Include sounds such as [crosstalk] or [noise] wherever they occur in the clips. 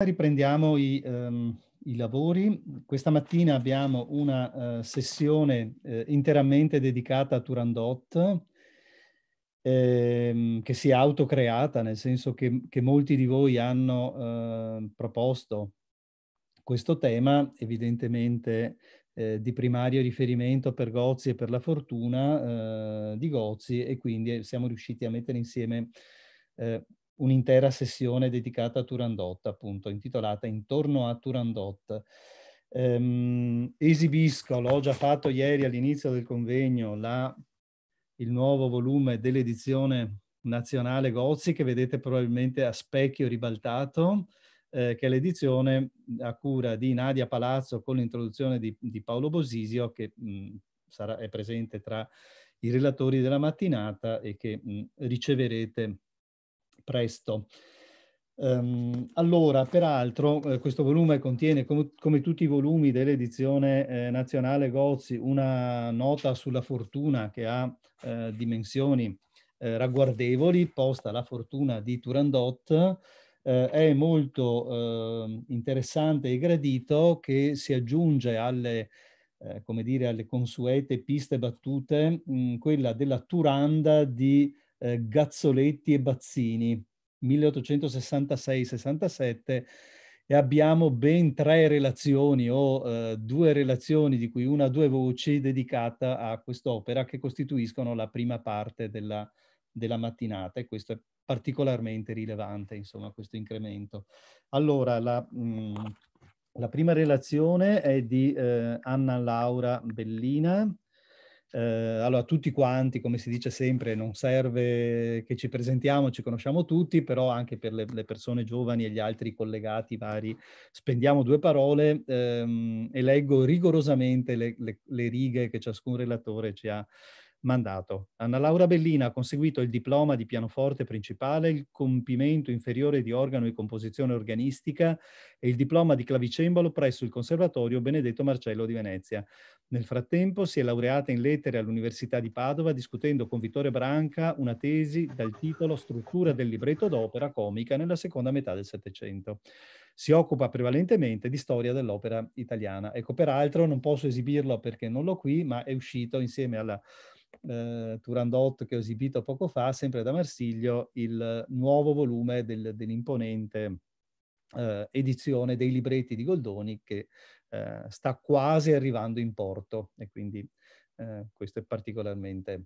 Riprendiamo i, um, i, lavori. Questa mattina abbiamo una uh, sessione uh, interamente dedicata a Turandot, ehm, che si è autocreata, nel senso che, che molti di voi hanno uh, proposto questo tema, evidentemente eh, di primario riferimento per Gozzi e per la fortuna eh, di Gozzi, e quindi siamo riusciti a mettere insieme eh, un'intera sessione dedicata a Turandot, appunto, intitolata Intorno a Turandot. Ehm, esibisco, l'ho già fatto ieri all'inizio del convegno, la, il nuovo volume dell'edizione nazionale Gozzi, che vedete probabilmente a specchio ribaltato, eh, che è l'edizione a cura di Nadia Palazzo con l'introduzione di, di Paolo Bosisio, che mh, mm, sarà, è presente tra i relatori della mattinata e che mh, mm, riceverete presto. Um, allora, peraltro, eh, questo volume contiene, com- come tutti i volumi dell'edizione eh, nazionale Gozzi, una nota sulla fortuna che ha eh, dimensioni eh, ragguardevoli, posta la fortuna di Turandot. Eh, è molto ehm, interessante e gradito che si aggiunge alle, eh, come dire, alle consuete piste battute mh, mm, quella della Turanda di eh, Gazzoletti e Bazzini, 1866-67, e abbiamo ben tre relazioni o eh, due relazioni, di cui una a due voci, dedicata a quest'opera che costituiscono la prima parte della, della mattinata e questo è particolarmente rilevante, insomma, questo incremento. Allora, la, mh, mm, la prima relazione è di eh, Anna Laura Bellina, eh, allora tutti quanti, come si dice sempre, non serve che ci presentiamo, ci conosciamo tutti, però anche per le, le persone giovani e gli altri collegati vari, spendiamo due parole ehm, e leggo rigorosamente le, le, le righe che ciascun relatore ci ha mandato. Anna Laura Bellina ha conseguito il diploma di pianoforte principale, il compimento inferiore di organo e composizione organistica e il diploma di clavicembalo presso il Conservatorio Benedetto Marcello di Venezia. Nel frattempo si è laureata in lettere all'Università di Padova discutendo con Vittorio Branca una tesi dal titolo Struttura del libretto d'opera comica nella seconda metà del Settecento. Si occupa prevalentemente di storia dell'opera italiana. Ecco, peraltro non posso esibirlo perché non l'ho qui, ma è uscito insieme alla eh, Turandot che ho esibito poco fa, sempre da Marsiglio, il nuovo volume del, dell'imponente eh, edizione dei libretti di Goldoni che eh, sta quasi arrivando in porto e quindi eh, questo è particolarmente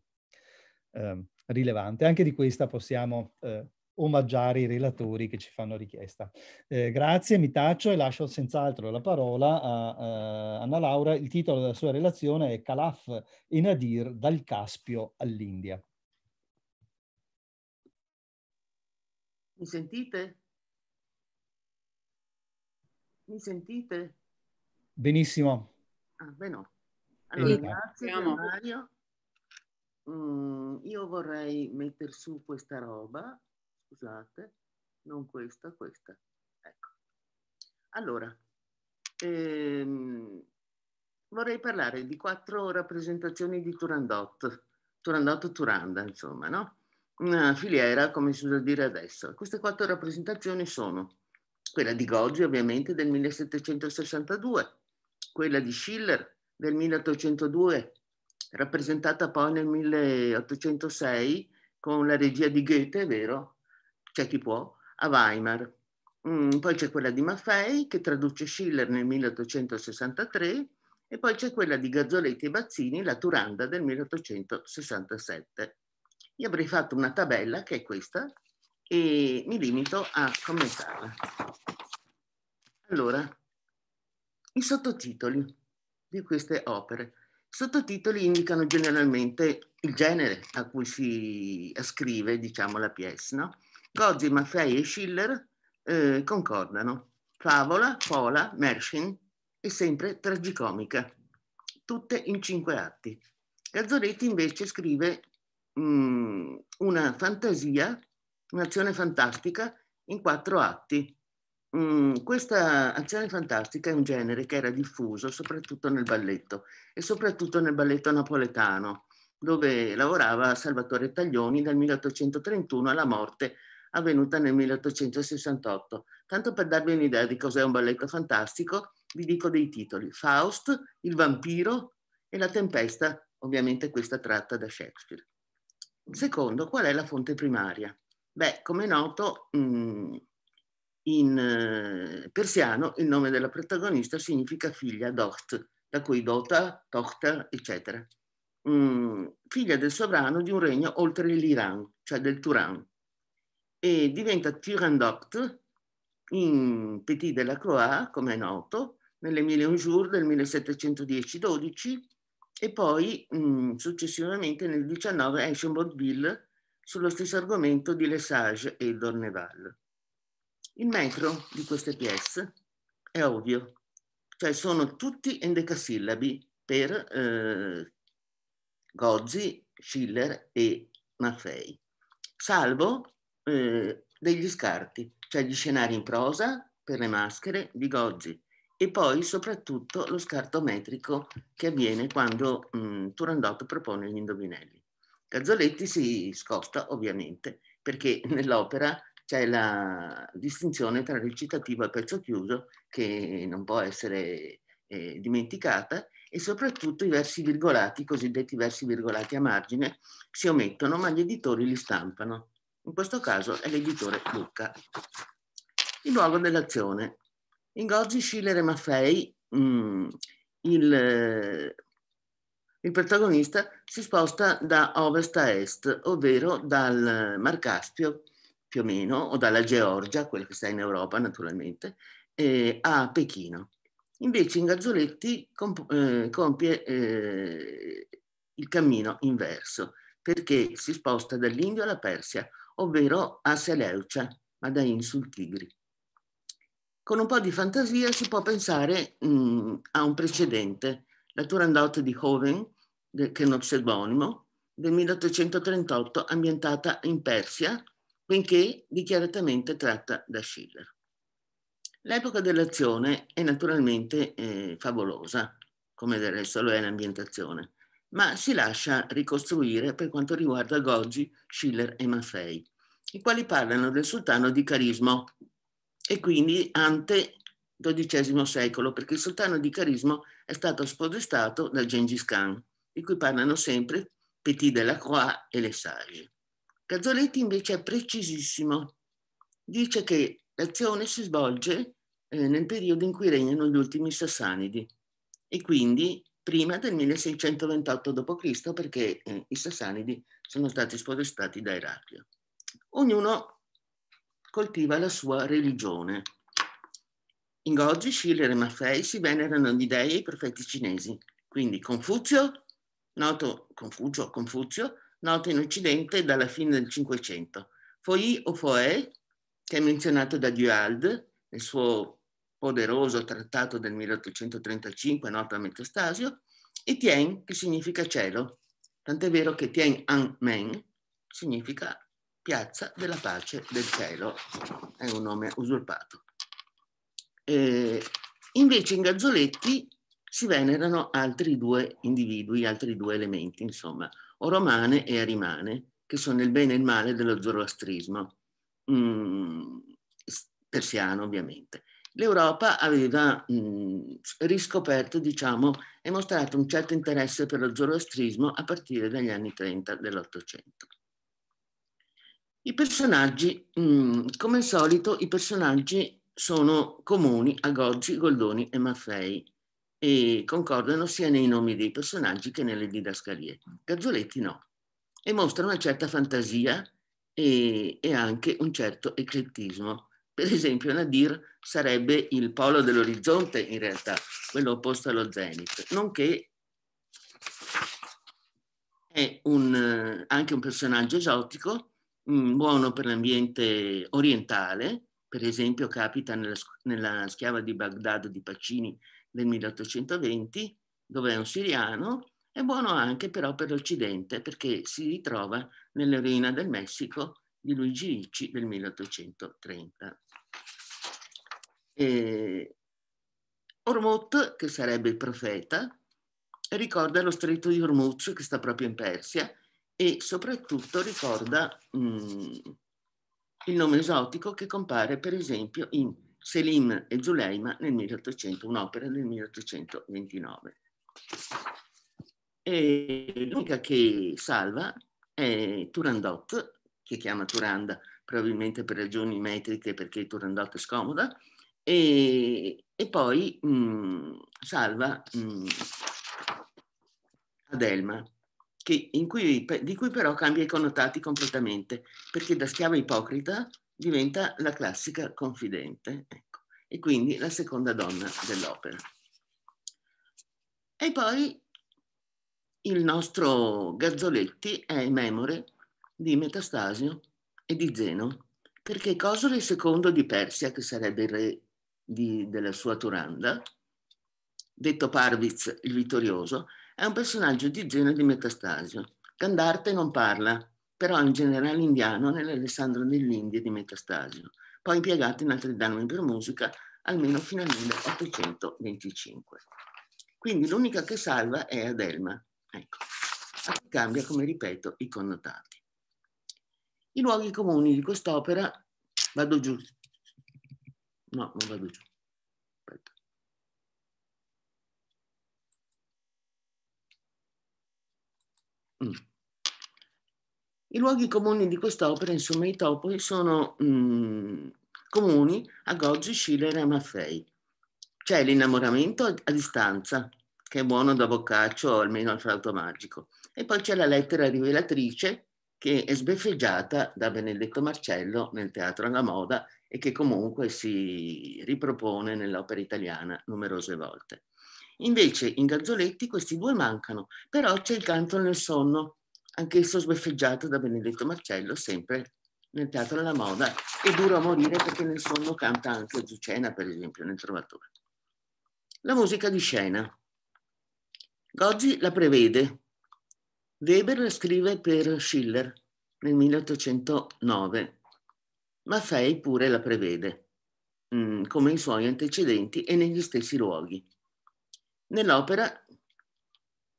eh, rilevante. Anche di questa possiamo eh, omaggiare i relatori che ci fanno richiesta. Eh, grazie, mi taccio e lascio senz'altro la parola a, a Anna Laura. Il titolo della sua relazione è Calaf e Nadir dal Caspio all'India. Mi sentite? Mi sentite? Benissimo. Ah, allora, grazie Mario. Mm, io vorrei mettere su questa roba, scusate, non questa, questa. Ecco. Allora, ehm, vorrei parlare di quattro rappresentazioni di Turandot, Turandot-Turanda, insomma, no? Una filiera, come si usa dire adesso. Queste quattro rappresentazioni sono quella di Goggi, ovviamente, del 1762, quella di Schiller del 1802, rappresentata poi nel 1806 con la regia di Goethe, è vero? C'è chi può, a Weimar. Mm, poi c'è quella di Maffei che traduce Schiller nel 1863 e poi c'è quella di Gazzoletti e Bazzini, La Turanda del 1867. Io avrei fatto una tabella che è questa e mi limito a commentarla. Allora, i sottotitoli di queste opere. I sottotitoli indicano generalmente il genere a cui si ascrive, diciamo, la pièce, no? Gozzi, Maffei e Schiller eh, concordano. Favola, Fola, Merschin e sempre tragicomica, tutte in cinque atti. Gazzoletti invece scrive mh, mm, una fantasia, un'azione fantastica in quattro atti, mh, mhmm, questa azione fantastica è un genere che era diffuso soprattutto nel balletto e soprattutto nel balletto napoletano, dove lavorava Salvatore Taglioni dal 1831 alla morte avvenuta nel 1868. Tanto per darvi un'idea di cos'è un balletto fantastico, vi dico dei titoli. Faust, Il vampiro e La tempesta, ovviamente questa tratta da Shakespeare. Secondo, qual è la fonte primaria? Beh, come è noto, mh, mhmm, in eh, persiano il nome della protagonista significa figlia Docht, da cui Dota, Tochta, eccetera. Mm, figlia del sovrano di un regno oltre l'Iran, cioè del Turan, e diventa Turandocht in Petit de la Croix, come è noto, nelle Mille un jour del 1710-12 e poi mm, successivamente nel 19 esce un vaudeville sullo stesso argomento di Lesage e Dorneval. Il metro di queste pièce è ovvio, cioè sono tutti endecasillabi per eh, Gozzi, Schiller e Maffei, salvo eh, degli scarti, cioè gli scenari in prosa per le maschere di Gozzi e poi soprattutto lo scarto metrico che avviene quando mh, mm, Turandot propone gli indovinelli. Cazzoletti si scosta ovviamente perché [laughs] nell'opera c'è la distinzione tra recitativo e pezzo chiuso che non può essere eh, dimenticata e soprattutto i versi virgolati, i cosiddetti versi virgolati a margine, si omettono ma gli editori li stampano. In questo caso è l'editore Lucca. Il luogo dell'azione. In Gozzi, Schiller e Maffei mh, mm, il, il protagonista si sposta da ovest a est, ovvero dal Mar Caspio più o meno, o dalla Georgia, quella che sta in Europa naturalmente, eh, a Pechino. Invece in Gazzoletti comp- eh, compie eh, il cammino inverso, perché si sposta dall'India alla Persia, ovvero a Seleucia, ma Madain sul Tigri. Con un po' di fantasia si può pensare mh, mm, a un precedente, la Turandot di Hoven, che è un pseudonimo, del 1838 ambientata in Persia, benché dichiaratamente tratta da Schiller. L'epoca dell'azione è naturalmente eh, favolosa, come del resto lo è l'ambientazione, ma si lascia ricostruire per quanto riguarda Goggi, Schiller e Maffei, i quali parlano del sultano di Carismo e quindi ante XII secolo, perché il sultano di Carismo è stato spodestato da Gengis Khan, di cui parlano sempre Petit de la Croix e Le Sage. Cazzoletti invece è precisissimo. Dice che l'azione si svolge eh, nel periodo in cui regnano gli ultimi sassanidi e quindi prima del 1628 d.C. perché eh, i sassanidi sono stati sforestati da Eraclio. Ognuno coltiva la sua religione. In Gozi, Schiller e Maffei si venerano gli dei e i profeti cinesi, quindi Confuzio, noto Confucio, Confuzio, nota in Occidente dalla fine del Cinquecento. Foy o Foé, che è menzionato da Duald nel suo poderoso trattato del 1835, noto a Metastasio, e Tien, che significa cielo. Tant'è vero che Tien An Men significa piazza della pace del cielo, è un nome usurpato. E invece in Gazzoletti si venerano altri due individui, altri due elementi, insomma, o romane e arimane, che sono il bene e il male dello zoroastrismo mm, persiano, ovviamente. L'Europa aveva mm, riscoperto, diciamo, e mostrato un certo interesse per lo zoroastrismo a partire dagli anni 30 dell'Ottocento. I personaggi, mm, come al solito, i personaggi sono comuni a Goggi, Goldoni e Maffei e concordano sia nei nomi dei personaggi che nelle didascalie. Gazzoletti no. E mostra una certa fantasia e, e anche un certo eclettismo. Per esempio, Nadir sarebbe il polo dell'orizzonte, in realtà, quello opposto allo zenith, nonché è un, anche un personaggio esotico, mh, mm, buono per l'ambiente orientale, per esempio capita nella, nella Schiava di Baghdad di Pacini del 1820, dove è un siriano, è buono anche però per l'Occidente perché si ritrova nell'eroina del Messico di Luigi Ricci del 1830. E Ormut, che sarebbe il profeta, ricorda lo stretto di Hormuz che sta proprio in Persia e soprattutto ricorda mh, mm, il nome esotico che compare per esempio in Selim e Zuleima nel 1800, un'opera del 1829. E l'unica che salva è Turandot, che chiama Turanda probabilmente per ragioni metriche perché Turandot è scomoda, e, e poi mh, salva mh, Adelma, che, cui, di cui però cambia i connotati completamente, perché da schiava ipocrita diventa la classica confidente ecco, e quindi la seconda donna dell'opera. E poi il nostro Gazzoletti è memore di Metastasio e di Zeno, perché Cosole II di Persia, che sarebbe il re di, della sua Turanda, detto Parviz il vittorioso, è un personaggio di Zeno e di Metastasio. Gandarte non parla, però in generale indiano nell'Alessandro dell'India di Metastasio, poi impiegato in altri danni per musica almeno fino al 1825. Quindi l'unica che salva è Adelma, ecco, cambia, come ripeto, i connotati. I luoghi comuni di quest'opera, vado giù, no, non vado giù, aspetta. Mm. I luoghi comuni di quest'opera, insomma i topoli, sono mh, comuni a Goggi, Schiller e Maffei. C'è l'innamoramento a distanza, che è buono da boccaccio o almeno al flauto magico. E poi c'è la lettera rivelatrice che è sbeffeggiata da Benedetto Marcello nel Teatro alla Moda e che comunque si ripropone nell'opera italiana numerose volte. Invece in Gazzoletti questi due mancano, però c'è il canto nel sonno, anch'esso sbeffeggiato da Benedetto Marcello, sempre nel teatro della moda, e duro a morire perché nel sonno canta anche Zucena, per esempio, nel Trovatore. La musica di scena. Gozzi la prevede. Weber la scrive per Schiller nel 1809. ma Fei pure la prevede, mm, come i suoi antecedenti e negli stessi luoghi. Nell'opera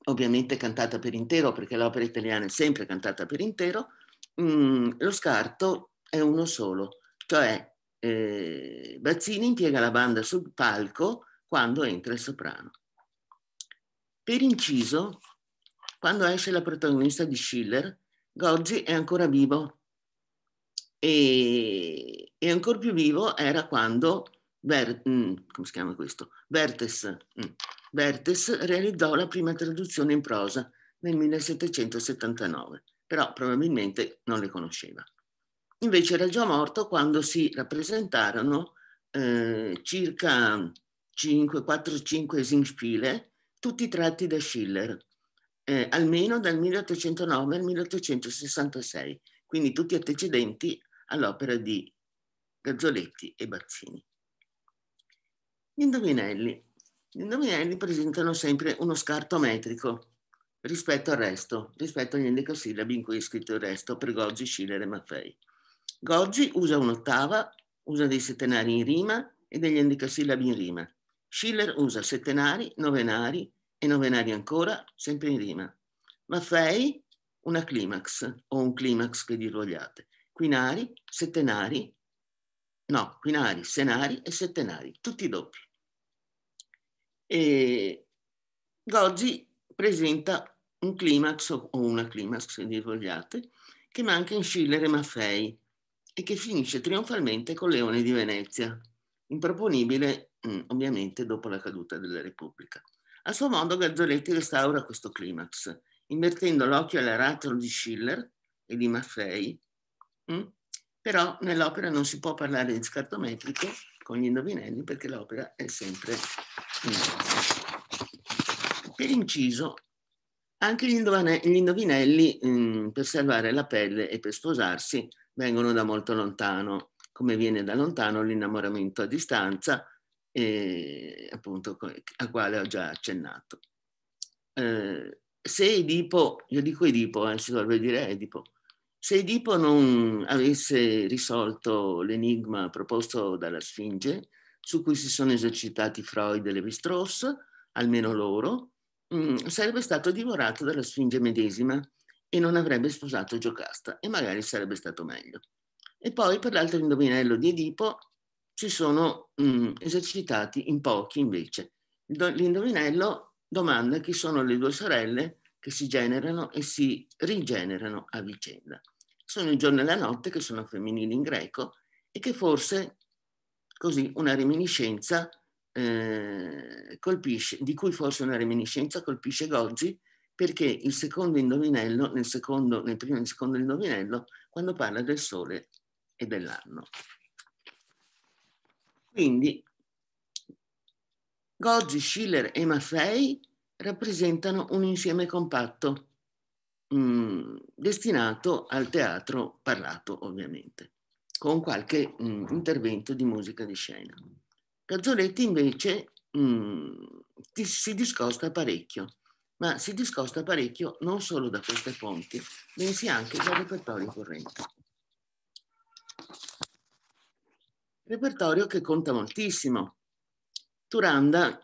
ovviamente cantata per intero, perché l'opera italiana è sempre cantata per intero, mh, mm, lo scarto è uno solo, cioè eh, Bazzini impiega la banda sul palco quando entra il soprano. Per inciso, quando esce la protagonista di Schiller, Gorgi è ancora vivo e, e ancora più vivo era quando Ver, mh, mm, come si chiama questo? Vertes, mh, mm, Vertes realizzò la prima traduzione in prosa nel 1779, però probabilmente non le conosceva. Invece era già morto quando si rappresentarono eh, circa 4-5 Singspiele, tutti tratti da Schiller, eh, almeno dal 1809 al 1866, quindi tutti antecedenti all'opera di Gazzoletti e Bazzini. Gli indovinelli i nominelli presentano sempre uno scarto metrico rispetto al resto, rispetto agli endecasillabi in cui è scritto il resto per Goggi, Schiller e Maffei. Goggi usa un'ottava, usa dei settenari in rima e degli endecasillabi in rima. Schiller usa settenari, novenari e novenari ancora, sempre in rima. Maffei una climax o un climax che dir vogliate. Quinari, settenari, no, quinari, senari e settenari, tutti doppi. E Goggi presenta un climax o una climax, se ne vogliate, che manca in Schiller e Maffei e che finisce trionfalmente con Leone di Venezia, improponibile mm, ovviamente dopo la caduta della Repubblica. A suo modo Gazzoletti restaura questo climax, invertendo l'occhio all'aratro di Schiller e di Maffei, mm, però nell'opera non si può parlare di scartometrico con gli indovinelli perché l'opera è sempre in Per inciso, anche gli, gli indovinelli mh, mm, per salvare la pelle e per sposarsi vengono da molto lontano, come viene da lontano l'innamoramento a distanza, eh, appunto a quale ho già accennato. Eh, se Edipo, io dico Edipo, eh, si dovrebbe dire Edipo, se Edipo non avesse risolto l'enigma proposto dalla Sfinge, su cui si sono esercitati Freud e Levi-Strauss, almeno loro, mh, mm, sarebbe stato divorato dalla Sfinge medesima e non avrebbe sposato Giocasta e magari sarebbe stato meglio. E poi per l'altro indovinello di Edipo si sono mh, mm, esercitati in pochi invece. L'indovinello domanda chi sono le due sorelle che si generano e si rigenerano a vicenda sono il giorno e la notte che sono femminili in greco e che forse così una reminiscenza eh, colpisce, di cui forse una reminiscenza colpisce Goggi perché il secondo indovinello, nel, secondo, nel primo e nel secondo indovinello, quando parla del sole e dell'anno. Quindi Goggi, Schiller e Maffei rappresentano un insieme compatto Mm, destinato al teatro parlato ovviamente, con qualche mh, mm, intervento di musica di scena. Cazzoletti invece mm, ti, si discosta parecchio, ma si discosta parecchio non solo da queste fonti, bensì anche dal repertorio corrente. Repertorio che conta moltissimo. Turanda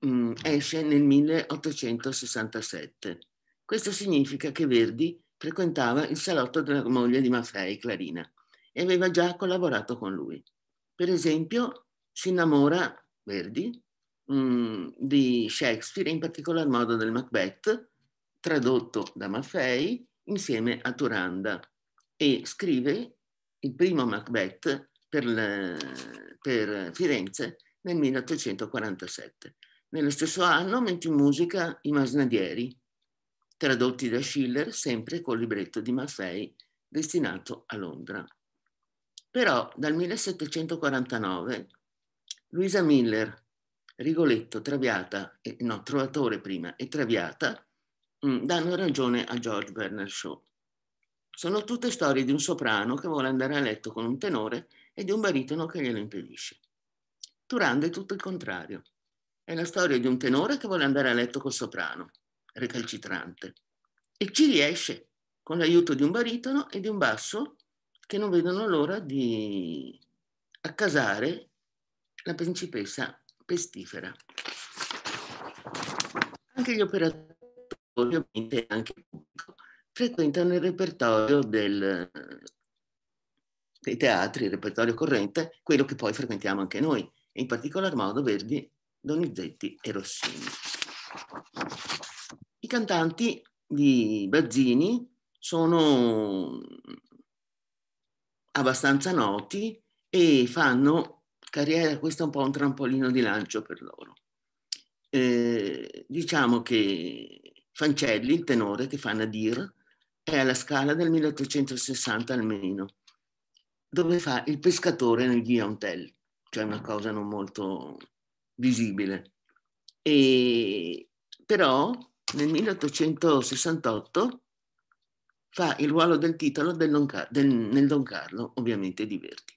mh, esce nel 1867 questo significa che Verdi frequentava il salotto della moglie di Maffei, Clarina, e aveva già collaborato con lui. Per esempio, si innamora Verdi mm, di Shakespeare, in particolar modo del Macbeth, tradotto da Maffei insieme a Turanda, e scrive il primo Macbeth per, la, per Firenze nel 1847. Nello stesso anno mette in musica I Masnadieri, tradotti da Schiller sempre col libretto di Maffei destinato a Londra. Però dal 1749 Luisa Miller, Rigoletto, Traviata, eh, no, Trovatore prima e Traviata, mh, mm, danno ragione a George Bernard Shaw. Sono tutte storie di un soprano che vuole andare a letto con un tenore e di un baritono che glielo impedisce. Turand è tutto il contrario. È la storia di un tenore che vuole andare a letto col soprano recalcitrante e ci riesce con l'aiuto di un baritono e di un basso che non vedono l'ora di accasare la principessa pestifera. Anche gli operatori, ovviamente anche il pubblico, frequentano il repertorio del, dei teatri, il repertorio corrente, quello che poi frequentiamo anche noi, in particolar modo Verdi, Donizetti e Rossini cantanti di Bazzini sono abbastanza noti e fanno carriera, questo è un po' un trampolino di lancio per loro. Eh, diciamo che Fancelli, il tenore che fa Nadir, è alla scala del 1860 almeno, dove fa il pescatore nel Ghiantel, cioè una cosa non molto visibile. E, però nel 1868 fa il ruolo del titolo del Don del, nel Don Carlo, ovviamente di Verdi.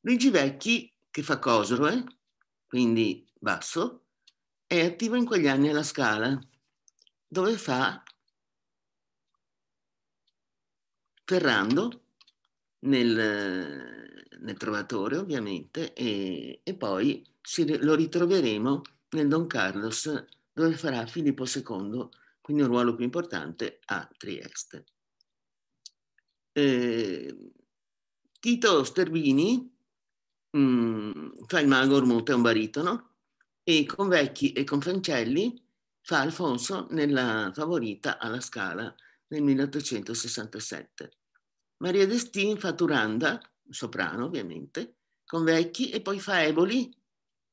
Luigi Vecchi, che fa Cosroe, eh, quindi basso, è attivo in quegli anni alla Scala, dove fa Ferrando nel, nel Trovatore, ovviamente, e, e poi si, lo ritroveremo nel Don Carlos dove farà Filippo II, quindi un ruolo più importante, a Trieste. Eh, Tito Sterbini mh, mm, fa il mago Ormute, è un baritono, e con Vecchi e con Fancelli fa Alfonso nella favorita alla Scala nel 1867. Maria Destin fa Turanda, soprano ovviamente, con Vecchi e poi fa Eboli,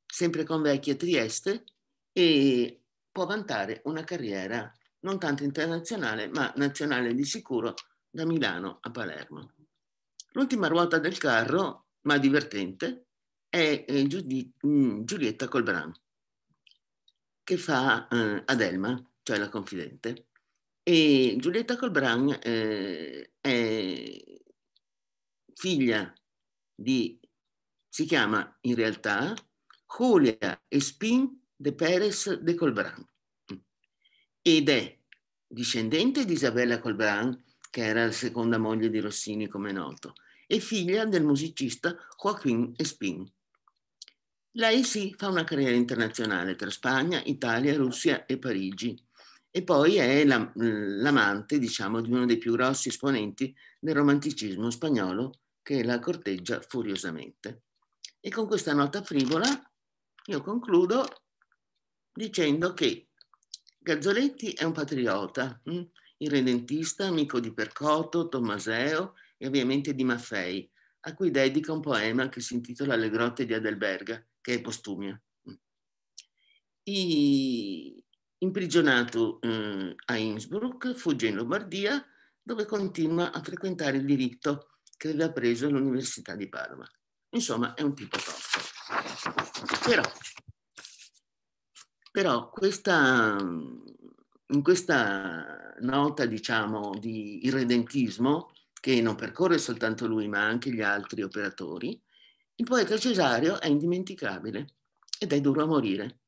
sempre con Vecchi a Trieste, e può vantare una carriera non tanto internazionale, ma nazionale di sicuro, da Milano a Palermo. L'ultima ruota del carro, ma divertente, è eh, mm, Giulietta Colbran, che fa eh, Adelma, cioè la confidente. E Giulietta Colbran eh, è figlia di, si chiama in realtà Julia Espin de Pérez de Colbran ed è discendente di Isabella Colbran, che era la seconda moglie di Rossini, come noto, e figlia del musicista Joaquín Espín. Lei sì fa una carriera internazionale tra Spagna, Italia, Russia e Parigi e poi è la, l'amante, diciamo, di uno dei più grossi esponenti del romanticismo spagnolo che la corteggia furiosamente. E con questa nota frivola io concludo dicendo che Gazzoletti è un patriota, mm? irredentista, amico di Percoto, Tommaseo e ovviamente di Maffei, a cui dedica un poema che si intitola Le grotte di Adelberga, che è postumia. I... Imprigionato eh, a Innsbruck, fugge in Lombardia, dove continua a frequentare il diritto che aveva preso all'Università di Parma. Insomma, è un tipo troppo. Però però questa, mhmm, in questa nota, diciamo, di irredentismo, che non percorre soltanto lui, ma anche gli altri operatori, il poeta Cesario è indimenticabile ed è duro a morire.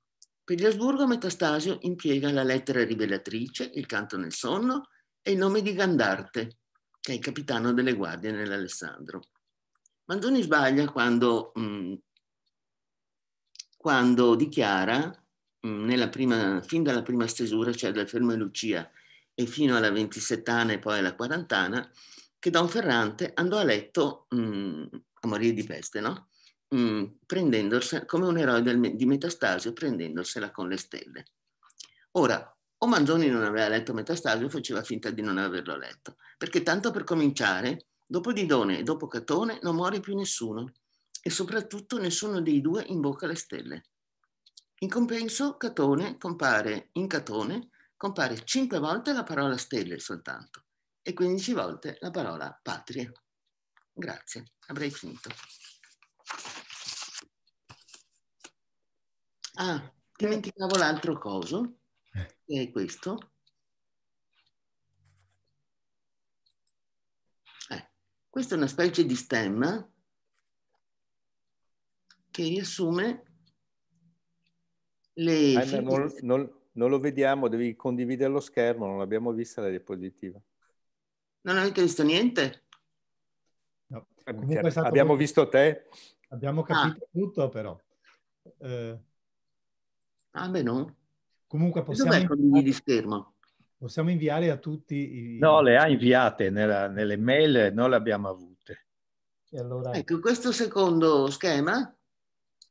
Per gli Asburgo Metastasio impiega la lettera rivelatrice, il canto nel sonno e il nome di Gandarte, che è il capitano delle guardie nell'Alessandro. Manzoni sbaglia quando, mh, mhmm, quando dichiara prima, fin dalla prima stesura, cioè dal Fermo e Lucia, e fino alla ventisettana e poi alla quarantana, che Don Ferrante andò a letto mh, a morire di peste, no? Mh, prendendorsela come un eroe del, di Metastasio, prendendosela con le stelle. Ora, o Manzoni non aveva letto Metastasio, faceva finta di non averlo letto, perché tanto per cominciare, dopo Didone e dopo Catone non muore più nessuno, e soprattutto nessuno dei due in bocca alle stelle. In compenso, Catone compare, in Catone compare cinque volte la parola stelle soltanto e 15 volte la parola patria. Grazie, avrei finito. Ah, dimenticavo l'altro coso, che è questo. Eh, questa è una specie di stemma che riassume le ah, figlie... non, non, non, lo vediamo, devi condividere lo schermo, non l'abbiamo vista la diapositiva. Non avete visto niente? No. Eh, abbiamo molto... visto te. Abbiamo ah. capito ah. tutto però. Eh... Ah beh no. Comunque possiamo... Dov'è condividi schermo? Possiamo inviare a tutti i... No, le ha inviate nella, nelle mail, non le abbiamo avute. Allora... Ecco, questo secondo schema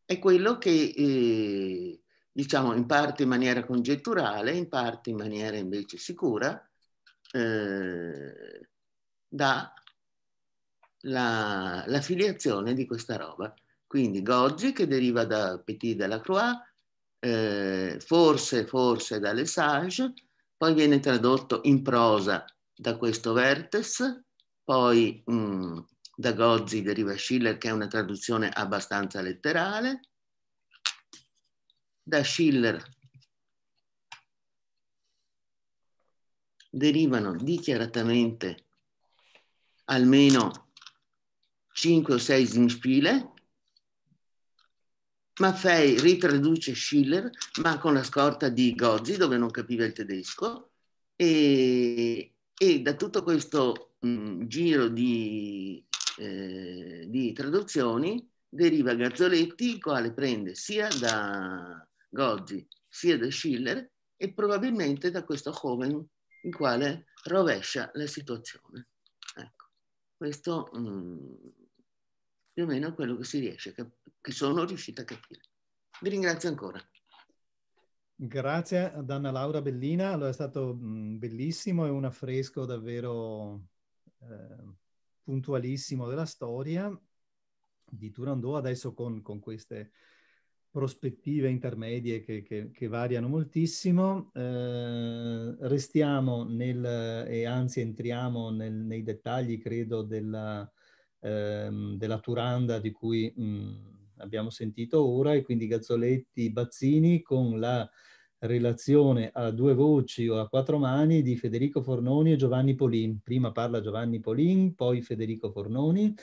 è quello che eh, diciamo in parte in maniera congetturale, in parte in maniera invece sicura, eh, dà la, la, filiazione di questa roba. Quindi Goggi che deriva da Petit Delacroix, eh, forse, forse Le Sage, poi viene tradotto in prosa da questo Vertes, poi mh, mm, da Gozzi deriva Schiller che è una traduzione abbastanza letterale, da Schiller derivano dichiaratamente almeno 5 o 6 Zingspiele. Maffei ritraduce Schiller, ma con la scorta di Gozzi, dove non capiva il tedesco. E, e da tutto questo mh, mm, giro di, eh, di, traduzioni deriva Garzoletti, il quale prende sia da, Goggi, sia da Schiller e probabilmente da questo Hoven in quale rovescia la situazione. Ecco, questo mh, mm, più o meno è quello che si riesce, che, che sono riuscita a capire. Vi ringrazio ancora. Grazie ad Anna Laura Bellina, allora, è stato mm, bellissimo, è un affresco davvero eh, puntualissimo della storia di Turandot, adesso con, con queste prospettive intermedie che, che, che variano moltissimo. Eh, restiamo nel, e anzi entriamo nel, nei dettagli, credo, della, ehm, della Turanda di cui mh, mm, abbiamo sentito ora, e quindi Gazzoletti Bazzini con la relazione a due voci o a quattro mani di Federico Fornoni e Giovanni Polin. Prima parla Giovanni Polin, poi Federico Fornoni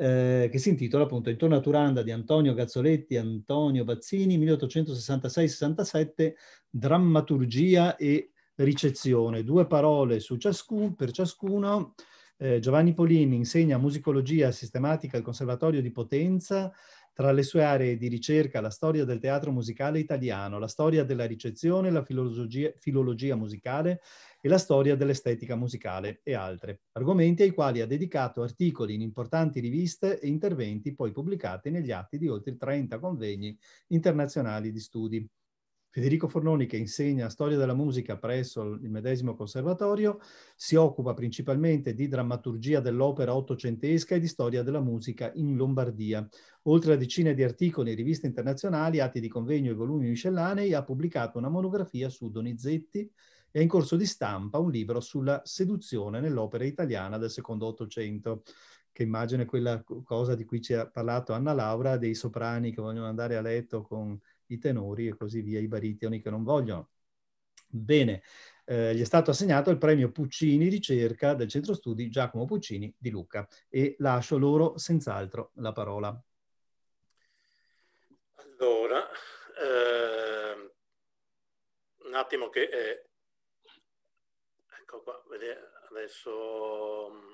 eh, che si intitola appunto Intorno a Turanda di Antonio Gazzoletti e Antonio Bazzini, 1866-67, drammaturgia e ricezione. Due parole ciascun, per ciascuno. Eh, Giovanni Polini insegna musicologia sistematica al Conservatorio di Potenza, tra le sue aree di ricerca la storia del teatro musicale italiano, la storia della ricezione, la filologia, filologia musicale e la storia dell'estetica musicale e altre, argomenti ai quali ha dedicato articoli in importanti riviste e interventi poi pubblicati negli atti di oltre 30 convegni internazionali di studi. Federico Fornoni, che insegna storia della musica presso il medesimo conservatorio, si occupa principalmente di drammaturgia dell'opera ottocentesca e di storia della musica in Lombardia. Oltre a decine di articoli in riviste internazionali, atti di convegno e volumi miscellanei, ha pubblicato una monografia su Donizetti e è in corso di stampa un libro sulla seduzione nell'opera italiana del secondo Ottocento che immagino è quella cosa di cui ci ha parlato Anna Laura, dei soprani che vogliono andare a letto con i tenori e così via, i baritoni che non vogliono. Bene, eh, gli è stato assegnato il premio Puccini ricerca del centro studi Giacomo Puccini di Lucca e lascio loro senz'altro la parola. Allora, eh, un attimo che... Eh, ecco qua, adesso mm,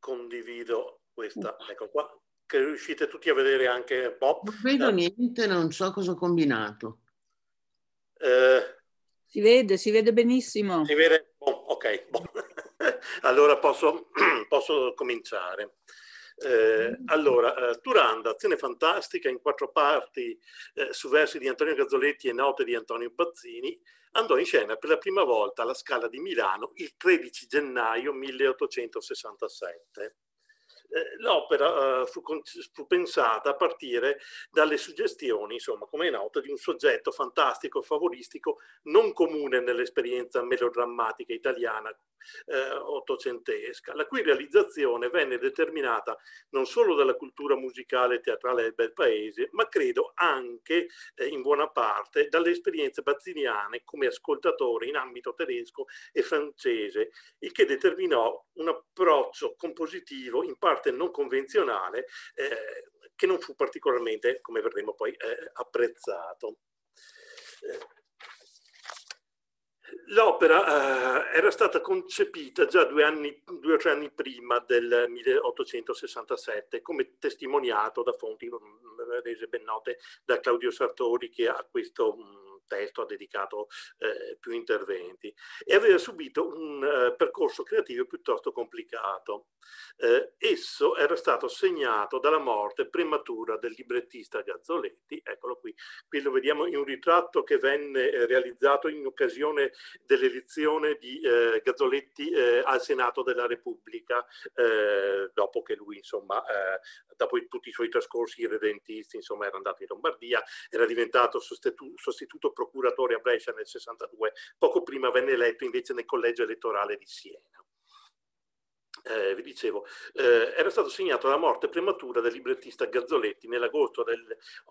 condivido questa, ecco qua, che riuscite tutti a vedere anche Bob. Non vedo niente, non so cosa ho combinato. Eh, si vede, si vede benissimo. Si vede? Bon, ok, boh. [laughs] allora posso, [clears throat] posso cominciare. Eh, allora, eh, Turanda, azione fantastica in quattro parti eh, su versi di Antonio Gazzoletti e note di Antonio Bazzini, andò in scena per la prima volta alla Scala di Milano il 13 gennaio 1867. Eh, l'opera eh, fu, fu, pensata a partire dalle suggestioni, insomma, come è noto, di un soggetto fantastico e favoristico non comune nell'esperienza melodrammatica italiana eh, ottocentesca, la cui realizzazione venne determinata non solo dalla cultura musicale e teatrale del bel paese, ma credo anche eh, in buona parte dalle esperienze bazziniane come ascoltatore in ambito tedesco e francese, il che determinò un approccio compositivo in parte non convenzionale eh, che non fu particolarmente, come vedremo poi, eh, apprezzato. Eh, L'opera eh, era stata concepita già due, anni, due, o tre anni prima del 1867, come testimoniato da fonti mm, rese ben note da Claudio Sartori che a questo mm, testo ha dedicato eh, più interventi e aveva subito un eh, percorso creativo piuttosto complicato. Eh, esso era stato segnato dalla morte prematura del librettista Gazzoletti, eccolo qui, qui lo vediamo in un ritratto che venne eh, realizzato in occasione dell'elezione di eh, Gazzoletti eh, al Senato della Repubblica, dopo che lui, insomma, dopo tutti i suoi trascorsi irredentisti, insomma, era andato in Lombardia, era diventato sostitu- sostituto procuratore a Brescia nel 62, poco prima venne eletto invece nel collegio elettorale di Siena. Eh, vi dicevo, eh, era stato segnato la morte prematura del librettista Gazzoletti nell'agosto del,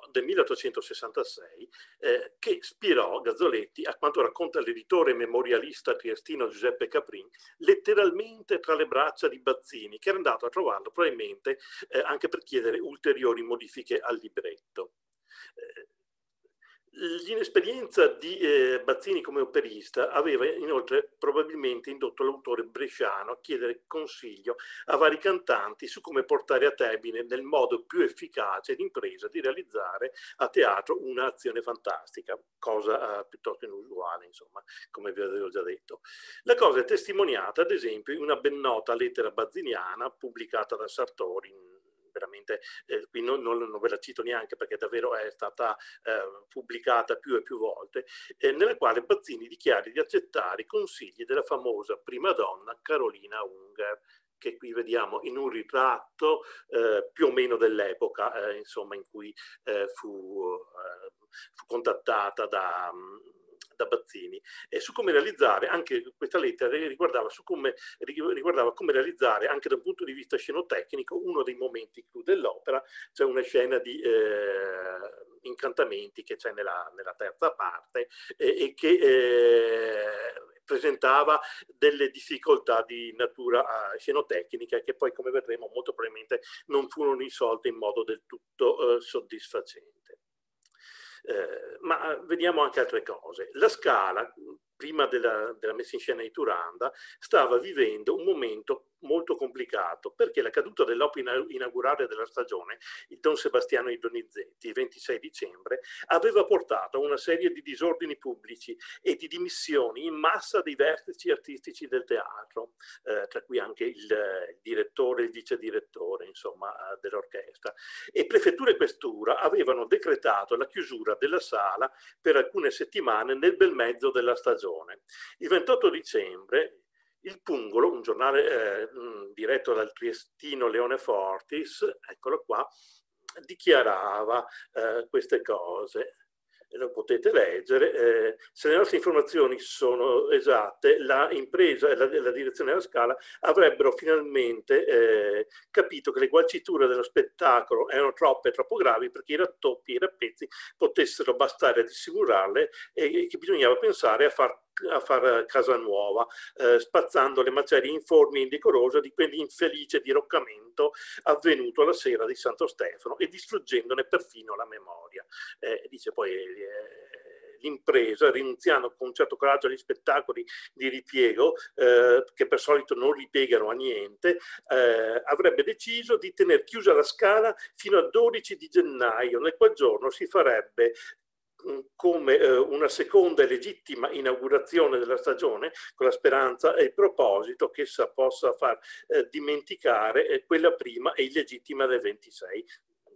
del, 1866, eh, che ispirò Gazzoletti, a quanto racconta l'editore memorialista triestino Giuseppe Caprin, letteralmente tra le braccia di Bazzini, che era andato a trovarlo probabilmente eh, anche per chiedere ulteriori modifiche al libretto eh, L'inesperienza di eh, Bazzini come operista aveva inoltre probabilmente indotto l'autore bresciano a chiedere consiglio a vari cantanti su come portare a termine nel modo più efficace l'impresa di realizzare a teatro un'azione fantastica, cosa eh, piuttosto inusuale, insomma, come vi avevo già detto. La cosa è testimoniata, ad esempio, in una ben nota lettera bazziniana pubblicata da Sartori in veramente eh, qui non, non, non, ve la cito neanche perché davvero è stata eh, pubblicata più e più volte, eh, nella quale Bazzini dichiara di accettare i consigli della famosa prima donna Carolina Unger che qui vediamo in un ritratto eh, più o meno dell'epoca eh, insomma in cui eh, fu, fu, contattata da, mm, da Bazzini eh, su come realizzare, anche questa lettera riguardava, su come, riguardava come realizzare anche da un punto di vista scenotecnico uno dei momenti clou dell'opera, cioè una scena di... Eh, incantamenti che c'è nella, nella, terza parte eh, e che eh, presentava delle difficoltà di natura eh, scenotecnica che poi come vedremo molto probabilmente non furono risolte in modo del tutto eh, soddisfacente. Eh, ma eh, vediamo anche altre cose. La scala, prima della, della, messa in scena di Turanda, stava vivendo un momento molto complicato perché la caduta dell'opera inaugurale della stagione, il Don Sebastiano di Donizetti, il 26 dicembre, aveva portato a una serie di disordini pubblici e di dimissioni in massa dei vertici artistici del teatro, eh, tra cui anche il, il direttore il vice direttore insomma, eh, dell'orchestra. E prefettura e questura avevano decretato la chiusura della sala per alcune settimane nel bel mezzo della stagione situazione. Il 28 dicembre il Pungolo, un giornale eh, mm, diretto dal triestino Leone Fortis, eccolo qua, dichiarava eh, queste cose lo potete leggere, eh, se le nostre informazioni sono esatte, la impresa e la, la direzione della Scala avrebbero finalmente eh, capito che le gualciture dello spettacolo erano troppe e troppo gravi perché i rattoppi e i rappezzi potessero bastare a disfigurarle e che bisognava pensare a far a far eh, casa nuova, eh, spazzando le macerie informi e indecorose di quell'infelice diroccamento avvenuto la sera di Santo Stefano e distruggendone perfino la memoria. Eh, dice poi... Eh, l'impresa, rinunziando con un certo coraggio agli spettacoli di ripiego, eh, che per solito non ripiegano a niente, eh, avrebbe deciso di tenere chiusa la scala fino al 12 di gennaio, nel qual giorno si farebbe come eh, una seconda e legittima inaugurazione della stagione con la speranza e il proposito che essa possa far eh, dimenticare eh, quella prima e illegittima del 26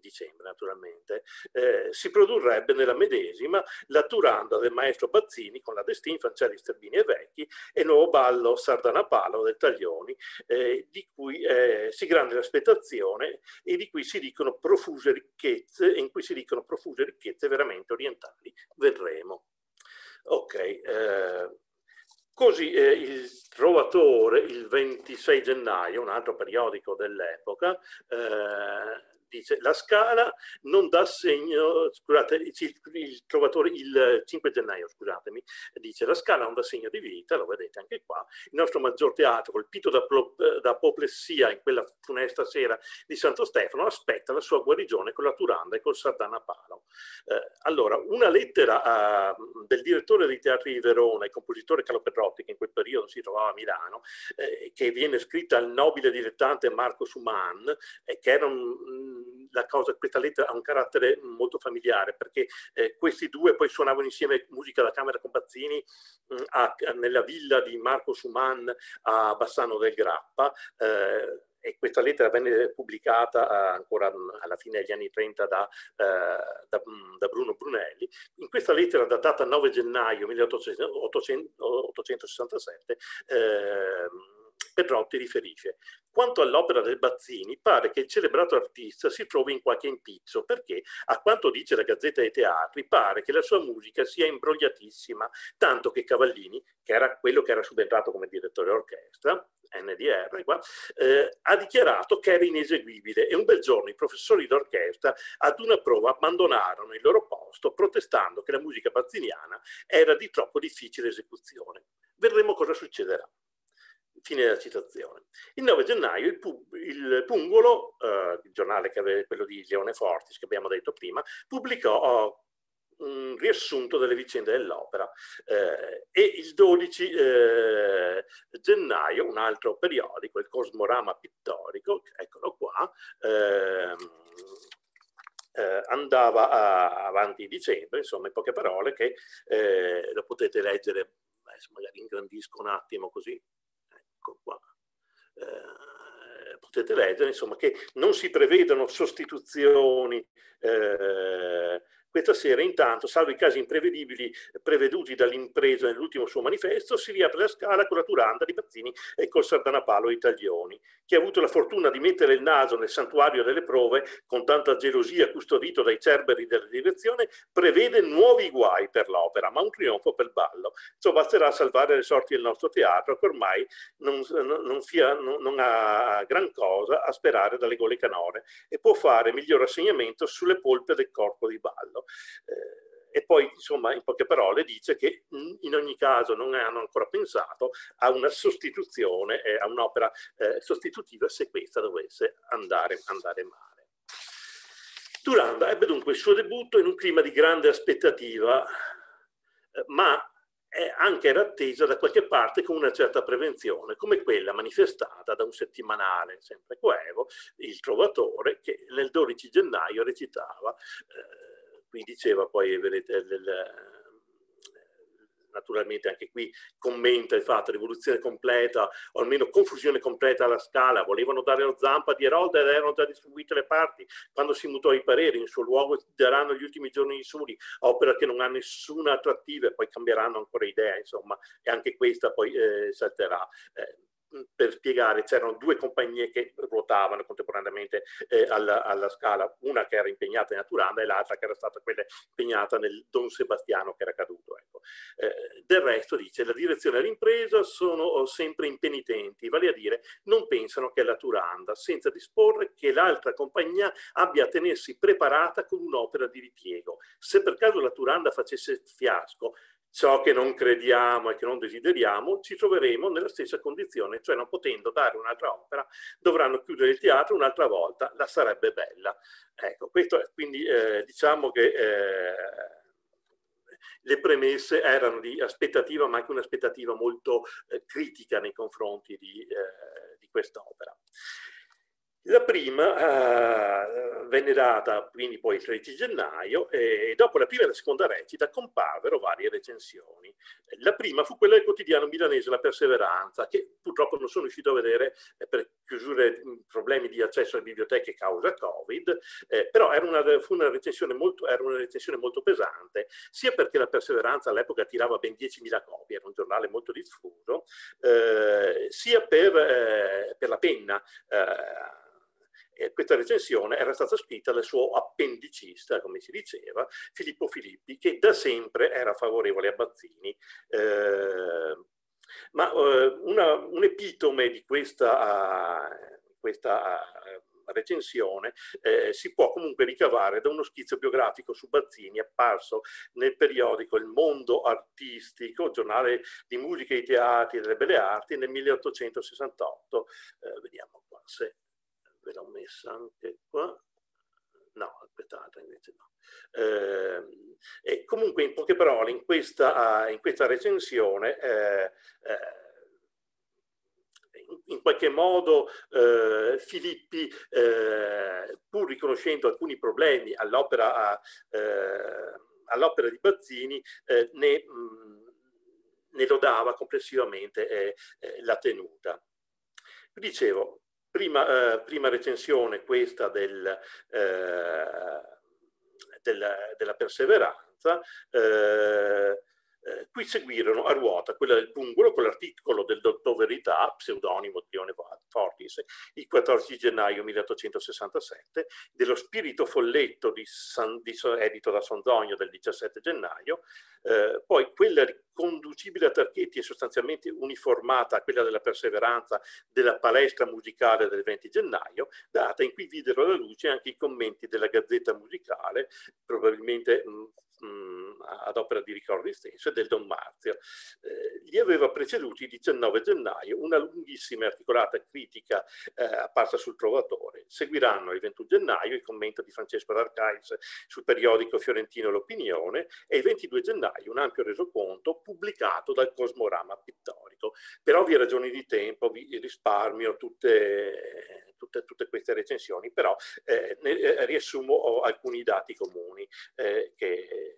dicembre naturalmente, eh, si produrrebbe nella medesima la Turanda del maestro Bazzini con la Destin, Francesco Sterbini e Vecchi e il nuovo ballo Sardana Palo del Taglioni, eh, di cui eh, si grande l'aspettazione e di cui si dicono profuse ricchezze, in cui si dicono profuse ricchezze veramente orientali. Vedremo. Ok. Eh, così eh, il Trovatore, il 26 gennaio, un altro periodico dell'epoca, eh, dice la scala non dà segno, scusate, il, il trovatore, il 5 gennaio, scusatemi, dice la scala non dà segno di vita, lo vedete anche qua, il nostro maggior teatro colpito da, da apoplessia in quella funesta sera di Santo Stefano aspetta la sua guarigione con la Turanda e col Sardana Palo. Eh, allora, una lettera a, del direttore dei teatri di Verona, il compositore Carlo Pedrotti, che in quel periodo si trovava a Milano, eh, che viene scritta al nobile dilettante Marco Suman, eh, che era un la cosa, questa lettera ha un carattere molto familiare perché eh, questi due poi suonavano insieme musica da camera con Bazzini mh, mm, a, nella villa di Marco Schumann a Bassano del Grappa. Eh, e questa lettera venne pubblicata eh, ancora mm, alla fine degli anni 30 da, eh, da, mm, da Bruno Brunelli. In questa lettera datata 9 gennaio 1867 Perrotti riferisce Quanto all'opera del Bazzini, pare che il celebrato artista si trovi in qualche impizzo, perché, a quanto dice la Gazzetta dei Teatri, pare che la sua musica sia imbrogliatissima, tanto che Cavallini, che era quello che era subentrato come direttore orchestra, NDR, qua, eh, ha dichiarato che era ineseguibile e un bel giorno i professori d'orchestra ad una prova abbandonarono il loro posto protestando che la musica bazziniana era di troppo difficile esecuzione. Vedremo cosa succederà. Fine della citazione. Il 9 gennaio il, Pub il Pungolo, eh, il giornale che aveva quello di Leone Fortis, che abbiamo detto prima, pubblicò eh, un riassunto delle vicende dell'opera eh, e il 12 eh, gennaio un altro periodico, il Cosmorama Pittorico, eccolo qua, ehm, eh, andava a, avanti dicembre, insomma in poche parole, che eh, lo potete leggere, magari ingrandisco un attimo così, ecco qua. Eh, potete leggere insomma, che non si prevedono sostituzioni eh, questa sera intanto, salvo i casi imprevedibili preveduti dall'impresa nell'ultimo suo manifesto, si riapre la scala con la Turanda di Bazzini e col Sardanapalo di Taglioni. Chi ha avuto la fortuna di mettere il naso nel santuario delle prove, con tanta gelosia custodito dai cerberi della direzione, prevede nuovi guai per l'opera, ma un trionfo per il ballo. Ciò basterà a salvare le sorti del nostro teatro, che ormai non, non, fia, non, non ha gran cosa a sperare dalle gole canore e può fare miglior assegnamento sulle polpe del corpo di ballo. Eh, e poi, insomma, in poche parole dice che mm, in ogni caso non hanno ancora pensato a una sostituzione, a un'opera eh, sostitutiva se questa dovesse andare, andare male. Duranda ebbe dunque il suo debutto in un clima di grande aspettativa, eh, ma anche era attesa da qualche parte con una certa prevenzione, come quella manifestata da un settimanale, sempre coevo, Il Trovatore, che nel 12 gennaio recitava mi diceva poi, eh, vedete, del, naturalmente anche qui commenta il fatto rivoluzione completa o almeno confusione completa alla scala volevano dare la zampa di Erolda ed erano già distribuite le parti quando si mutò i pareri in suo luogo daranno gli ultimi giorni di Suri opera che non ha nessuna attrattiva e poi cambieranno ancora idea insomma e anche questa poi eh, salterà eh, per spiegare, c'erano due compagnie che ruotavano contemporaneamente eh, alla, alla, scala, una che era impegnata in Aturanda e l'altra che era stata quella impegnata nel Don Sebastiano che era caduto. Ecco. Eh, del resto dice la direzione e l'impresa sono oh, sempre impenitenti, vale a dire non pensano che la Turanda, senza disporre che l'altra compagnia abbia a tenersi preparata con un'opera di ripiego. Se per caso la Turanda facesse fiasco, ciò che non crediamo e che non desideriamo, ci troveremo nella stessa condizione, cioè non potendo dare un'altra opera, dovranno chiudere il teatro un'altra volta, la sarebbe bella. Ecco, questo è, quindi eh, diciamo che eh, le premesse erano di aspettativa, ma anche un'aspettativa molto eh, critica nei confronti di, eh, di quest'opera. La prima eh, venne data quindi poi il 13 gennaio e dopo la prima e la seconda recita comparvero varie recensioni. La prima fu quella del quotidiano milanese La Perseveranza, che purtroppo non sono riuscito a vedere eh, per chiusure, mm, problemi di accesso alle biblioteche causa Covid, eh, però era una, una recensione molto, era una recensione molto pesante, sia perché La Perseveranza all'epoca tirava ben 10.000 copie, era un giornale molto diffuso, eh, sia per, eh, per la penna eh, eh, questa recensione era stata scritta dal suo appendicista, come si diceva, Filippo Filippi, che da sempre era favorevole a Bazzini. Ehm, eh, ma una, un epitome di questa, ah, questa ah, recensione eh, si può comunque ricavare da uno schizzo biografico su Bazzini apparso nel periodico Il Mondo Artistico, giornale di musica e teatri e delle belle arti nel 1868. Eh, vediamo qua se ve l'ho messa anche qua, no, aspettate, invece no. Eh, e comunque, in poche parole, in questa, in questa recensione, eh, eh, in qualche modo eh, Filippi, eh, pur riconoscendo alcuni problemi all'opera, eh, all'opera di Bazzini, ne, mh, ne lodava complessivamente la tenuta. Dicevo, Prima, eh, prima recensione questa del, eh, del, della perseveranza. Eh, eh, qui seguirono a ruota quella del Pungolo con l'articolo del dottor Verità, pseudonimo di Leone Fortis, il 14 gennaio 1867, dello Spirito Folletto di San, di, edito da Sondogno del 17 gennaio, eh, poi quella riconducibile a Tarchetti e sostanzialmente uniformata a quella della Perseveranza della palestra musicale del 20 gennaio, data in cui videro alla luce anche i commenti della Gazzetta Musicale, probabilmente mh, mh, ad opera di Ricordi stesso e del Don Marzio. Eh, gli aveva preceduti il 19 gennaio una lunghissima e articolata critica eh, apparsa sul Trovatore. Seguiranno il 21 gennaio il commento di Francesco d'Arcais sul periodico fiorentino L'Opinione e il 22 gennaio un ampio resoconto pubblicato dal Cosmorama Pittorico. Per ovvie ragioni di tempo vi risparmio tutte, tutte, tutte queste recensioni, però eh, ne, eh, riassumo oh, alcuni dati comuni eh, che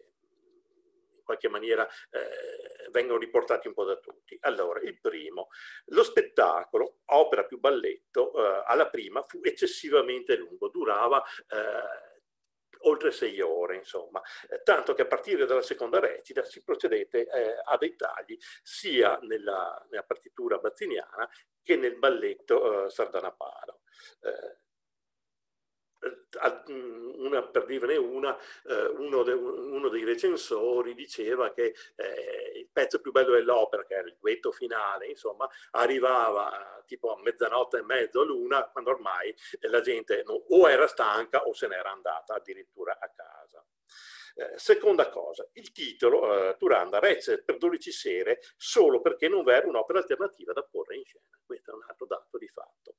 qualche maniera eh, vengono riportati un po' da tutti. Allora, il primo, lo spettacolo, opera più balletto, eh, alla prima fu eccessivamente lungo, durava eh, oltre sei ore, insomma, eh, tanto che a partire dalla seconda recita si procedette eh, a dei tagli sia nella, nella partitura bazziniana che nel balletto eh, sardanaparo. Eh, eh, mm, una, per dirne una, eh, uno, de, uno, dei recensori diceva che eh, il pezzo più bello dell'opera, che era il duetto finale, insomma, arrivava tipo a mezzanotte e mezzo, l'una, quando ormai eh, la gente no, o era stanca o se n'era andata addirittura a casa. Eh, seconda cosa, il titolo eh, Turanda recita per 12 sere solo perché non v'era un'opera alternativa da porre in scena. Questo è un altro dato di fatto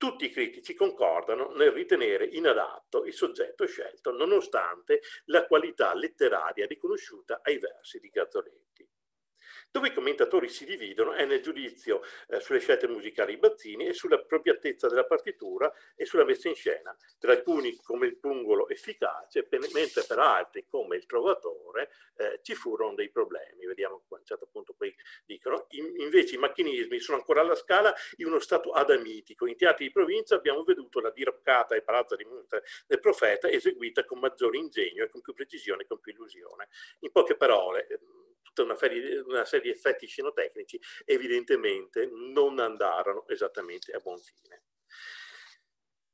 tutti i critici concordano nel ritenere inadatto il soggetto scelto nonostante la qualità letteraria riconosciuta ai versi di Gazzoletti dove i commentatori si dividono è nel giudizio eh, sulle scelte musicali di Bazzini e sulla sull'appropriatezza della partitura e sulla messa in scena, per alcuni come il pungolo efficace, mentre per altri come il trovatore eh, ci furono dei problemi. Vediamo a un certo punto poi dicono. In, invece i macchinismi sono ancora alla scala in uno stato adamitico. In teatri di provincia abbiamo veduto la diroccata e palazzo di Monte del profeta eseguita con maggiore ingegno e con più precisione e con più illusione. In poche parole, ehm, tutta una serie, una serie di effetti scenotecnici, evidentemente non andarono esattamente a buon fine.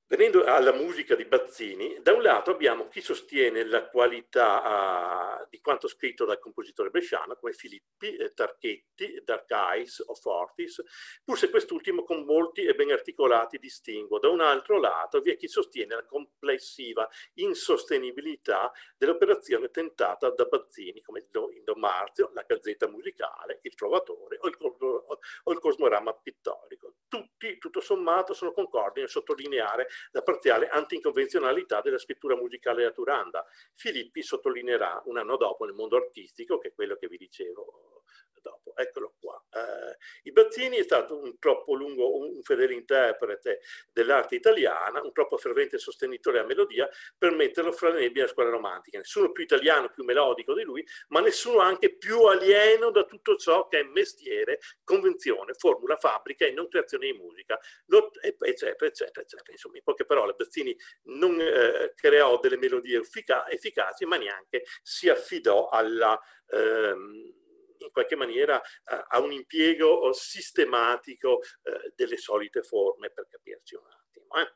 Venendo alla musica di Bazzini, da un lato abbiamo chi sostiene la qualità uh, di quanto scritto dal compositore bresciano, come Filippi, eh, Tarchetti, Dark Eyes o Fortis, pur se quest'ultimo con molti e ben articolati distinguo. Da un altro lato vi è chi sostiene la complessiva insostenibilità dell'operazione tentata da Bazzini, come il Indo Marzio, la Gazzetta Musicale, Il Trovatore o il, o il Cosmorama Pittorico. Tutti, tutto sommato, sono concordi nel sottolineare la parziale anticonvenzionalità della scrittura musicale a Turanda. Filippi sottolineerà un anno dopo nel mondo artistico, che è quello che vi dicevo eh, dopo. Eccolo qua. Eh, Bazzini è stato un troppo lungo, un fedele interprete dell'arte italiana, un troppo fervente sostenitore a melodia per metterlo fra le nebbie della scuola romantica. Nessuno più italiano, più melodico di lui, ma nessuno anche più alieno da tutto ciò che è mestiere, convenzione, formula, fabbrica e non creazione di musica, eccetera, eccetera, eccetera. Insomma, poche parole Bazzini non eh, creò delle melodie effica efficaci ma neanche si affidò alla... Ehm, in qualche maniera eh, a un impiego eh, sistematico eh, delle solite forme, per capirci un attimo. Eh?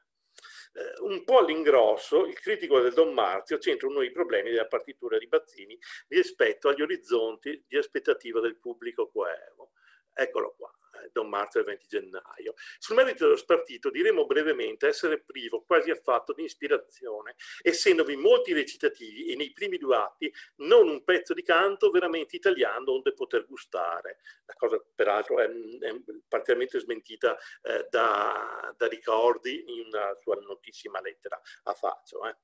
un po' all'ingrosso, il critico del Don Marzio centra uno dei problemi della partitura di Bazzini rispetto agli orizzonti di aspettativa del pubblico coevo. Eccolo qua da un marzo al 20 gennaio. Sul merito dello spartito diremo brevemente essere privo quasi affatto di ispirazione, essendovi molti recitativi e nei primi due atti non un pezzo di canto veramente italiano onde poter gustare. La cosa peraltro è, è parzialmente smentita eh, da, da, Ricordi in una sua notissima lettera a faccio. Eh.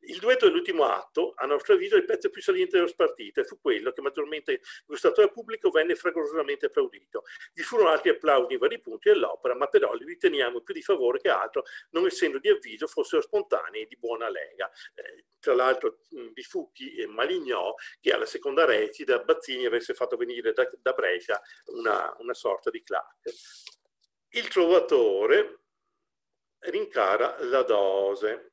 Il duetto dell'ultimo atto, a nostro avviso, è il pezzo più saliente dello spartito e fu quello che maggiormente gustato dal pubblico venne fragorosamente applaudito. Vi furono altri applausi in vari punti dell'opera, ma però li riteniamo più di favore che altro, non essendo di avviso fossero spontanei e di buona lega. Eh, tra l'altro vi fu chi malignò che alla seconda recita Bazzini avesse fatto venire da, da Brescia una, una sorta di clac. Il trovatore rincara la dose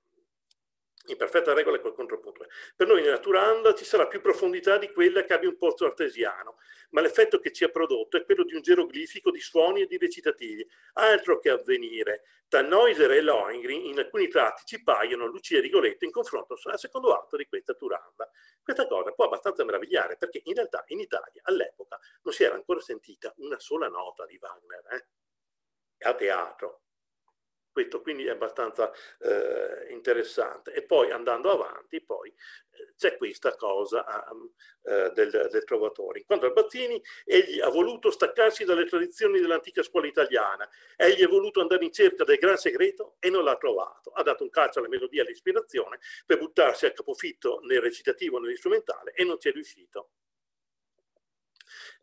in perfetta regola col contrappunto. Per noi nella Turanda ci sarà più profondità di quella che abbia un pozzo artesiano, ma l'effetto che ci ha prodotto è quello di un geroglifico di suoni e di recitativi, altro che avvenire. Tannhäuser e Lohengrin in alcuni tratti ci paiono Lucia e Rigoletto in confronto al secondo atto di questa Turanda. Questa cosa può abbastanza meravigliare perché in realtà in Italia all'epoca non si era ancora sentita una sola nota di Wagner eh? a teatro. Questo quindi è abbastanza eh, interessante. E poi andando avanti, poi eh, c'è questa cosa ehm, eh, del, del, Trovatore. Quanto a Bazzini, egli ha voluto staccarsi dalle tradizioni dell'antica scuola italiana, egli ha voluto andare in cerca del gran segreto e non l'ha trovato. Ha dato un calcio alla melodia e all'ispirazione per buttarsi a capofitto nel recitativo, nell'istrumentale e non ci è riuscito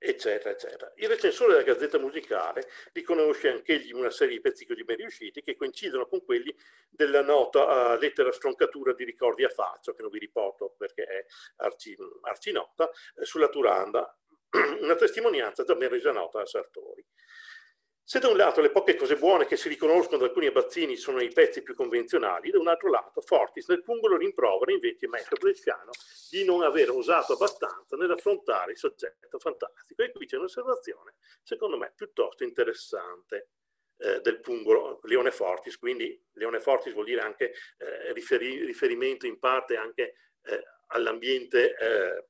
eccetera, eccetera. Il recensore della Gazzetta Musicale riconosce anch'egli una serie di pezzicoli ben riusciti che coincidono con quelli della nota uh, lettera stroncatura di ricordi a faccio, che non vi riporto perché è arci, arcinota, eh, sulla Turanda, [clears throat] una testimonianza già ben resa nota a Sartori. Se da un lato le poche cose buone che si riconoscono da alcuni abbazzini sono i pezzi più convenzionali, da un altro lato Fortis nel pungolo rimprovera invece il maestro bresciano di non aver osato abbastanza nell'affrontare il soggetto fantastico. E qui c'è un'osservazione, secondo me, piuttosto interessante eh, del pungolo Leone Fortis, quindi Leone Fortis vuol dire anche eh, riferimento in parte anche eh, all'ambiente eh,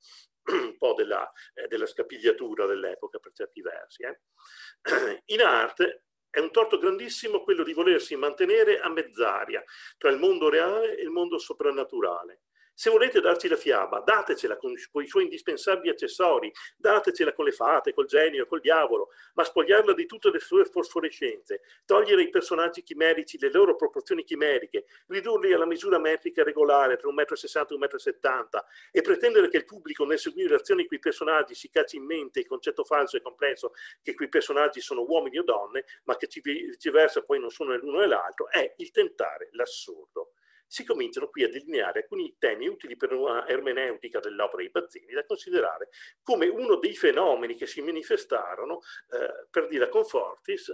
un po' della, eh, della scapigliatura dell'epoca per certi versi. Eh. [clears throat] In arte è un torto grandissimo quello di volersi mantenere a mezz'aria tra il mondo reale e il mondo soprannaturale. Se volete darci la fiaba, datecela con i suoi indispensabili accessori, datecela con le fate, col genio, col diavolo, ma spogliarla di tutte le sue fosforescenze, togliere i personaggi chimerici, le loro proporzioni chimeriche, ridurli alla misura metrica regolare tra 1,60 m e 1,70 m e pretendere che il pubblico nel seguire le azioni di quei personaggi si cacci in mente il concetto falso e complesso che quei personaggi sono uomini o donne, ma che viceversa poi non sono l'uno e l'altro, è il tentare l'assurdo si cominciano qui a delineare alcuni temi utili per una ermeneutica dell'opera di Bazzini da considerare come uno dei fenomeni che si manifestarono, eh, per dire a Confortis,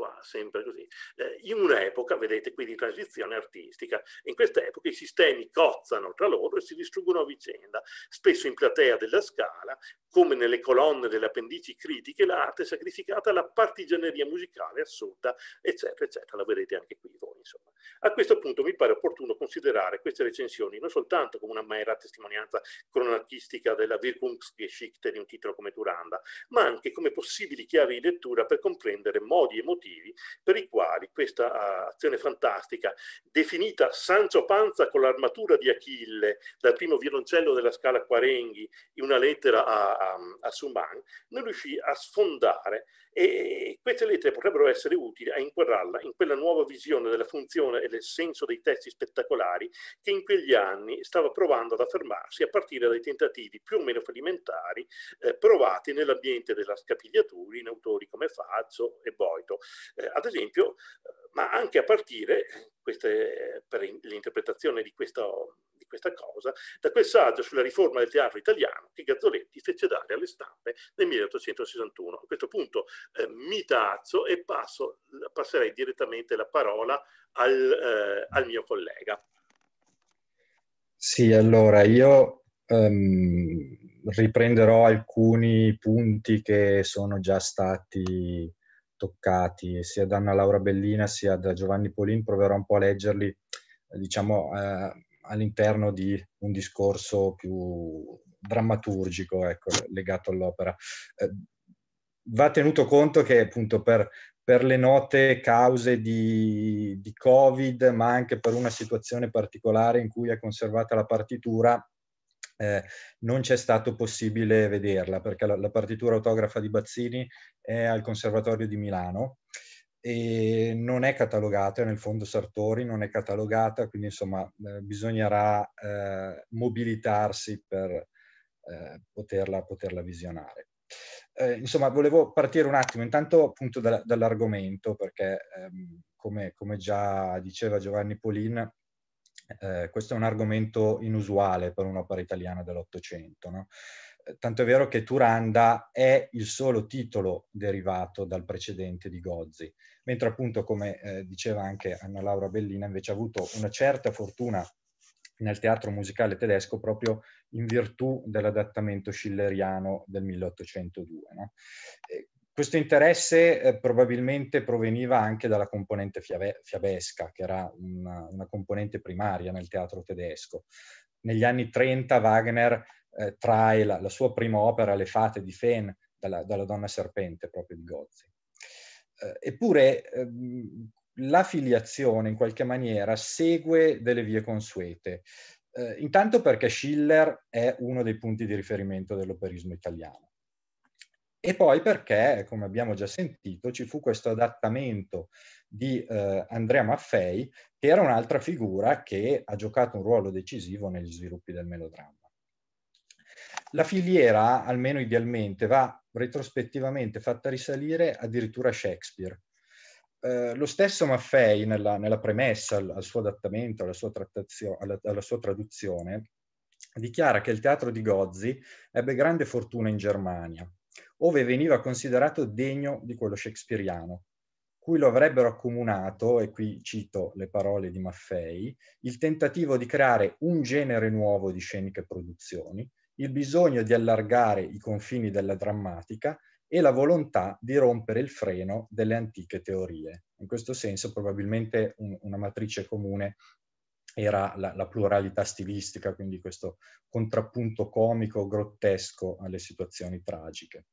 qua, sempre così, eh, in un'epoca, vedete qui, di transizione artistica. In questa epoca i sistemi cozzano tra loro e si distruggono a vicenda, spesso in platea della scala, come nelle colonne delle appendici critiche, l'arte è sacrificata alla partigianeria musicale assurda, eccetera, eccetera. La vedete anche qui voi, insomma. A questo punto mi pare opportuno considerare queste recensioni non soltanto come una mera testimonianza cronarchistica della Wirkungsgeschichte di un titolo come Turanda, ma anche come possibili chiavi di lettura per comprendere modi emotivi motivi per i quali questa ah, azione fantastica, definita Sancio Panza con l'armatura di Achille dal primo violoncello della scala Quarenghi in una lettera a, a, a Suman, non riuscì a sfondare e queste lettere potrebbero essere utili a inquadrarla in quella nuova visione della funzione e del senso dei testi spettacolari che in quegli anni stava provando ad affermarsi a partire dai tentativi più o meno fallimentari eh, provati nell'ambiente della scapigliatura in autori come Fazzo e Boito. Eh, ad esempio, eh, ma anche a partire, eh, queste, eh, per l'interpretazione di questo questa cosa da quel saggio sulla riforma del teatro italiano che Gazzoletti fece dare alle stampe nel 1861. A questo punto eh, mi tazzo e passo, passerei direttamente la parola al, eh, al mio collega. Sì, allora io um, riprenderò alcuni punti che sono già stati toccati sia da Anna Laura Bellina sia da Giovanni Polin, proverò un po' a leggerli, diciamo, eh, all'interno di un discorso più drammaturgico ecco, legato all'opera. Eh, va tenuto conto che appunto per, per le note cause di, di, Covid, ma anche per una situazione particolare in cui è conservata la partitura, eh, non c'è stato possibile vederla perché la, la partitura autografa di Bazzini è al Conservatorio di Milano e non è catalogata nel fondo Sartori, non è catalogata, quindi insomma eh, bisognerà eh, mobilitarsi per eh, poterla, poterla, visionare. Eh, insomma, volevo partire un attimo intanto appunto da, dall'argomento perché ehm, come, come, già diceva Giovanni Polin, eh, questo è un argomento inusuale per un'opera italiana dell'Ottocento. No? tanto è vero che Turanda è il solo titolo derivato dal precedente di Gozzi, mentre appunto, come eh, diceva anche Anna Laura Bellina, invece ha avuto una certa fortuna nel teatro musicale tedesco proprio in virtù dell'adattamento schilleriano del 1802. No? Questo interesse eh, probabilmente proveniva anche dalla componente fiabe- fiabesca, che era una, una componente primaria nel teatro tedesco. Negli anni 30 Wagner eh, trae la, la, sua prima opera, Le fate di Fen, dalla, dalla donna serpente proprio di Gozzi. Eh, eppure ehm, la filiazione in qualche maniera segue delle vie consuete. Eh, intanto perché Schiller è uno dei punti di riferimento dell'operismo italiano. E poi perché, come abbiamo già sentito, ci fu questo adattamento di eh, Andrea Maffei, che era un'altra figura che ha giocato un ruolo decisivo negli sviluppi del melodramma. La filiera, almeno idealmente, va retrospettivamente fatta risalire addirittura a Shakespeare. Eh, lo stesso Maffei, nella, nella premessa al, al, suo adattamento, alla sua, alla, alla sua traduzione, dichiara che il teatro di Gozzi ebbe grande fortuna in Germania, ove veniva considerato degno di quello shakespeariano, cui lo avrebbero accomunato, e qui cito le parole di Maffei, il tentativo di creare un genere nuovo di sceniche produzioni, il bisogno di allargare i confini della drammatica e la volontà di rompere il freno delle antiche teorie. In questo senso probabilmente un, una matrice comune era la, la, pluralità stilistica, quindi questo contrappunto comico grottesco alle situazioni tragiche.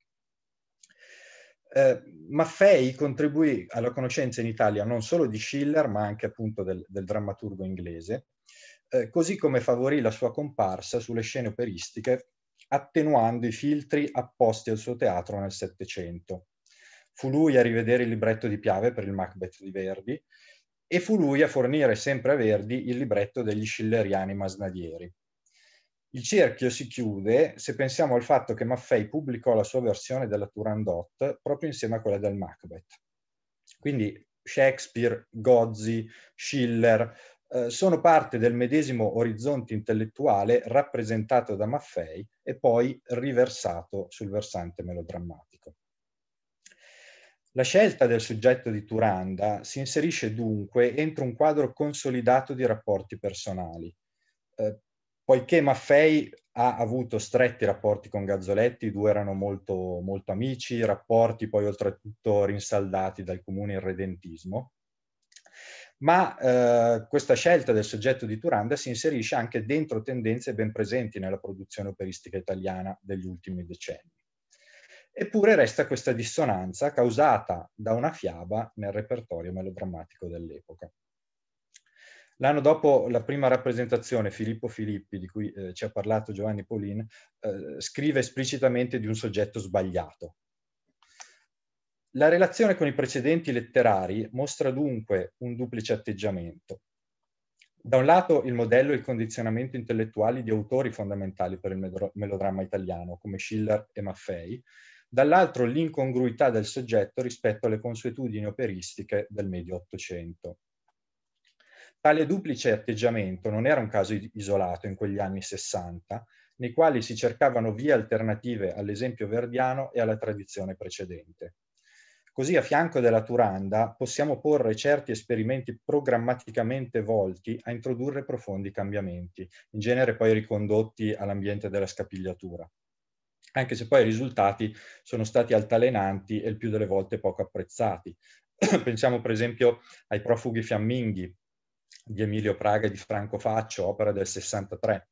Eh, Maffei contribuì alla conoscenza in Italia non solo di Schiller, ma anche appunto del, del drammaturgo inglese, eh, così come favorì la sua comparsa sulle scene operistiche, attenuando i filtri apposti al suo teatro nel Settecento. Fu lui a rivedere il libretto di Piave per il Macbeth di Verdi e fu lui a fornire sempre a Verdi il libretto degli schilleriani masnadieri. Il cerchio si chiude se pensiamo al fatto che Maffei pubblicò la sua versione della Turandot proprio insieme a quella del Macbeth. Quindi Shakespeare, Gozzi, Schiller, eh, sono parte del medesimo orizzonte intellettuale rappresentato da Maffei e poi riversato sul versante melodrammatico. La scelta del soggetto di Turanda si inserisce dunque entro un quadro consolidato di rapporti personali, eh, poiché Maffei ha avuto stretti rapporti con Gazzoletti, i due erano molto, molto amici, rapporti poi oltretutto rinsaldati dal comune irredentismo, ma eh, questa scelta del soggetto di Turanda si inserisce anche dentro tendenze ben presenti nella produzione operistica italiana degli ultimi decenni. Eppure resta questa dissonanza causata da una fiaba nel repertorio melodrammatico dell'epoca. L'anno dopo la prima rappresentazione, Filippo Filippi, di cui eh, ci ha parlato Giovanni Polin, eh, scrive esplicitamente di un soggetto sbagliato, la relazione con i precedenti letterari mostra dunque un duplice atteggiamento. Da un lato il modello e il condizionamento intellettuali di autori fondamentali per il melodramma italiano, come Schiller e Maffei, dall'altro l'incongruità del soggetto rispetto alle consuetudini operistiche del medio Ottocento. Tale duplice atteggiamento non era un caso isolato in quegli anni Sessanta, nei quali si cercavano vie alternative all'esempio verdiano e alla tradizione precedente. Così a fianco della Turanda possiamo porre certi esperimenti programmaticamente volti a introdurre profondi cambiamenti, in genere poi ricondotti all'ambiente della scapigliatura, anche se poi i risultati sono stati altalenanti e il più delle volte poco apprezzati. [clears throat] Pensiamo per esempio ai profughi fiamminghi di Emilio Praga e di Franco Faccio, opera del 63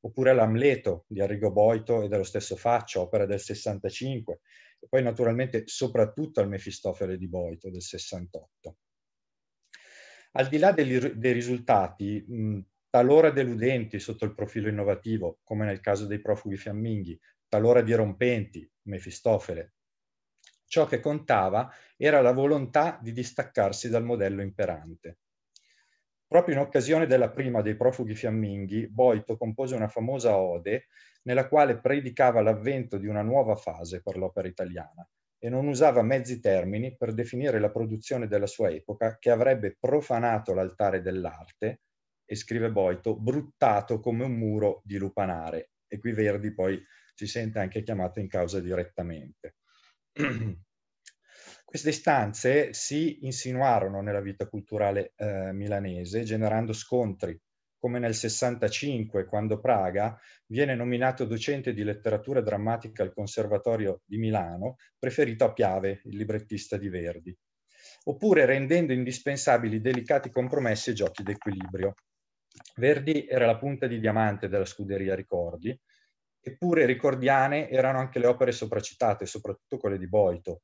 oppure l'Amleto di Arrigo Boito e dello stesso Faccio, opera del 65, e poi naturalmente soprattutto al Mefistofele di Boito del 68. Al di là dei, dei risultati, mh, talora deludenti sotto il profilo innovativo, come nel caso dei profughi fiamminghi, talora dirompenti, Mefistofele, ciò che contava era la volontà di distaccarsi dal modello imperante. Proprio in occasione della prima dei profughi fiamminghi, Boito compose una famosa ode nella quale predicava l'avvento di una nuova fase per l'opera italiana e non usava mezzi termini per definire la produzione della sua epoca che avrebbe profanato l'altare dell'arte e scrive Boito, bruttato come un muro di lupanare. E qui Verdi poi si sente anche chiamato in causa direttamente. [clears throat] Queste istanze si insinuarono nella vita culturale eh, milanese, generando scontri, come nel 65, quando Praga viene nominato docente di letteratura drammatica al Conservatorio di Milano, preferito a Piave, il librettista di Verdi, oppure rendendo indispensabili delicati compromessi e giochi d'equilibrio. Verdi era la punta di diamante della scuderia Ricordi, eppure ricordiane erano anche le opere sopracitate, soprattutto quelle di Boito,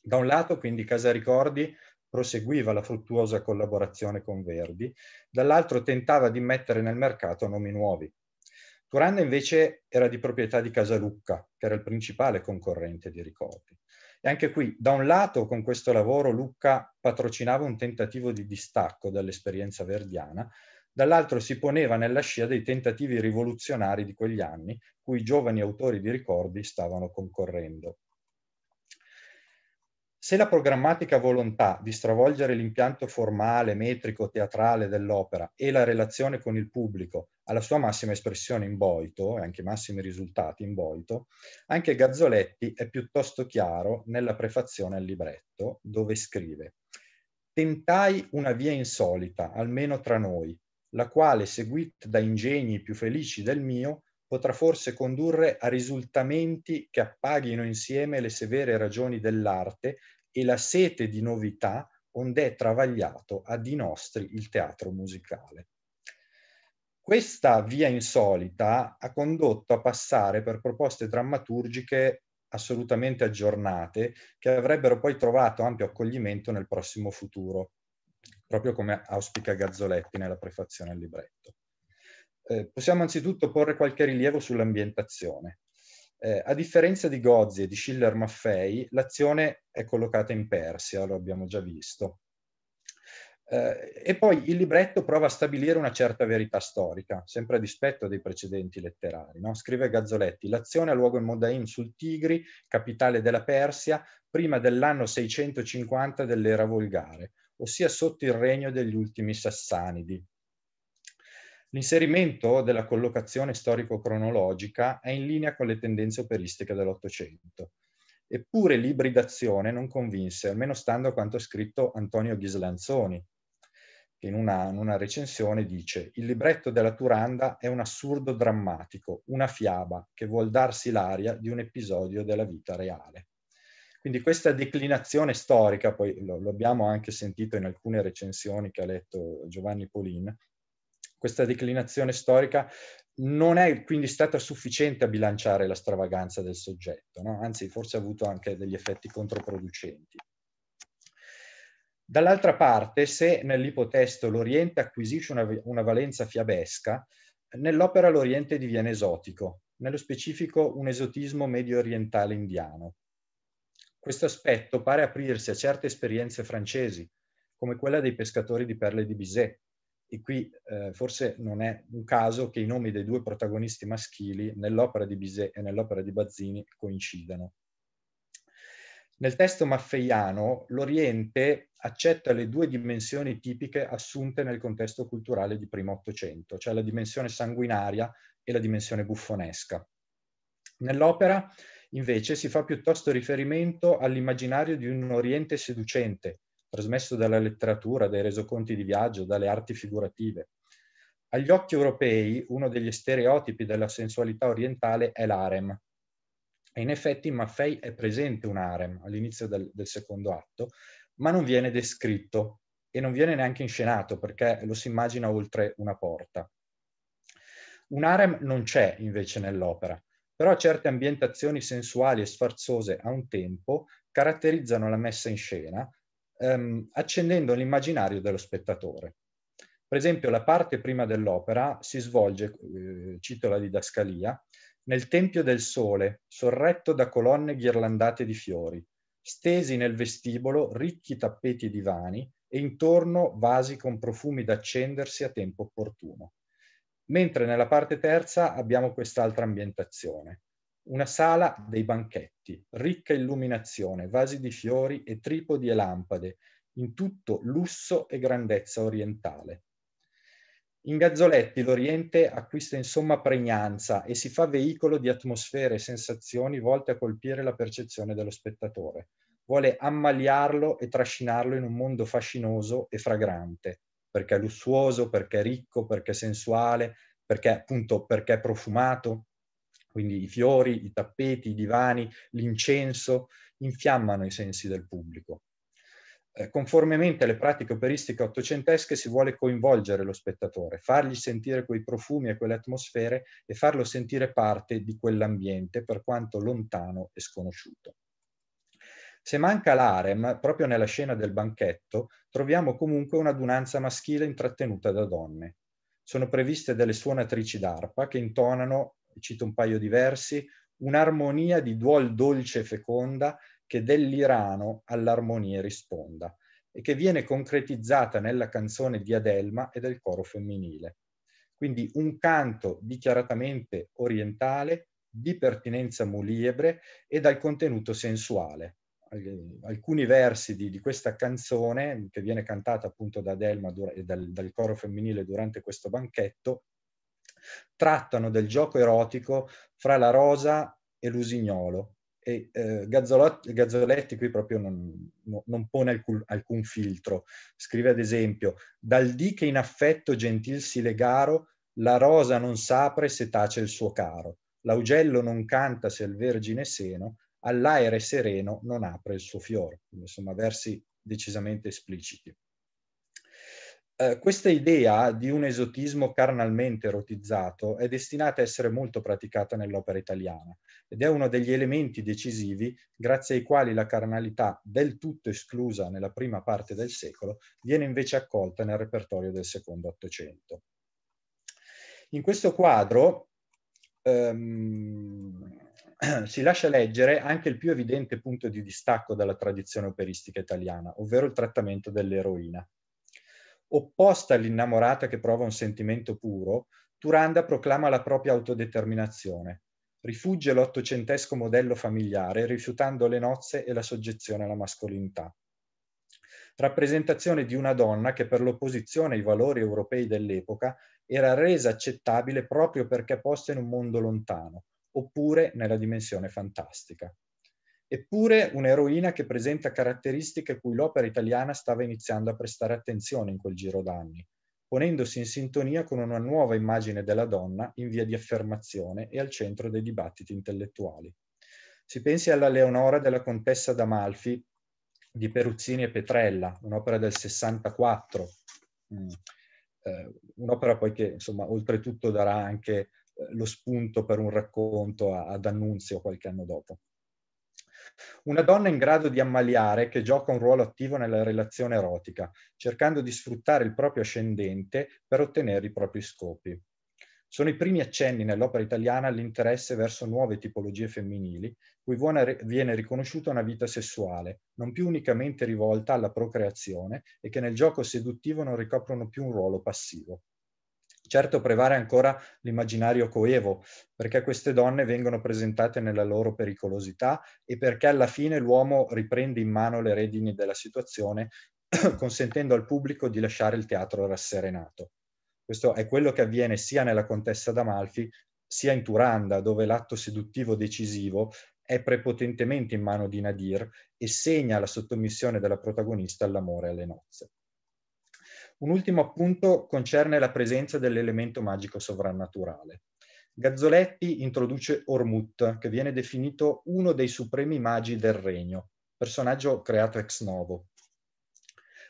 da un lato, quindi, Casa Ricordi proseguiva la fruttuosa collaborazione con Verdi, dall'altro tentava di mettere nel mercato nomi nuovi. Turanda invece era di proprietà di Casalucca, che era il principale concorrente di Ricordi. E anche qui, da un lato, con questo lavoro Lucca patrocinava un tentativo di distacco dall'esperienza verdiana, dall'altro si poneva nella scia dei tentativi rivoluzionari di quegli anni, cui i giovani autori di Ricordi stavano concorrendo. Se la programmatica volontà di stravolgere l'impianto formale, metrico, teatrale dell'opera e la relazione con il pubblico alla sua massima espressione in boito e anche massimi risultati in boito, anche Gazzoletti è piuttosto chiaro nella prefazione al libretto, dove scrive «Tentai una via insolita, almeno tra noi, la quale, seguita da ingegni più felici del mio, potrà forse condurre a risultamenti che appaghino insieme le severe ragioni dell'arte e la sete di novità ond'è travagliato a di nostri il teatro musicale. Questa via insolita ha condotto a passare per proposte drammaturgiche assolutamente aggiornate che avrebbero poi trovato ampio accoglimento nel prossimo futuro, proprio come auspica Gazzoletti nella prefazione al libretto. Eh, possiamo anzitutto porre qualche rilievo sull'ambientazione. Eh, a differenza di Gozzi e di Schiller Maffei, l'azione è collocata in Persia, lo abbiamo già visto. Eh, e poi il libretto prova a stabilire una certa verità storica, sempre a dispetto dei precedenti letterari. No? Scrive Gazzoletti, l'azione ha luogo in Modain sul Tigri, capitale della Persia, prima dell'anno 650 dell'era volgare, ossia sotto il regno degli ultimi sassanidi, L'inserimento della collocazione storico-cronologica è in linea con le tendenze operistiche dell'Ottocento. Eppure l'ibridazione non convinse, almeno stando a quanto ha scritto Antonio Ghislanzoni, che in una, in una, recensione dice «Il libretto della Turanda è un assurdo drammatico, una fiaba che vuol darsi l'aria di un episodio della vita reale». Quindi questa declinazione storica, poi lo, lo abbiamo anche sentito in alcune recensioni che ha letto Giovanni Polin, questa declinazione storica non è quindi stata sufficiente a bilanciare la stravaganza del soggetto, no? anzi forse ha avuto anche degli effetti controproducenti. Dall'altra parte, se nell'ipotesto l'Oriente acquisisce una, una valenza fiabesca, nell'opera l'Oriente diviene esotico, nello specifico un esotismo medio orientale indiano. Questo aspetto pare aprirsi a certe esperienze francesi, come quella dei pescatori di perle di Bizet, e qui eh, forse non è un caso che i nomi dei due protagonisti maschili nell'opera di Bizet e nell'opera di Bazzini coincidano. Nel testo maffeiano l'Oriente accetta le due dimensioni tipiche assunte nel contesto culturale di primo Ottocento, cioè la dimensione sanguinaria e la dimensione buffonesca. Nell'opera invece si fa piuttosto riferimento all'immaginario di un Oriente seducente, trasmesso dalla letteratura, dai resoconti di viaggio, dalle arti figurative. Agli occhi europei, uno degli stereotipi della sensualità orientale è l'arem. E in effetti in Maffei è presente un harem all'inizio del, del secondo atto, ma non viene descritto e non viene neanche inscenato perché lo si immagina oltre una porta. Un harem non c'è invece nell'opera, però certe ambientazioni sensuali e sfarzose a un tempo caratterizzano la messa in scena ehm, accendendo l'immaginario dello spettatore. Per esempio la parte prima dell'opera si svolge, eh, cito la didascalia, nel Tempio del Sole, sorretto da colonne ghirlandate di fiori, stesi nel vestibolo ricchi tappeti e divani e intorno vasi con profumi da accendersi a tempo opportuno. Mentre nella parte terza abbiamo quest'altra ambientazione una sala dei banchetti, ricca illuminazione, vasi di fiori e tripodi e lampade, in tutto lusso e grandezza orientale. In Gazzoletti l'Oriente acquista insomma pregnanza e si fa veicolo di atmosfere e sensazioni volte a colpire la percezione dello spettatore. Vuole ammaliarlo e trascinarlo in un mondo fascinoso e fragrante, perché è lussuoso, perché è ricco, perché è sensuale, perché appunto perché è profumato. Quindi i fiori, i tappeti, i divani, l'incenso infiammano i sensi del pubblico. Eh, conformemente alle pratiche operistiche ottocentesche si vuole coinvolgere lo spettatore, fargli sentire quei profumi e quelle atmosfere e farlo sentire parte di quell'ambiente per quanto lontano e sconosciuto. Se manca l'arem, proprio nella scena del banchetto, troviamo comunque un'adunanza maschile intrattenuta da donne. Sono previste delle suonatrici d'arpa che intonano cito un paio di versi, un'armonia di duol dolce e feconda che dell'Irano all'armonia risponda e che viene concretizzata nella canzone di Adelma e del coro femminile. Quindi un canto dichiaratamente orientale, di pertinenza muliebre e dal contenuto sensuale. Alcuni versi di, di questa canzone, che viene cantata appunto da Adelma e dal, dal coro femminile durante questo banchetto, trattano del gioco erotico fra la rosa e l'usignolo. E eh, Gazzoletti qui proprio non, non pone alcun, alcun, filtro. Scrive ad esempio, dal dì che in affetto gentil si legaro, la rosa non s'apre se tace il suo caro, l'augello non canta se il vergine seno, all'aere sereno non apre il suo fiore. Insomma, versi decisamente espliciti. Eh, questa idea di un esotismo carnalmente erotizzato è destinata a essere molto praticata nell'opera italiana ed è uno degli elementi decisivi grazie ai quali la carnalità, del tutto esclusa nella prima parte del secolo, viene invece accolta nel repertorio del secondo Ottocento. In questo quadro ehm, [clears throat] si lascia leggere anche il più evidente punto di distacco dalla tradizione operistica italiana, ovvero il trattamento dell'eroina. Opposta all'innamorata che prova un sentimento puro, Turanda proclama la propria autodeterminazione. Rifugge l'ottocentesco modello familiare, rifiutando le nozze e la soggezione alla mascolinità. Rappresentazione di una donna che per l'opposizione ai valori europei dell'epoca era resa accettabile proprio perché posta in un mondo lontano, oppure nella dimensione fantastica eppure un'eroina che presenta caratteristiche cui l'opera italiana stava iniziando a prestare attenzione in quel giro d'anni, ponendosi in sintonia con una nuova immagine della donna in via di affermazione e al centro dei dibattiti intellettuali. Si pensi alla Leonora della Contessa d'Amalfi di Peruzzini e Petrella, un'opera del 64, mm. eh, un'opera poi che insomma oltretutto darà anche eh, lo spunto per un racconto ad Annunzio qualche anno dopo. Una donna in grado di ammaliare che gioca un ruolo attivo nella relazione erotica, cercando di sfruttare il proprio ascendente per ottenere i propri scopi. Sono i primi accenni nell'opera italiana all'interesse verso nuove tipologie femminili, cui viene riconosciuta una vita sessuale, non più unicamente rivolta alla procreazione e che nel gioco seduttivo non ricoprono più un ruolo passivo. Certo prevale ancora l'immaginario coevo, perché queste donne vengono presentate nella loro pericolosità e perché alla fine l'uomo riprende in mano le redini della situazione, [clears throat] consentendo al pubblico di lasciare il teatro rasserenato. Questo è quello che avviene sia nella Contessa d'Amalfi sia in Turanda, dove l'atto seduttivo decisivo è prepotentemente in mano di Nadir e segna la sottomissione della protagonista all'amore e alle nozze. Un ultimo appunto concerne la presenza dell'elemento magico sovrannaturale. Gazzoletti introduce Ormut, che viene definito uno dei supremi magi del regno, personaggio creato ex novo.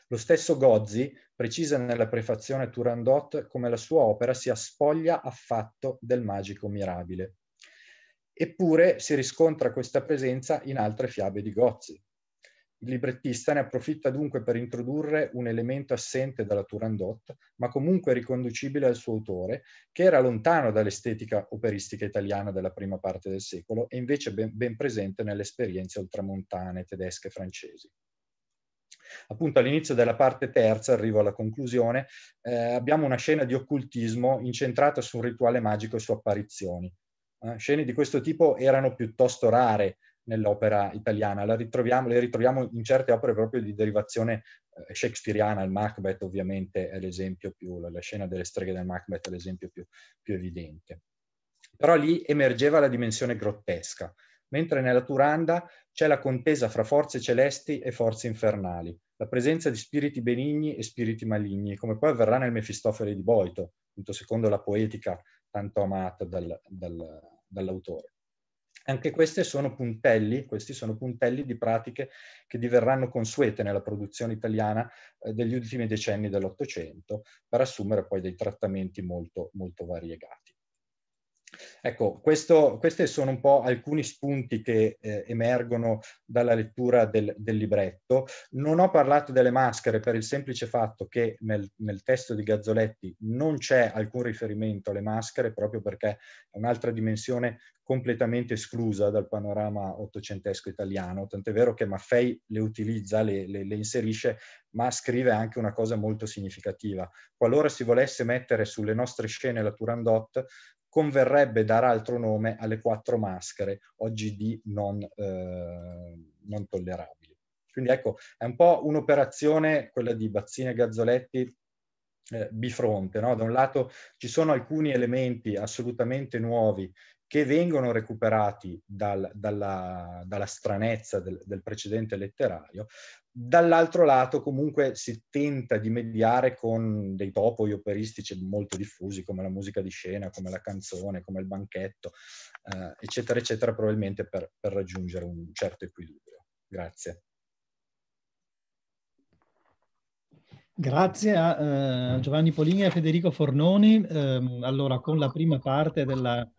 Lo stesso Gozzi precisa nella prefazione Turandot come la sua opera sia spoglia affatto del magico mirabile. Eppure si riscontra questa presenza in altre fiabe di Gozzi, il librettista ne approfitta dunque per introdurre un elemento assente dalla Turandot, ma comunque riconducibile al suo autore, che era lontano dall'estetica operistica italiana della prima parte del secolo e invece ben, ben presente nelle esperienze ultramontane tedesche e francesi. Appunto all'inizio della parte terza, arrivo alla conclusione, eh, abbiamo una scena di occultismo incentrata su un rituale magico e su apparizioni. Eh, scene di questo tipo erano piuttosto rare nell'opera italiana. Ritroviamo, le ritroviamo in certe opere proprio di derivazione eh, shakespeariana, il Macbeth ovviamente è l'esempio più, la scena delle streghe del Macbeth è l'esempio più, più evidente. Però lì emergeva la dimensione grottesca, mentre nella Turanda c'è la contesa fra forze celesti e forze infernali, la presenza di spiriti benigni e spiriti maligni, come poi avverrà nel Mefistofele di Boito, appunto secondo la poetica tanto amata dal, dal, dall'autore. Anche questi sono puntelli, questi sono puntelli di pratiche che diverranno consuete nella produzione italiana eh, degli ultimi decenni dell'Ottocento per assumere poi dei trattamenti molto, molto variegati. Ecco, questo, questi sono un po' alcuni spunti che eh, emergono dalla lettura del, del, libretto. Non ho parlato delle maschere per il semplice fatto che nel, nel testo di Gazzoletti non c'è alcun riferimento alle maschere, proprio perché è un'altra dimensione completamente esclusa dal panorama ottocentesco italiano, tant'è vero che Maffei le utilizza, le, le, le, inserisce, ma scrive anche una cosa molto significativa. Qualora si volesse mettere sulle nostre scene la Turandot, converrebbe dare altro nome alle quattro maschere oggi non, eh, non tollerabili. Quindi ecco, è un po' un'operazione, quella di Bazzini e Gazzoletti, eh, bifronte. No? Da un lato ci sono alcuni elementi assolutamente nuovi che vengono recuperati dal, dalla, dalla, stranezza del, del, precedente letterario. Dall'altro lato comunque si tenta di mediare con dei topoi operistici molto diffusi come la musica di scena, come la canzone, come il banchetto, eh, eccetera, eccetera, probabilmente per, per raggiungere un certo equilibrio. Grazie. Grazie a eh, Giovanni Polini e a Federico Fornoni. Eh, allora, con la prima parte della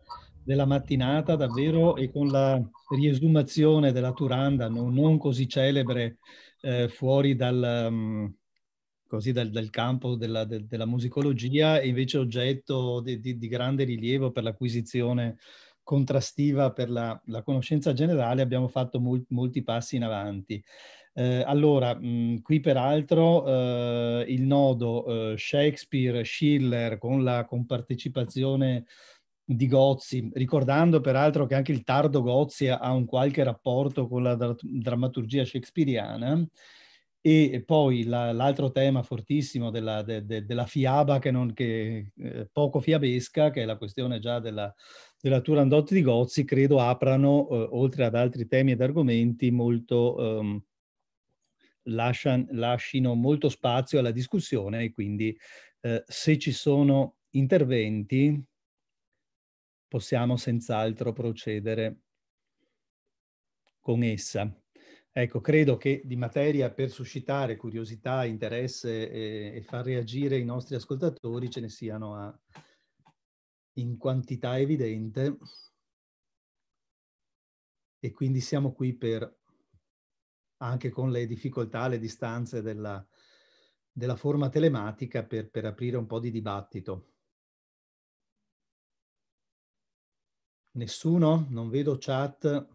della mattinata davvero e con la riesumazione della Turanda non, non così celebre eh, fuori dal, um, così dal, dal campo della, de, della, musicologia e invece oggetto di, di, di grande rilievo per l'acquisizione contrastiva per la, la, conoscenza generale abbiamo fatto mol, molti passi in avanti. Eh, allora, mh, mm, qui peraltro eh, il nodo eh, Shakespeare-Schiller con la compartecipazione di Gozzi, ricordando peraltro che anche il tardo Gozzi ha un qualche rapporto con la drammaturgia shakespeariana, e poi la, l'altro tema fortissimo della, de, de, della fiaba che, non, che eh, poco fiabesca, che è la questione già della, della Turandot di Gozzi, credo aprano, eh, oltre ad altri temi ed argomenti, molto, ehm, lascian, lasciano molto spazio alla discussione e quindi eh, se ci sono interventi possiamo senz'altro procedere con essa. Ecco, credo che di materia per suscitare curiosità, interesse e, e far reagire i nostri ascoltatori ce ne siano a, in quantità evidente e quindi siamo qui per, anche con le difficoltà, le distanze della, della forma telematica, per, per aprire un po' di dibattito. Nessuno? Non vedo chat.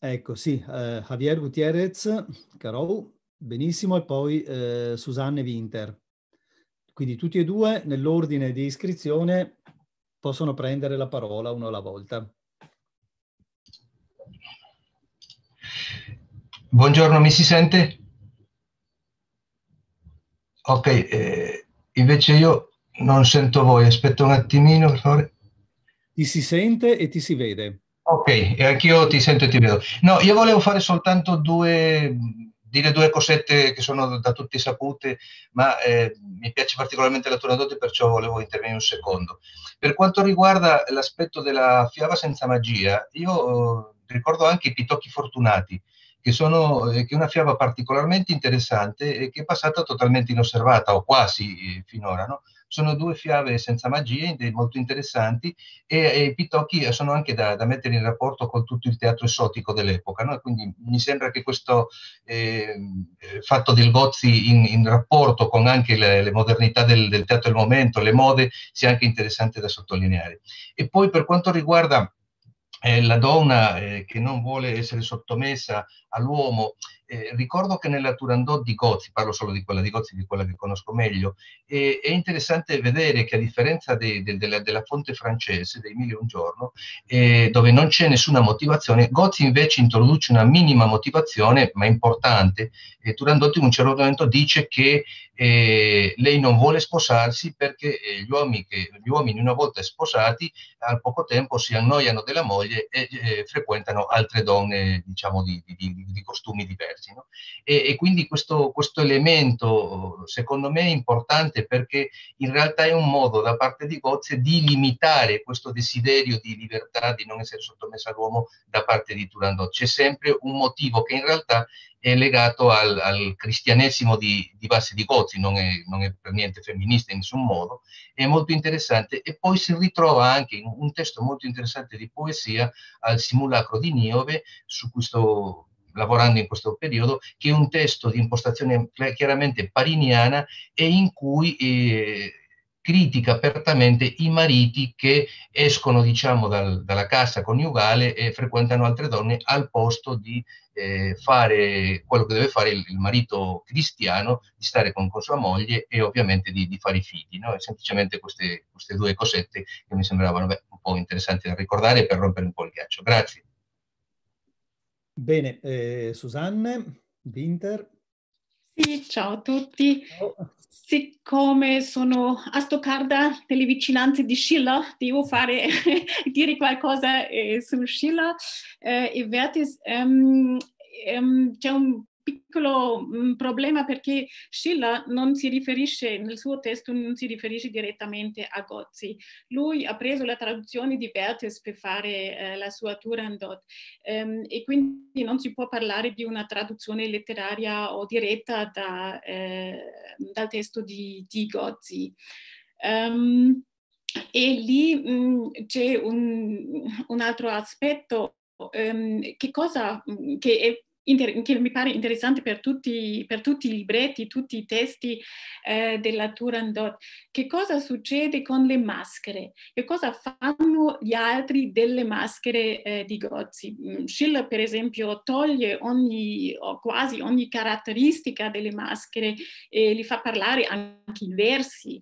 Ecco, sì, eh, Javier Gutierrez, Carou, benissimo, e poi eh, Susanne Winter. Quindi tutti e due, nell'ordine di iscrizione, possono prendere la parola uno alla volta. Buongiorno, mi si sente? Ok, eh, invece io non sento voi, aspetta un attimino per favore. Ti si sente e ti si vede. Ok, e anch'io ti sento e ti vedo. No, io volevo fare soltanto due, dire due cosette che sono da tutti sapute, ma eh, mi piace particolarmente la tua dote, perciò volevo intervenire un secondo. Per quanto riguarda l'aspetto della fiaba senza magia, io eh, ricordo anche i pitocchi fortunati, che, sono, eh, che è una fiaba particolarmente interessante e che è passata totalmente inosservata, o quasi eh, finora. No? Sono due fiabe senza magie, molto interessanti, e, e i pitocchi eh, sono anche da, da, mettere in rapporto con tutto il teatro esotico dell'epoca. No? Quindi mi sembra che questo ehm, eh, fatto del Gozzi in, in rapporto con anche le, le modernità del, del teatro del momento, le mode, sia anche interessante da sottolineare. E poi per quanto riguarda eh, la donna eh, che non vuole essere sottomessa all'uomo. Eh, ricordo che nella Turandot di Gozzi, parlo solo di quella di Gozzi, di quella che conosco meglio, eh, è interessante vedere che a differenza de, de, de, della, fonte francese, dei Mille un giorno, eh, dove non c'è nessuna motivazione, Gozzi invece introduce una minima motivazione, ma importante, e Turandot in un certo momento dice che eh, lei non vuole sposarsi perché eh, gli uomini, che, gli uomini, una volta sposati al poco tempo si annoiano della moglie e eh, frequentano altre donne diciamo di, di di, costumi diversi. No? E, e, quindi questo, questo elemento secondo me è importante perché in realtà è un modo da parte di Gozze di limitare questo desiderio di libertà, di non essere sottomessa all'uomo da parte di Turandot. C'è sempre un motivo che in realtà è legato al, al cristianesimo di, di, base di Gozzi, non è, non è, per niente femminista in nessun modo, è molto interessante e poi si ritrova anche in un testo molto interessante di poesia al simulacro di Niobe su questo lavorando in questo periodo, che è un testo di impostazione chiaramente pariniana e in cui eh, critica apertamente i mariti che escono diciamo, dal, dalla cassa coniugale e frequentano altre donne al posto di eh, fare quello che deve fare il, il, marito cristiano, di stare con, con sua moglie e ovviamente di, di fare i figli. No? semplicemente queste, queste due cosette che mi sembravano beh, un po' interessanti da ricordare per rompere un po' il ghiaccio. Grazie. Bene, eh, Susanne, Winter. Sì, ciao a tutti. Ciao. Siccome sono a Stoccarda, nelle vicinanze di Scilla, devo fare, [laughs] dire qualcosa eh, su Scilla. eh, e Vertis. Ehm, ehm, c'è un piccolo mh, problema perché Schiller non si riferisce, nel suo testo non si riferisce direttamente a Gozzi. Lui ha preso la traduzione di Vertes per fare eh, la sua Turandot ehm, e quindi non si può parlare di una traduzione letteraria o diretta da, eh, dal testo di, di Gozzi. Um, e lì c'è un, un altro aspetto ehm, che cosa che è inter- che mi pare interessante per tutti, per tutti, i libretti, tutti i testi eh, della Turandot. Che cosa succede con le maschere? Che cosa fanno gli altri delle maschere eh, di Gozzi? Mm, Schiller, per esempio, toglie ogni, o quasi ogni caratteristica delle maschere e li fa parlare anche in versi.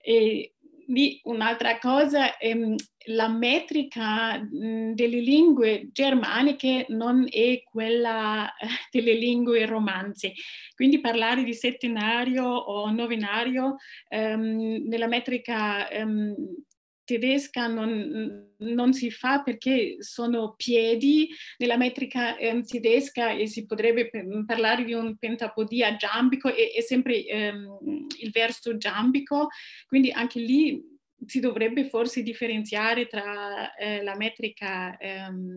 E Lì un'altra cosa, ehm, la metrica mh, delle lingue germaniche non è quella eh, delle lingue romanze, quindi parlare di settenario o novenario ehm, nella metrica ehm, tedesca non, non, si fa perché sono piedi, nella metrica ehm, eh, tedesca e si potrebbe mm, parlare di un pentapodia giambico, è, è sempre ehm, il verso giambico, quindi anche lì si dovrebbe forse differenziare tra eh, la metrica ehm,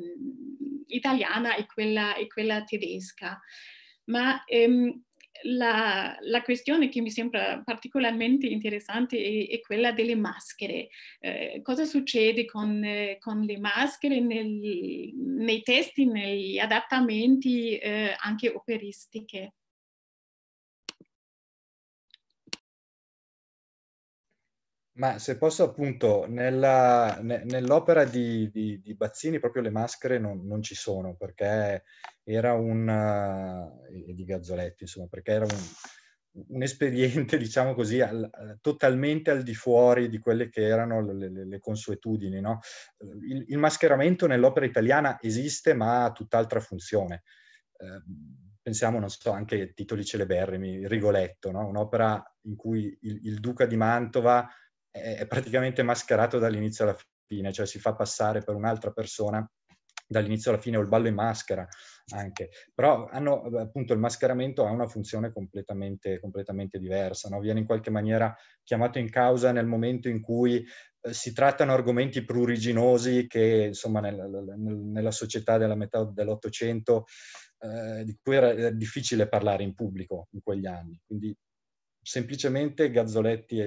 italiana e quella, e quella, tedesca. Ma ehm, la, la, questione che mi sembra particolarmente interessante è, è quella delle maschere. Eh, cosa succede con, eh, con le maschere nel, nei testi, negli adattamenti eh, anche operistiche? Ma se posso appunto, nella, ne, nell'opera di, di, di, Bazzini proprio le maschere non, non ci sono perché era un, eh, e di Gazzoletti insomma, perché era un, un espediente [laughs] diciamo così al, eh, totalmente al di fuori di quelle che erano le, le, le consuetudini. No? Il, il, mascheramento nell'opera italiana esiste ma ha tutt'altra funzione. Eh, pensiamo, non so, anche titoli celeberrimi, Rigoletto, no? un'opera in cui il, il duca di Mantova è praticamente mascherato dall'inizio alla fine, cioè si fa passare per un'altra persona dall'inizio alla fine o il ballo in maschera anche, però hanno appunto il mascheramento ha una funzione completamente, completamente diversa, no? viene in qualche maniera chiamato in causa nel momento in cui eh, si trattano argomenti pruriginosi che insomma nel, nel, nella società della metà dell'Ottocento eh, di cui era, difficile parlare in pubblico in quegli anni, quindi semplicemente Gazzoletti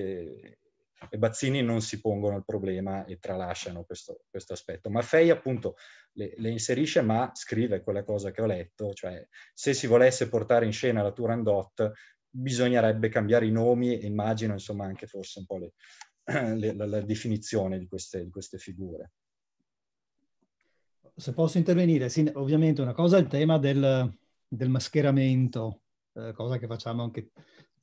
e Bazzini non si pongono il problema e tralasciano questo, questo aspetto. Ma Fei appunto le, le, inserisce ma scrive quella cosa che ho letto, cioè se si volesse portare in scena la Turandot bisognerebbe cambiare i nomi e immagino insomma anche forse un po' le, [clears throat] le, la, la, definizione di queste, di queste figure se posso intervenire, sì, ovviamente una cosa è il tema del, del mascheramento, eh, cosa che facciamo anche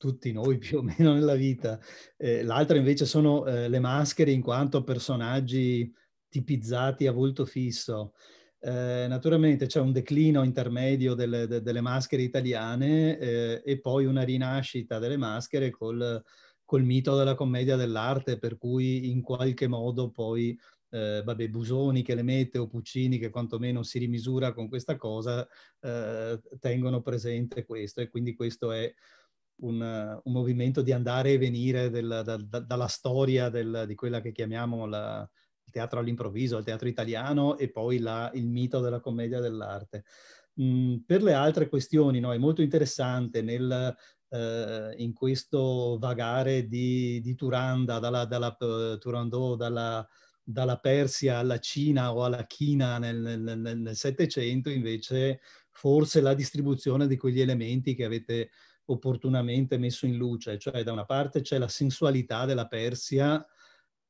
tutti noi più o meno nella vita. Eh, l'altra invece sono eh, le maschere in quanto personaggi tipizzati a volto fisso. Eh, naturalmente c'è un declino intermedio delle, de, delle maschere italiane eh, e poi una rinascita delle maschere col, col, mito della commedia dell'arte, per cui in qualche modo poi eh, vabbè, Busoni che le mette o Puccini che quantomeno si rimisura con questa cosa eh, tengono presente questo e quindi questo è un, un, movimento di andare e venire del, da, da, dalla storia del, di quella che chiamiamo la, il teatro all'improvviso, il teatro italiano e poi la, il mito della commedia dell'arte. Mm, per le altre questioni no, è molto interessante nel, eh, in questo vagare di, di Turanda, dalla, dalla uh, Turandot, dalla, dalla Persia alla Cina o alla China nel Settecento, invece forse la distribuzione di quegli elementi che avete opportunamente messo in luce, cioè da una parte c'è la sensualità della Persia,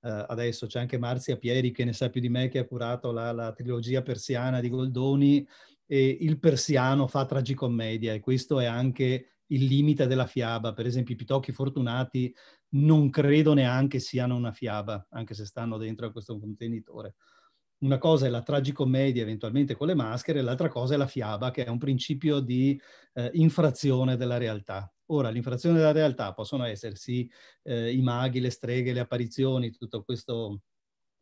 Uh, adesso c'è anche Marzia Pieri che ne sa più di me, che ha curato la, la, trilogia persiana di Goldoni, e il persiano fa tragicommedia e questo è anche il limite della fiaba. Per esempio i Pitocchi Fortunati non credo neanche siano una fiaba, anche se stanno dentro a questo contenitore una cosa è la tragicommedia eventualmente con le maschere, l'altra cosa è la fiaba, che è un principio di eh, infrazione della realtà. Ora, l'infrazione della realtà possono essersi eh, i maghi, le streghe, le apparizioni, tutto questo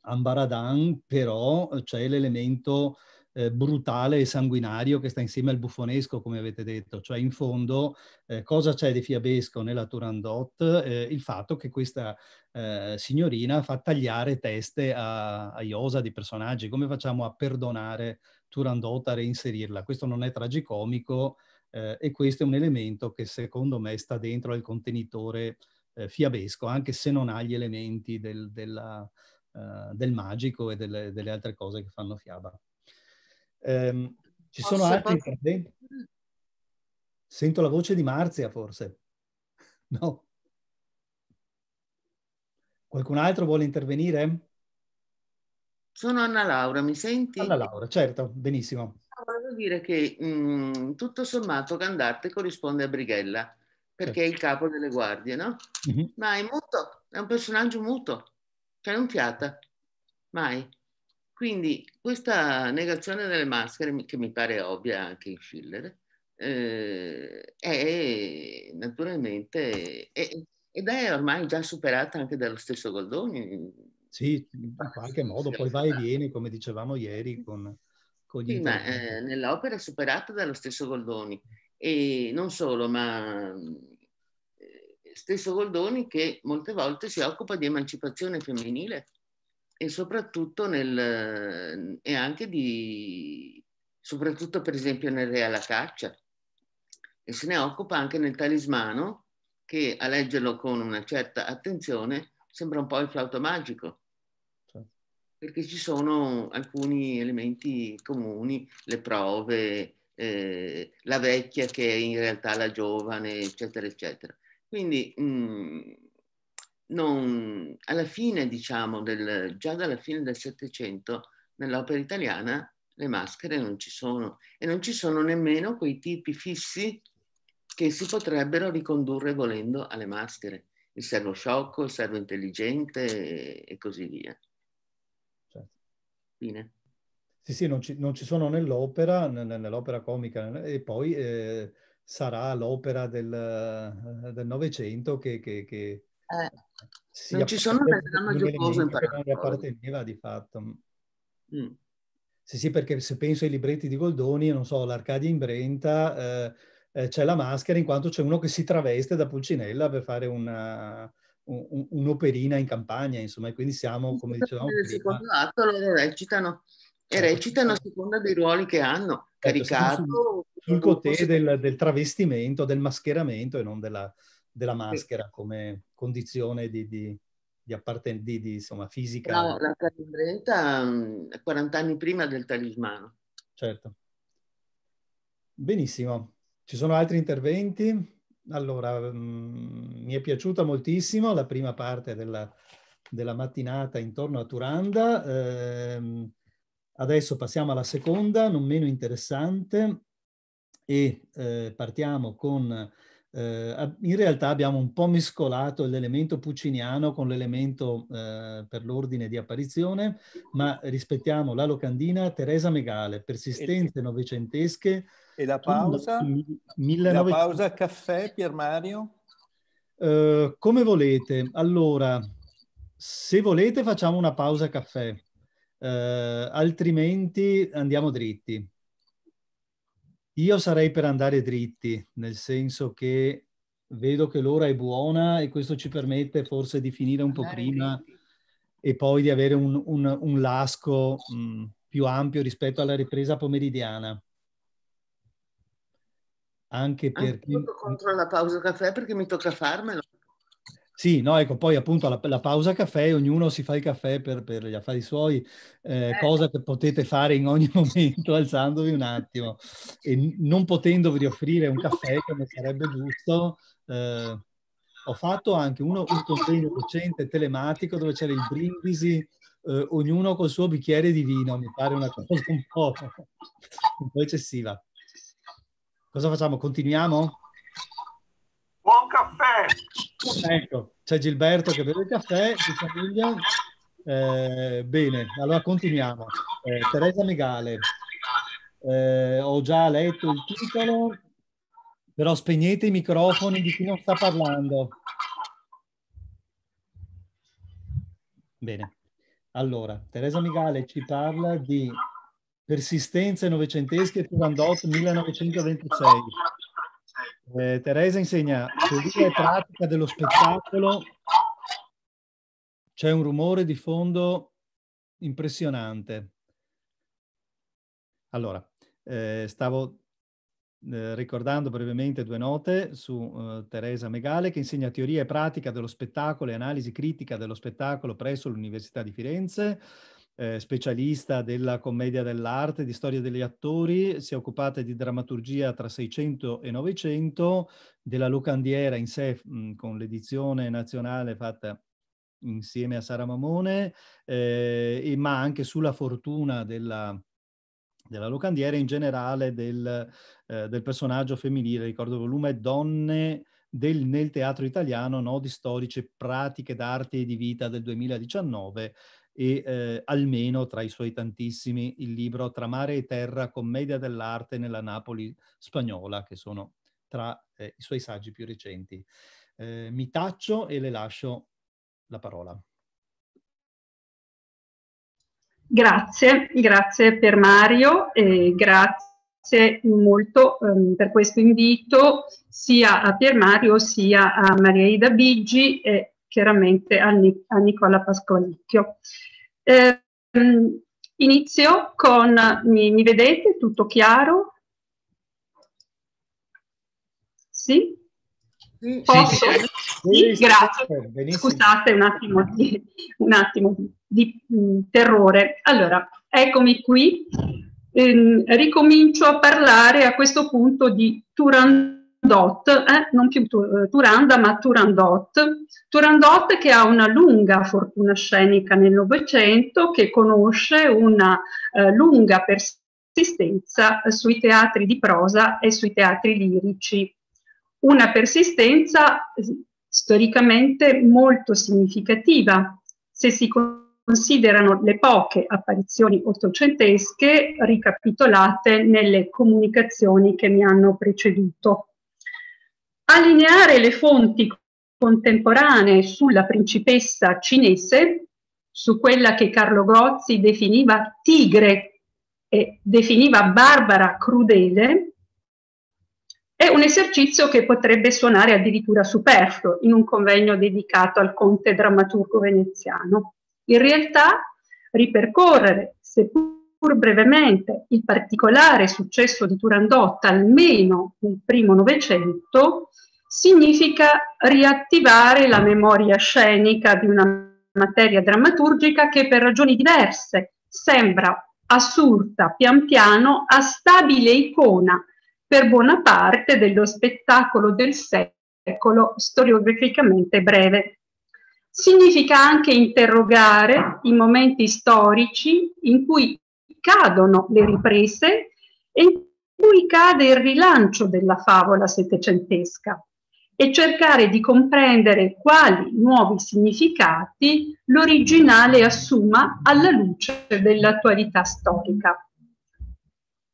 ambaradan, però c'è l'elemento eh, brutale e sanguinario che sta insieme al buffonesco, come avete detto, cioè in fondo eh, cosa c'è di fiabesco nella Turandot? Eh, il fatto che questa eh, signorina fa tagliare teste a, a Iosa di personaggi, come facciamo a perdonare Turandot, a reinserirla? Questo non è tragicomico eh, e questo è un elemento che secondo me sta dentro al contenitore eh, fiabesco, anche se non ha gli elementi del, della, del magico e delle, delle altre cose che fanno fiaba. Ehm, ci Posso sono altri posso... interventi? Sento la voce di Marzia forse. [laughs] No. Qualcun altro vuole intervenire? Sono Anna Laura, mi senti? Anna Laura, certo, benissimo. Ah, volevo dire che mh, mm, tutto sommato Gandarte corrisponde a Brighella, perché certo. è il certo. capo delle guardie, no? Mm -hmm. Ma è muto, è un personaggio muto, cioè non fiata, mai. Quindi questa negazione delle maschere, che mi pare ovvia anche in Schiller, eh, è naturalmente, è, ed è ormai già superata anche dallo stesso Goldoni. Sì, in ah, qualche modo, poi va e viene, come dicevamo ieri, con, con gli sì, ma, eh, nell'opera è superata dallo stesso Goldoni. E non solo, ma eh, stesso Goldoni che molte volte si occupa di emancipazione femminile e soprattutto nel, e anche di, soprattutto per esempio nel Re alla caccia e se ne occupa anche nel talismano che a leggerlo con una certa attenzione sembra un po' il flauto magico perché ci sono alcuni elementi comuni, le prove, eh, la vecchia che è in realtà la giovane, eccetera, eccetera. Quindi mh, mm, non, alla fine, diciamo, del, già dalla fine del Settecento, nell'opera italiana le maschere non ci sono e non ci sono nemmeno quei tipi fissi che si potrebbero ricondurre volendo alle maschere, il servo sciocco, il servo intelligente e così via. Certo. Fine. Sì, sì, non ci, non ci sono nell'opera, nell'opera comica e poi eh, sarà l'opera del Novecento che, che, che sì, non ci sono perché danno giocoso imparare. Non apparteneva di fatto. Mm. Sì, sì, perché se penso ai libretti di Goldoni, non so, l'Arcadia in Brenta, eh, eh, c'è la maschera in quanto c'è uno che si traveste da Pulcinella per fare una, eh, un, un'operina in campagna, insomma, e quindi siamo, come dicevamo Nel secondo atto loro certo, recitano, e recitano a seconda dei ruoli che hanno, certo, caricato. Sul, sul cotè del, del travestimento, del mascheramento e non della, della maschera come condizione di, di, di appartenenza insomma, fisica. No, la talismanita 40 mhmm, anni prima del talismano. Certo. Benissimo. Ci sono altri interventi? Allora, mh, mhmm, mi è piaciuta moltissimo la prima parte della, della mattinata intorno a Turanda. Eh, adesso passiamo alla seconda, non meno interessante, e eh, partiamo con eh, in realtà abbiamo un po' mescolato l'elemento pucciniano con l'elemento eh, per l'ordine di apparizione, ma rispettiamo la locandina Teresa Megale, persistenze novecentesche. E la pausa? 19... La pausa caffè, Pier Mario? Eh, come volete. Allora, se volete facciamo una pausa caffè, eh, altrimenti andiamo dritti. Io sarei per andare dritti, nel senso che vedo che l'ora è buona e questo ci permette forse di finire un andare po' prima dritti. e poi di avere un, un, un lasco mh, mm, più ampio rispetto alla ripresa pomeridiana. Anche perché... Anche contro la pausa caffè perché mi tocca farmelo. Sì, no, ecco, poi appunto la, la, pausa caffè, ognuno si fa il caffè per, per gli affari suoi, eh, eh. cosa certo. che potete fare in ogni [laughs] momento alzandovi un attimo e non potendovi offrire un caffè come sarebbe giusto. Eh, ho fatto anche uno, un convegno docente telematico dove c'era il brindisi, eh, ognuno col suo bicchiere di vino, mi pare una cosa un po', [laughs] un po eccessiva. Cosa facciamo? Continuiamo? Buon caffè! Ecco, c'è Gilberto che beve il caffè, si famiglia. Eh, bene, allora continuiamo. Eh, Teresa Megale, eh, ho già letto il titolo, però spegnete i microfoni di chi non sta parlando. Bene, allora, Teresa Migale ci parla di persistenze novecentesche Turandot 1926. Eh, Teresa insegna teoria e pratica dello spettacolo. C'è un rumore di fondo impressionante. Allora, eh, stavo eh, ricordando brevemente due note su eh, Teresa Megale che insegna teoria e pratica dello spettacolo e analisi critica dello spettacolo presso l'Università di Firenze eh, specialista della commedia dell'arte, di storia degli attori, si è occupata di drammaturgia tra 600 e 900, della Locandiera in sé mh, con l'edizione nazionale fatta insieme a Sara Mamone, eh, e, ma anche sulla fortuna della, della locandiera in generale del, eh, del, personaggio femminile. Ricordo il volume Donne del, nel teatro italiano, nodi storici, pratiche d'arte e di vita del 2019, e eh, almeno tra i suoi tantissimi il libro Tra mare e terra, commedia dell'arte nella Napoli spagnola, che sono tra eh, i suoi saggi più recenti. Eh, mi taccio e le lascio la parola. Grazie, grazie per Mario e grazie molto ehm, per questo invito sia a Pier Mario sia a Maria Ida Biggi e chiaramente a, Nic- a Nicola Pasqualicchio. Eh, inizio con, mi, mi vedete, tutto chiaro? Sì? Posso? Sì, sì, grazie. Benissimo. Scusate un attimo, di, un attimo di, di, mm, terrore. Allora, eccomi qui. Eh, ricomincio a parlare a questo punto di Turandot Turandot, eh, non più eh, Turanda ma Turandot, Turandot che ha una lunga fortuna scenica nel Novecento, che conosce una eh, lunga persistenza eh, sui teatri di prosa e sui teatri lirici, una persistenza eh, storicamente molto significativa, se si considerano le poche apparizioni ottocentesche ricapitolate nelle comunicazioni che mi hanno preceduto allineare le fonti contemporanee sulla principessa cinese, su quella che Carlo Gozzi definiva tigre e definiva barbara crudele, è un esercizio che potrebbe suonare addirittura superfluo in un convegno dedicato al conte drammaturgo veneziano. In realtà ripercorrere, seppur pur brevemente il particolare successo di Turandot, almeno nel primo Novecento, significa riattivare la memoria scenica di una materia drammaturgica che per ragioni diverse sembra assurda pian piano a stabile icona per buona parte dello spettacolo del secolo storiograficamente breve significa anche interrogare i momenti storici in cui cadono le riprese e in cui cade il rilancio della favola settecentesca e cercare di comprendere quali nuovi significati l'originale assuma alla luce dell'attualità storica.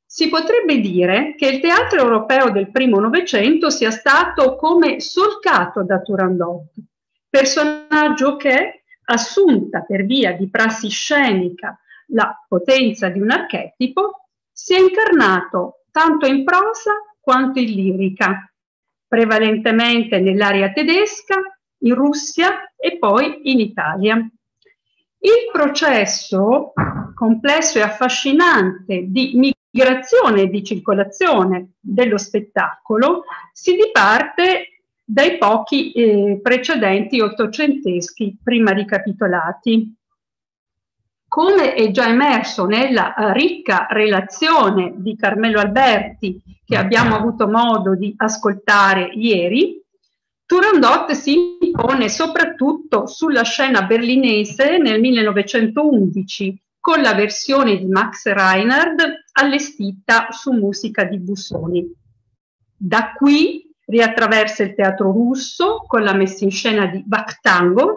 Si potrebbe dire che il teatro europeo del primo Novecento sia stato come solcato da Turandot, personaggio che, assunta per via di prassi scenica la potenza di un archetipo, si è incarnato tanto in prosa quanto in lirica, prevalentemente nell'area tedesca, in Russia e poi in Italia. Il processo complesso e affascinante di migrazione e di circolazione dello spettacolo si diparte dai pochi eh, precedenti ottocenteschi prima ricapitolati come è già emerso nella eh, ricca relazione di Carmelo Alberti che mm. abbiamo avuto modo di ascoltare ieri, Turandot si impone soprattutto sulla scena berlinese nel 1911 con la versione di Max Reinhardt allestita su musica di Busoni. Da qui riattraversa il teatro russo con la messa in scena di Vakhtangov,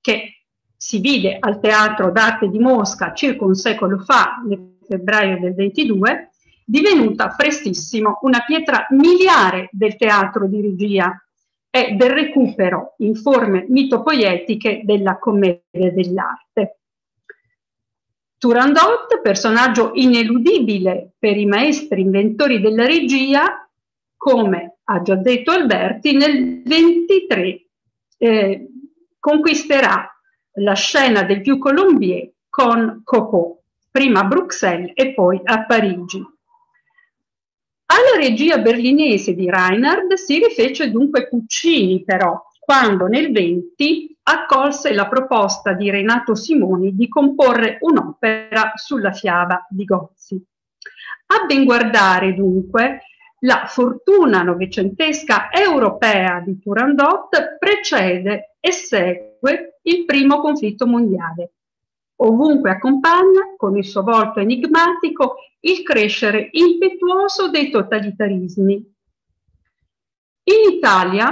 che si vide al Teatro d'Arte di Mosca circa un secolo fa, nel febbraio del 22, divenuta prestissimo una pietra miliare del teatro di regia e del recupero in forme mitopoietiche della commedia dell'arte. Turandot, personaggio ineludibile per i maestri inventori della regia, come ha già detto Alberti, nel 23 eh, conquisterà la scena del Vieux Colombier con Coco, prima a Bruxelles e poi a Parigi. Alla regia berlinese di Reinhard si rifece dunque Puccini però, quando nel 20 accolse la proposta di Renato Simoni di comporre un'opera sulla fiaba di Gozzi. A ben guardare dunque, la fortuna novecentesca europea di Turandot precede e segue segue il primo conflitto mondiale. Ovunque accompagna, con il suo volto enigmatico, il crescere impetuoso dei totalitarismi. In Italia,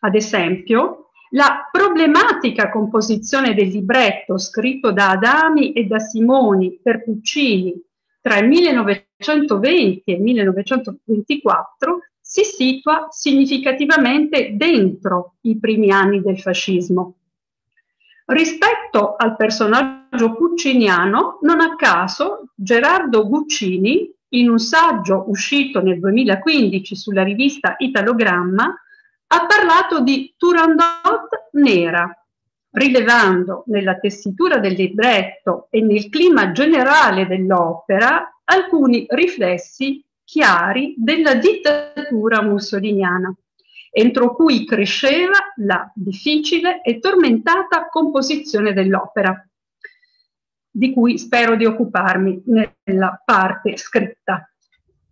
ad esempio, la problematica composizione del libretto scritto da Adami e da Simoni per Puccini tra il 1920 e il 1924 si situa significativamente dentro i primi anni del fascismo. Rispetto al personaggio pucciniano, non a caso Gerardo Guccini, in un saggio uscito nel 2015 sulla rivista Italogramma, ha parlato di Turandot nera, rilevando nella tessitura del libretto e nel clima generale dell'opera alcuni riflessi chiari della dittatura mussoliniana, entro cui cresceva la difficile e tormentata composizione dell'opera, di cui spero di occuparmi nella parte scritta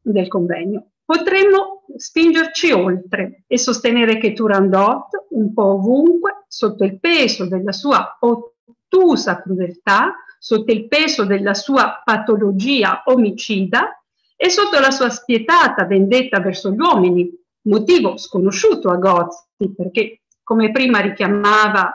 del convegno. Potremmo spingerci oltre e sostenere che Turandot, un po' ovunque, sotto il peso della sua ottusa crudeltà, sotto il peso della sua patologia omicida, e sotto la sua spietata vendetta verso gli uomini, motivo sconosciuto a Gozzi, perché come prima richiamava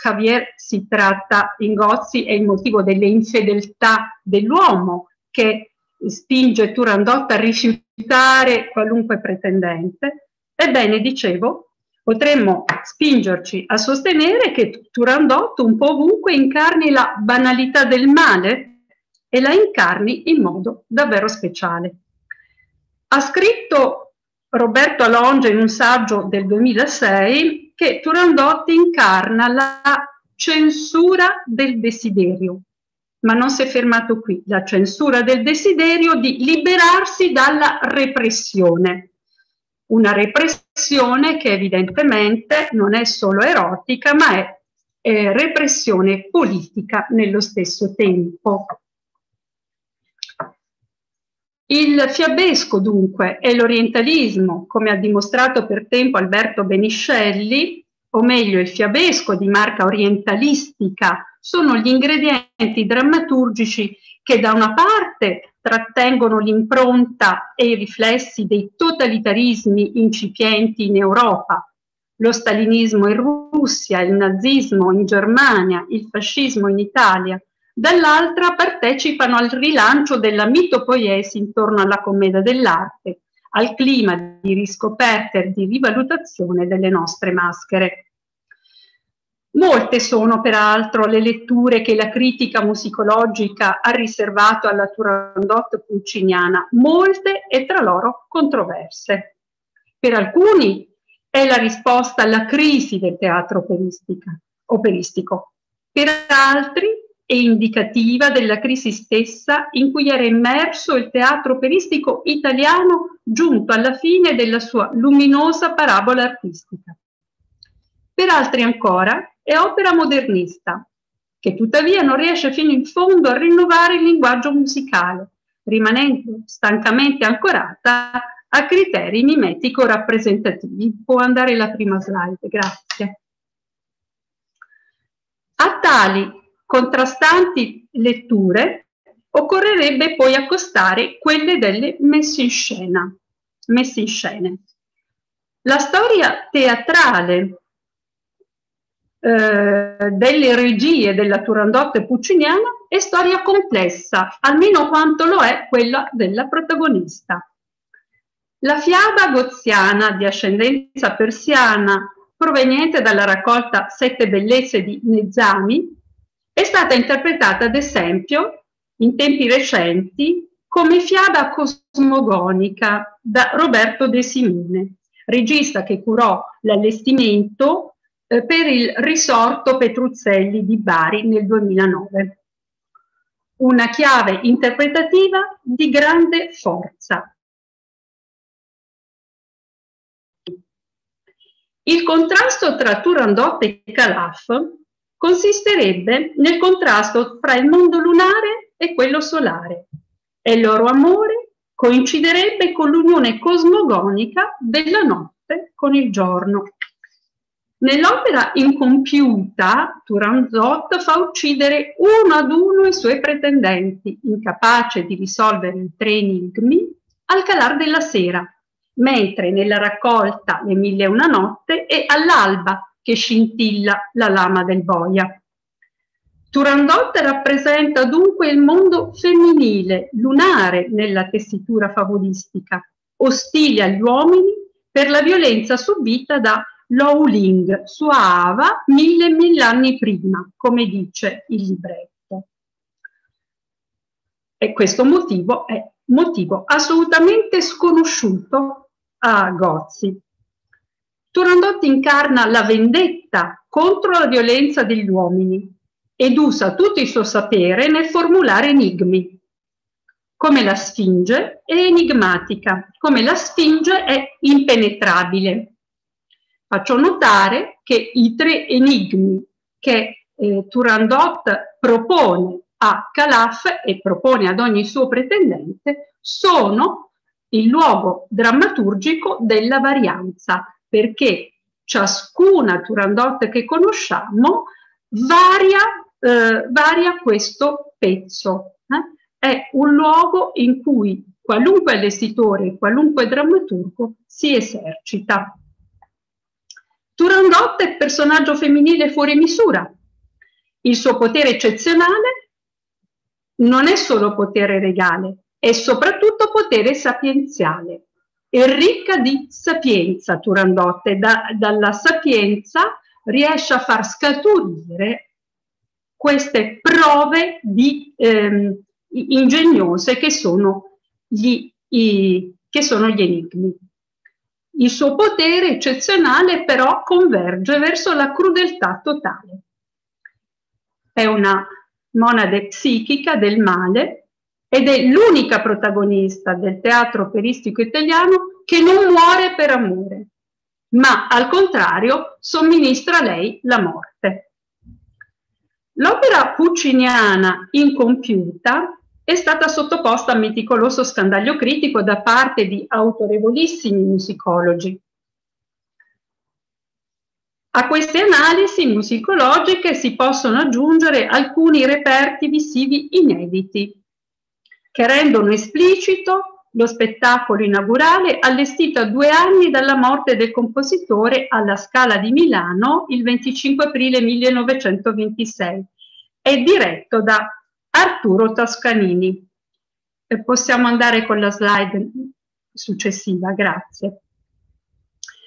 Javier, si tratta in Gozzi è il motivo delle infedeltà dell'uomo che spinge Turandot a rifiutare qualunque pretendente. Ebbene, dicevo, potremmo spingerci a sostenere che Turandot un po' ovunque incarni la banalità del male, e la incarni in modo davvero speciale. Ha scritto Roberto Alonge in un saggio del 2006 che Turandot incarna la censura del desiderio, ma non si è fermato qui, la censura del desiderio di liberarsi dalla repressione. Una repressione che evidentemente non è solo erotica, ma è eh, repressione politica nello stesso tempo. Il fiabesco dunque e l'orientalismo, come ha dimostrato per tempo Alberto Beniscelli, o meglio il fiabesco di marca orientalistica, sono gli ingredienti drammaturgici che da una parte trattengono l'impronta e i riflessi dei totalitarismi incipienti in Europa, lo stalinismo in Russia, il nazismo in Germania, il fascismo in Italia, dall'altra partecipano al rilancio della mitopoiesi intorno alla commedia dell'arte, al clima di riscoperta e di rivalutazione delle nostre maschere. Molte sono peraltro le letture che la critica musicologica ha riservato alla Turandot pulciniana, molte e tra loro controverse. Per alcuni è la risposta alla crisi del teatro operistico, per altri e indicativa della crisi stessa in cui era immerso il teatro operistico italiano giunto alla fine della sua luminosa parabola artistica. Per altri ancora è opera modernista, che tuttavia non riesce fino in fondo a rinnovare il linguaggio musicale, rimanendo stancamente ancorata a criteri mimetico-rappresentativi. Può andare la prima slide, grazie. A tali contrastanti letture, occorrerebbe poi accostare quelle delle messe in scena. Messe in scene. La storia teatrale eh, delle regie della Turandot pucciniana è storia complessa, almeno quanto lo è quella della protagonista. La fiaba goziana di ascendenza persiana, proveniente dalla raccolta Sette bellezze di Nezzami, è stata interpretata, ad esempio, in tempi recenti, come fiaba cosmogonica da Roberto De Simone, regista che curò l'allestimento eh, per il risorto Petruzzelli di Bari nel 2009 una chiave interpretativa di grande forza. Il contrasto tra Turandot e Calaf consisterebbe nel contrasto fra il mondo lunare e quello solare e il loro amore coinciderebbe con l'unione cosmogonica della notte con il giorno. Nell'opera incompiuta, Turanzot fa uccidere uno ad uno i suoi pretendenti, incapace di risolvere i tre enigmi, al calar della sera, mentre nella raccolta Le mille e una notte e all'alba che scintilla la lama del boia. Turandot rappresenta dunque il mondo femminile, lunare nella tessitura favolistica, ostile agli uomini per la violenza subita da Lou Ling, sua Ava, mille e mille anni prima, come dice il libretto. E questo motivo è motivo assolutamente sconosciuto a Gozzi. Turandot incarna la vendetta contro la violenza degli uomini ed usa tutto il suo sapere nel formulare enigmi. Come la Sfinge è enigmatica, come la Sfinge è impenetrabile. Faccio notare che i tre enigmi che eh, Turandot propone a Calaf e propone ad ogni suo pretendente sono il luogo drammaturgico della varianza, perché ciascuna Turandot che conosciamo varia, eh, varia questo pezzo. Eh? È un luogo in cui qualunque allestitore, qualunque drammaturgo si esercita. Turandot è personaggio femminile fuori misura. Il suo potere eccezionale non è solo potere regale, è soprattutto potere sapienziale e ricca di sapienza Turandotte. Da, dalla sapienza riesce a far scaturire queste prove di, ehm, ingegnose che sono, gli, i, che sono gli enigmi. Il suo potere eccezionale però converge verso la crudeltà totale. È una monade psichica del male ed è l'unica protagonista del teatro operistico italiano che non muore per amore, ma al contrario somministra a lei la morte. L'opera pucciniana incompiuta è stata sottoposta a meticoloso scandaglio critico da parte di autorevolissimi musicologi. A queste analisi musicologiche si possono aggiungere alcuni reperti visivi inediti, che rendono esplicito lo spettacolo inaugurale allestito a due anni dalla morte del compositore alla Scala di Milano il 25 aprile 1926. È diretto da Arturo Toscanini. E eh, possiamo andare con la slide successiva, grazie.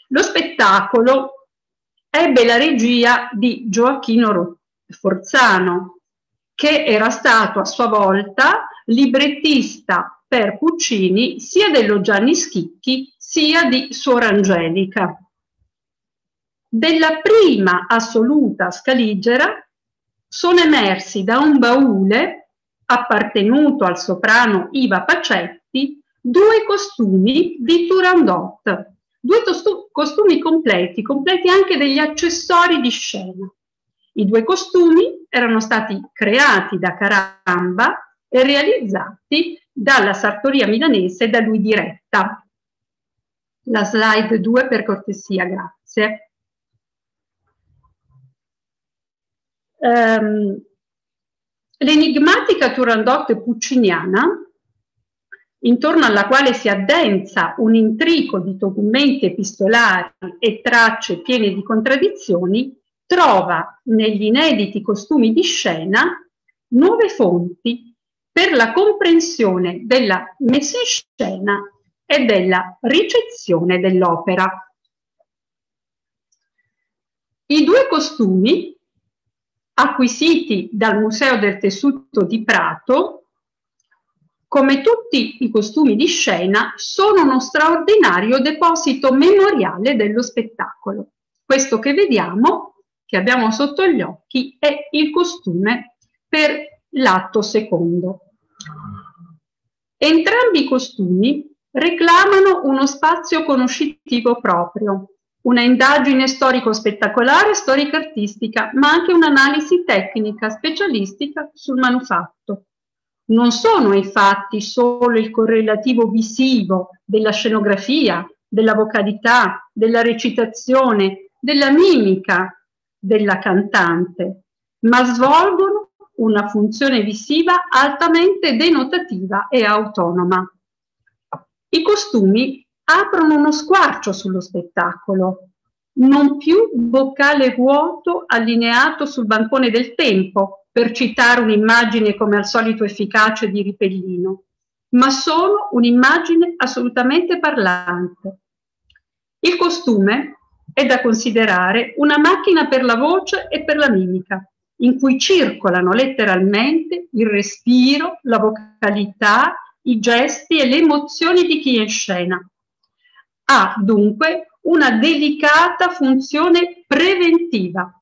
Lo spettacolo ebbe la regia di Gioacchino Forzano, che era stato a sua volta librettista per Puccini sia dello Gianni Schicchi sia di Suor Angelica. Della prima assoluta scaligera sono emersi da un baule appartenuto al soprano Iva Pacetti due costumi di Turandot, due costumi completi, completi anche degli accessori di scena. I due costumi erano stati creati da Caramba realizzati dalla sartoria milanese da lui diretta. La slide 2 per cortesia, grazie. Um, L'enigmatica Turandot pucciniana, intorno alla quale si addensa un intrico di documenti epistolari e tracce piene di contraddizioni, trova negli inediti costumi di scena nuove fonti per la comprensione della messa in scena e della ricezione dell'opera. I due costumi acquisiti dal Museo del Tessuto di Prato, come tutti i costumi di scena, sono uno straordinario deposito memoriale dello spettacolo. Questo che vediamo, che abbiamo sotto gli occhi, è il costume per l'atto secondo. Entrambi i costumi reclamano uno spazio conoscitivo proprio, una indagine storico-spettacolare, storica-artistica, ma anche un'analisi tecnica specialistica sul manufatto. Non sono infatti solo il correlativo visivo della scenografia, della vocalità, della recitazione, della mimica della cantante, ma svolgono una funzione visiva altamente denotativa e autonoma. I costumi aprono uno squarcio sullo spettacolo, non più boccale vuoto allineato sul bancone del tempo, per citare un'immagine come al solito efficace di Ripellino, ma solo un'immagine assolutamente parlante. Il costume è da considerare una macchina per la voce e per la mimica in cui circolano letteralmente il respiro, la vocalità, i gesti e le emozioni di chi è in scena. Ha dunque una delicata funzione preventiva.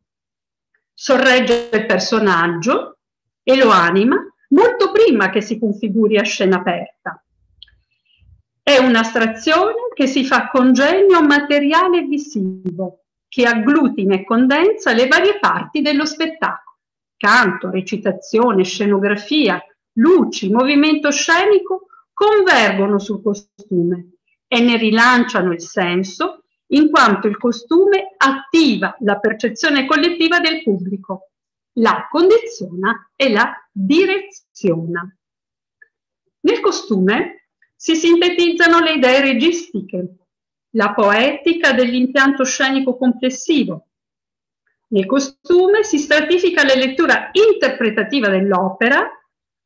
Sorregge il personaggio e lo anima molto prima che si configuri a scena aperta. È un'astrazione che si fa con genio materiale visivo, che agglutina e condensa le varie parti dello spettacolo, canto, recitazione, scenografia, luci, movimento scenico, convergono sul costume e ne rilanciano il senso, in quanto il costume attiva la percezione collettiva del pubblico, la condiziona e la direziona. Nel costume si sintetizzano le idee registiche, la poetica dell'impianto scenico complessivo. Nel costume si stratifica la lettura interpretativa dell'opera,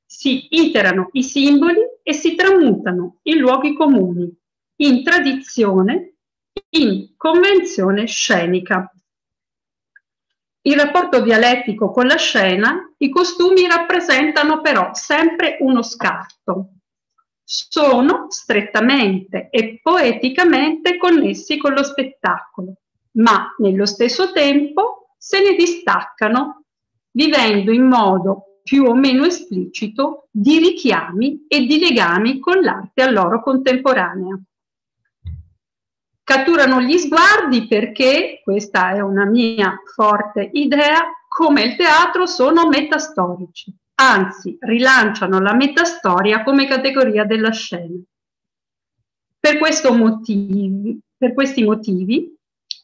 si iterano i simboli e si tramutano in luoghi comuni, in tradizione, in convenzione scenica. In rapporto dialettico con la scena, i costumi rappresentano però sempre uno scarto, sono strettamente e poeticamente connessi con lo spettacolo, ma nello stesso tempo se ne distaccano, vivendo in modo più o meno esplicito di richiami e di legami con l'arte a loro contemporanea. Catturano gli sguardi perché, questa è una mia forte idea, come il teatro sono metastorici anzi rilanciano la metastoria come categoria della scena. Per, motivi, per questi motivi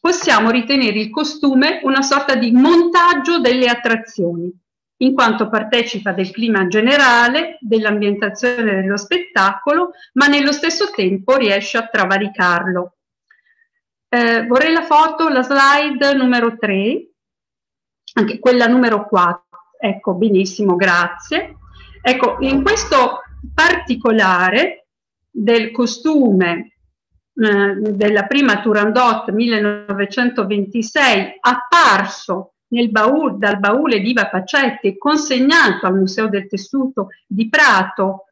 possiamo ritenere il costume una sorta di montaggio delle attrazioni, in quanto partecipa del clima generale, dell'ambientazione dello spettacolo, ma nello stesso tempo riesce a travalicarlo. Eh, vorrei la foto, la slide numero 3, anche quella numero 4 Ecco, benissimo, grazie. Ecco, in questo particolare del costume eh, della prima Turandot 1926, apparso baul, dal baule di Iva Pacetti, consegnato al Museo del Tessuto di Prato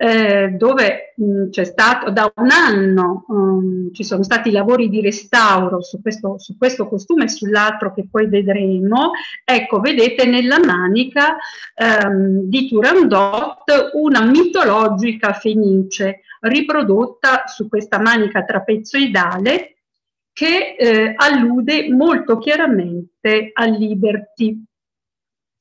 eh, dove mh, c'è stato da un anno mh, ehm, ci sono stati lavori di restauro su questo, su questo costume e sull'altro che poi vedremo. Ecco, vedete nella manica ehm, di Turandot una mitologica fenice riprodotta su questa manica trapezoidale che eh, allude molto chiaramente a Liberty.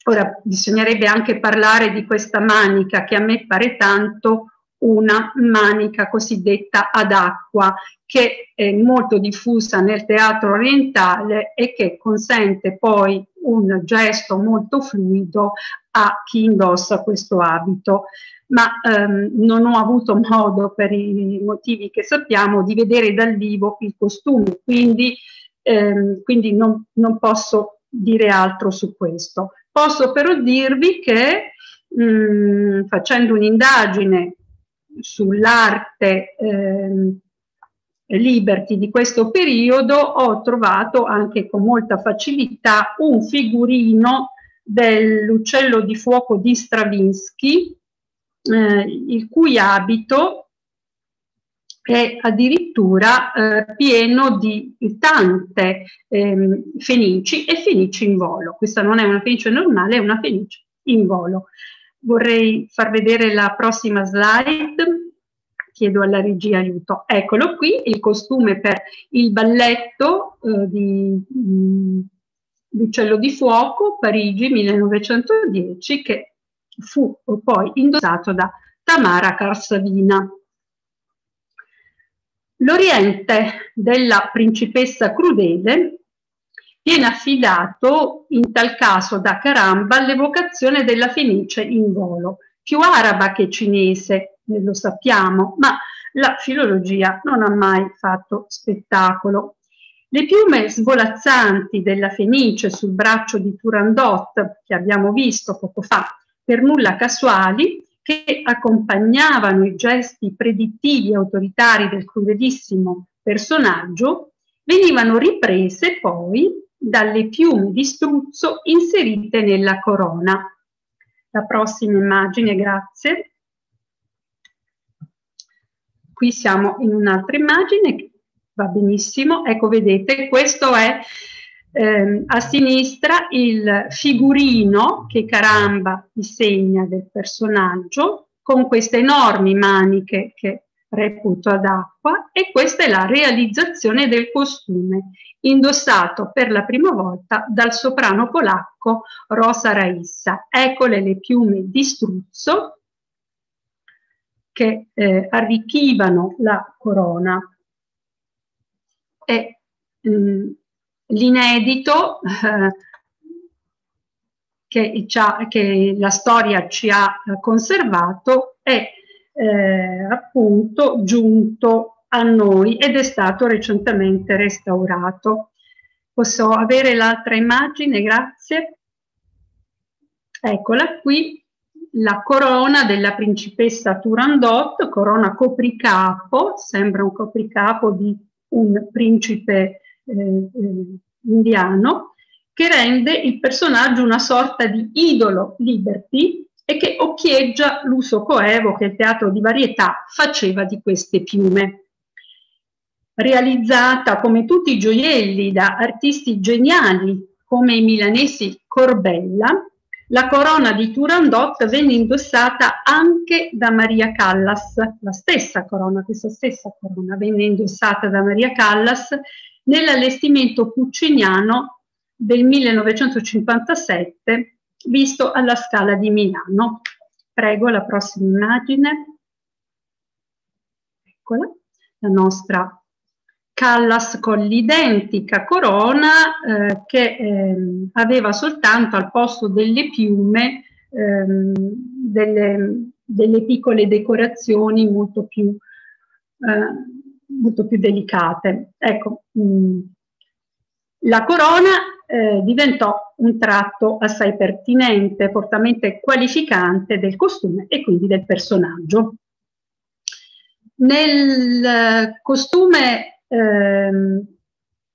Ora bisognerebbe anche parlare di questa manica che a me pare tanto una manica cosiddetta ad acqua che è molto diffusa nel teatro orientale e che consente poi un gesto molto fluido a chi indossa questo abito. Ma ehm, non ho avuto modo, per i motivi che sappiamo, di vedere dal vivo il costume, quindi, ehm, quindi non, non posso dire altro su questo. Posso però dirvi che mh, mm, facendo un'indagine sull'arte ehm, liberty di questo periodo ho trovato anche con molta facilità un figurino dell'uccello di fuoco di Stravinsky, eh, il cui abito è addirittura eh, pieno di tante ehm, fenici e fenici in volo. Questa non è una fenice normale, è una fenice in volo. Vorrei far vedere la prossima slide. Chiedo alla regia aiuto. Eccolo qui, il costume per il balletto eh, di mm, L'Uccello di Fuoco, Parigi 1910, che fu poi indossato da Tamara Carsavina. L'oriente della principessa crudele viene affidato in tal caso da Caramba all'evocazione della Fenice in volo, più araba che cinese, lo sappiamo, ma la filologia non ha mai fatto spettacolo. Le piume svolazzanti della Fenice sul braccio di Turandot, che abbiamo visto poco fa, per nulla casuali, che accompagnavano i gesti predittivi e autoritari del crudelissimo personaggio, venivano riprese poi dalle piume di struzzo inserite nella corona. La prossima immagine, grazie. Qui siamo in un'altra immagine, va benissimo. Ecco, vedete, questo è eh, a sinistra il figurino che Caramba disegna del personaggio con queste enormi maniche che reputo ad acqua e questa è la realizzazione del costume indossato per la prima volta dal soprano polacco Rosa Raissa. Eccole le piume di struzzo che eh, arricchivano la corona e mh, mm, l'inedito eh, che, che, la storia ci ha conservato è eh, appunto giunto a noi ed è stato recentemente restaurato. Posso avere l'altra immagine, grazie. Eccola qui, la corona della principessa Turandot, corona copricapo, sembra un copricapo di un principe eh, eh, indiano, che rende il personaggio una sorta di idolo liberty e che occhieggia l'uso coevo che il teatro di varietà faceva di queste piume. Realizzata come tutti i gioielli da artisti geniali come i milanesi Corbella, la corona di Turandot venne indossata anche da Maria Callas, la stessa corona, questa stessa corona venne indossata da Maria Callas nell'allestimento pucciniano del 1957 visto alla Scala di Milano. Prego la prossima immagine. Eccola, la nostra Callas con l'identica corona eh, che ehm, aveva soltanto al posto delle piume ehm, delle, delle, piccole decorazioni molto più eh, molto più delicate. Ecco, mh, mm, la corona eh, diventò un tratto assai pertinente, fortemente qualificante del costume e quindi del personaggio. Nel eh, costume ehm,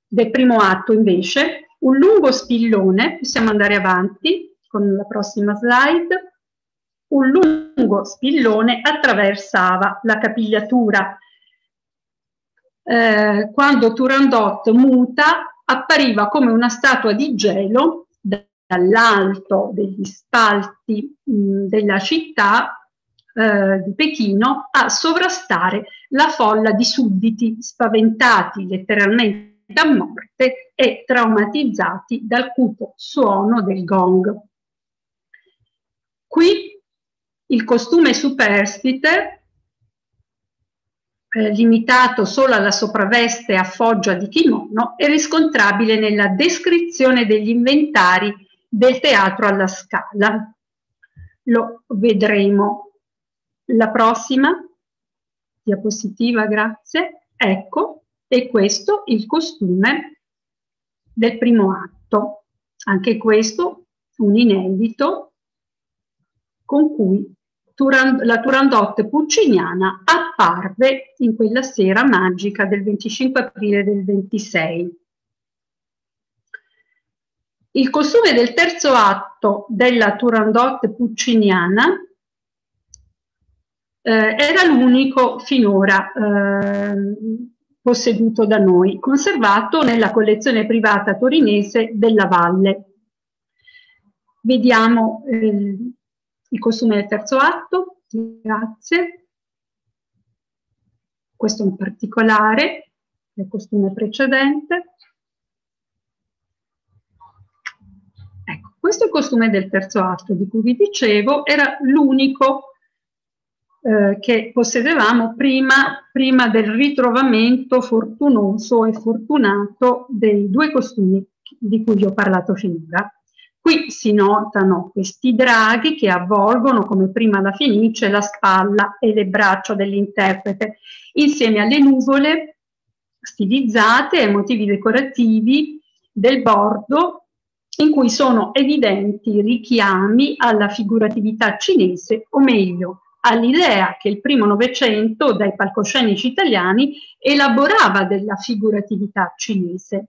del primo atto, invece, un lungo spillone, possiamo andare avanti con la prossima slide, un lungo spillone attraversava la capigliatura eh, quando Turandot muta appariva come una statua di gelo dall'alto degli spalti mh, della città eh, di Pechino a sovrastare la folla di sudditi spaventati letteralmente da morte e traumatizzati dal cupo suono del gong. Qui il costume superstite eh, limitato solo alla sopravveste a foggia di kimono è riscontrabile nella descrizione degli inventari del teatro alla scala. Lo vedremo la prossima diapositiva, grazie. Ecco, e questo il costume del primo atto. Anche questo un inedito con cui la Turandot pucciniana ha apparve in quella sera magica del 25 aprile del 26. Il costume del terzo atto della Turandot pucciniana eh, era l'unico finora eh, posseduto da noi, conservato nella collezione privata torinese della Valle. Vediamo eh, il costume del terzo atto, grazie questo in particolare, nel costume precedente. Ecco, questo è il costume del terzo atto di cui vi dicevo, era l'unico eh, che possedevamo prima, prima del ritrovamento fortunoso e fortunato dei due costumi di cui vi ho parlato finora. Qui si notano questi draghi che avvolgono come prima la fenice la spalla e le braccia dell'interprete, insieme alle nuvole stilizzate e motivi decorativi del bordo in cui sono evidenti richiami alla figuratività cinese, o meglio, all'idea che il primo Novecento dai palcoscenici italiani elaborava della figuratività cinese.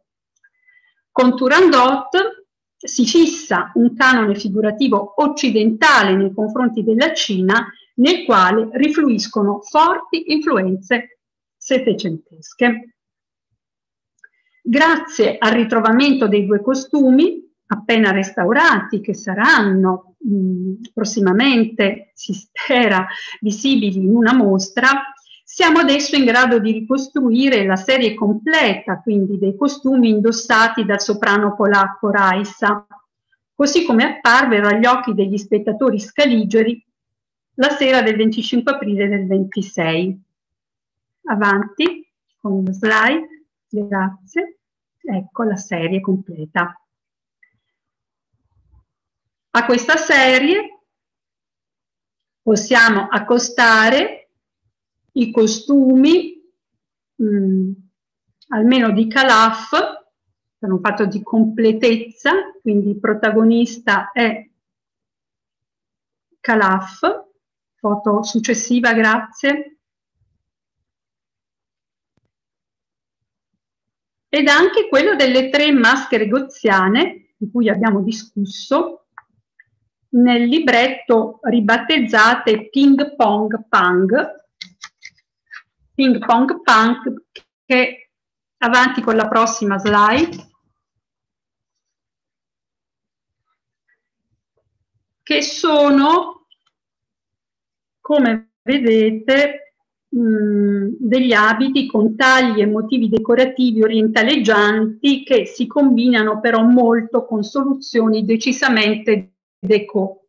Con Turandot si fissa un canone figurativo occidentale nei confronti della Cina nel quale rifluiscono forti influenze settecentesche. Grazie al ritrovamento dei due costumi, appena restaurati, che saranno mh, prossimamente, si spera, visibili in una mostra, siamo adesso in grado di ricostruire la serie completa, quindi dei costumi indossati dal soprano polacco Raisa, così come apparvero agli occhi degli spettatori scaligeri la sera del 25 aprile del 26. Avanti con lo slide, grazie. Ecco la serie completa. A questa serie possiamo accostare i costumi, mh, mm, almeno di Calaf, per un fatto di completezza, quindi il protagonista è Calaf, foto successiva, grazie. Ed anche quello delle tre maschere goziane, di cui abbiamo discusso, nel libretto ribattezzate Ping Pong Pang, ping pong punk che avanti con la prossima slide che sono come vedete mm, degli abiti con tagli e motivi decorativi orientaleggianti che si combinano però molto con soluzioni decisamente deco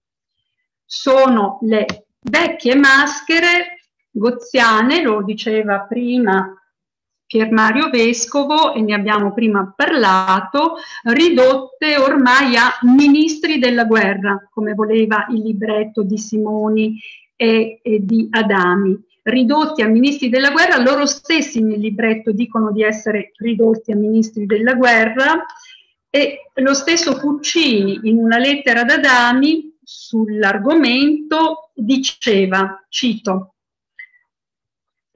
sono le vecchie maschere Goziane, lo diceva prima Pier Mario Vescovo, e ne abbiamo prima parlato, ridotte ormai a ministri della guerra, come voleva il libretto di Simoni e, e di Adami. Ridotti a ministri della guerra, loro stessi nel libretto dicono di essere ridotti a ministri della guerra, e lo stesso Puccini, in una lettera ad Adami sull'argomento, diceva, cito,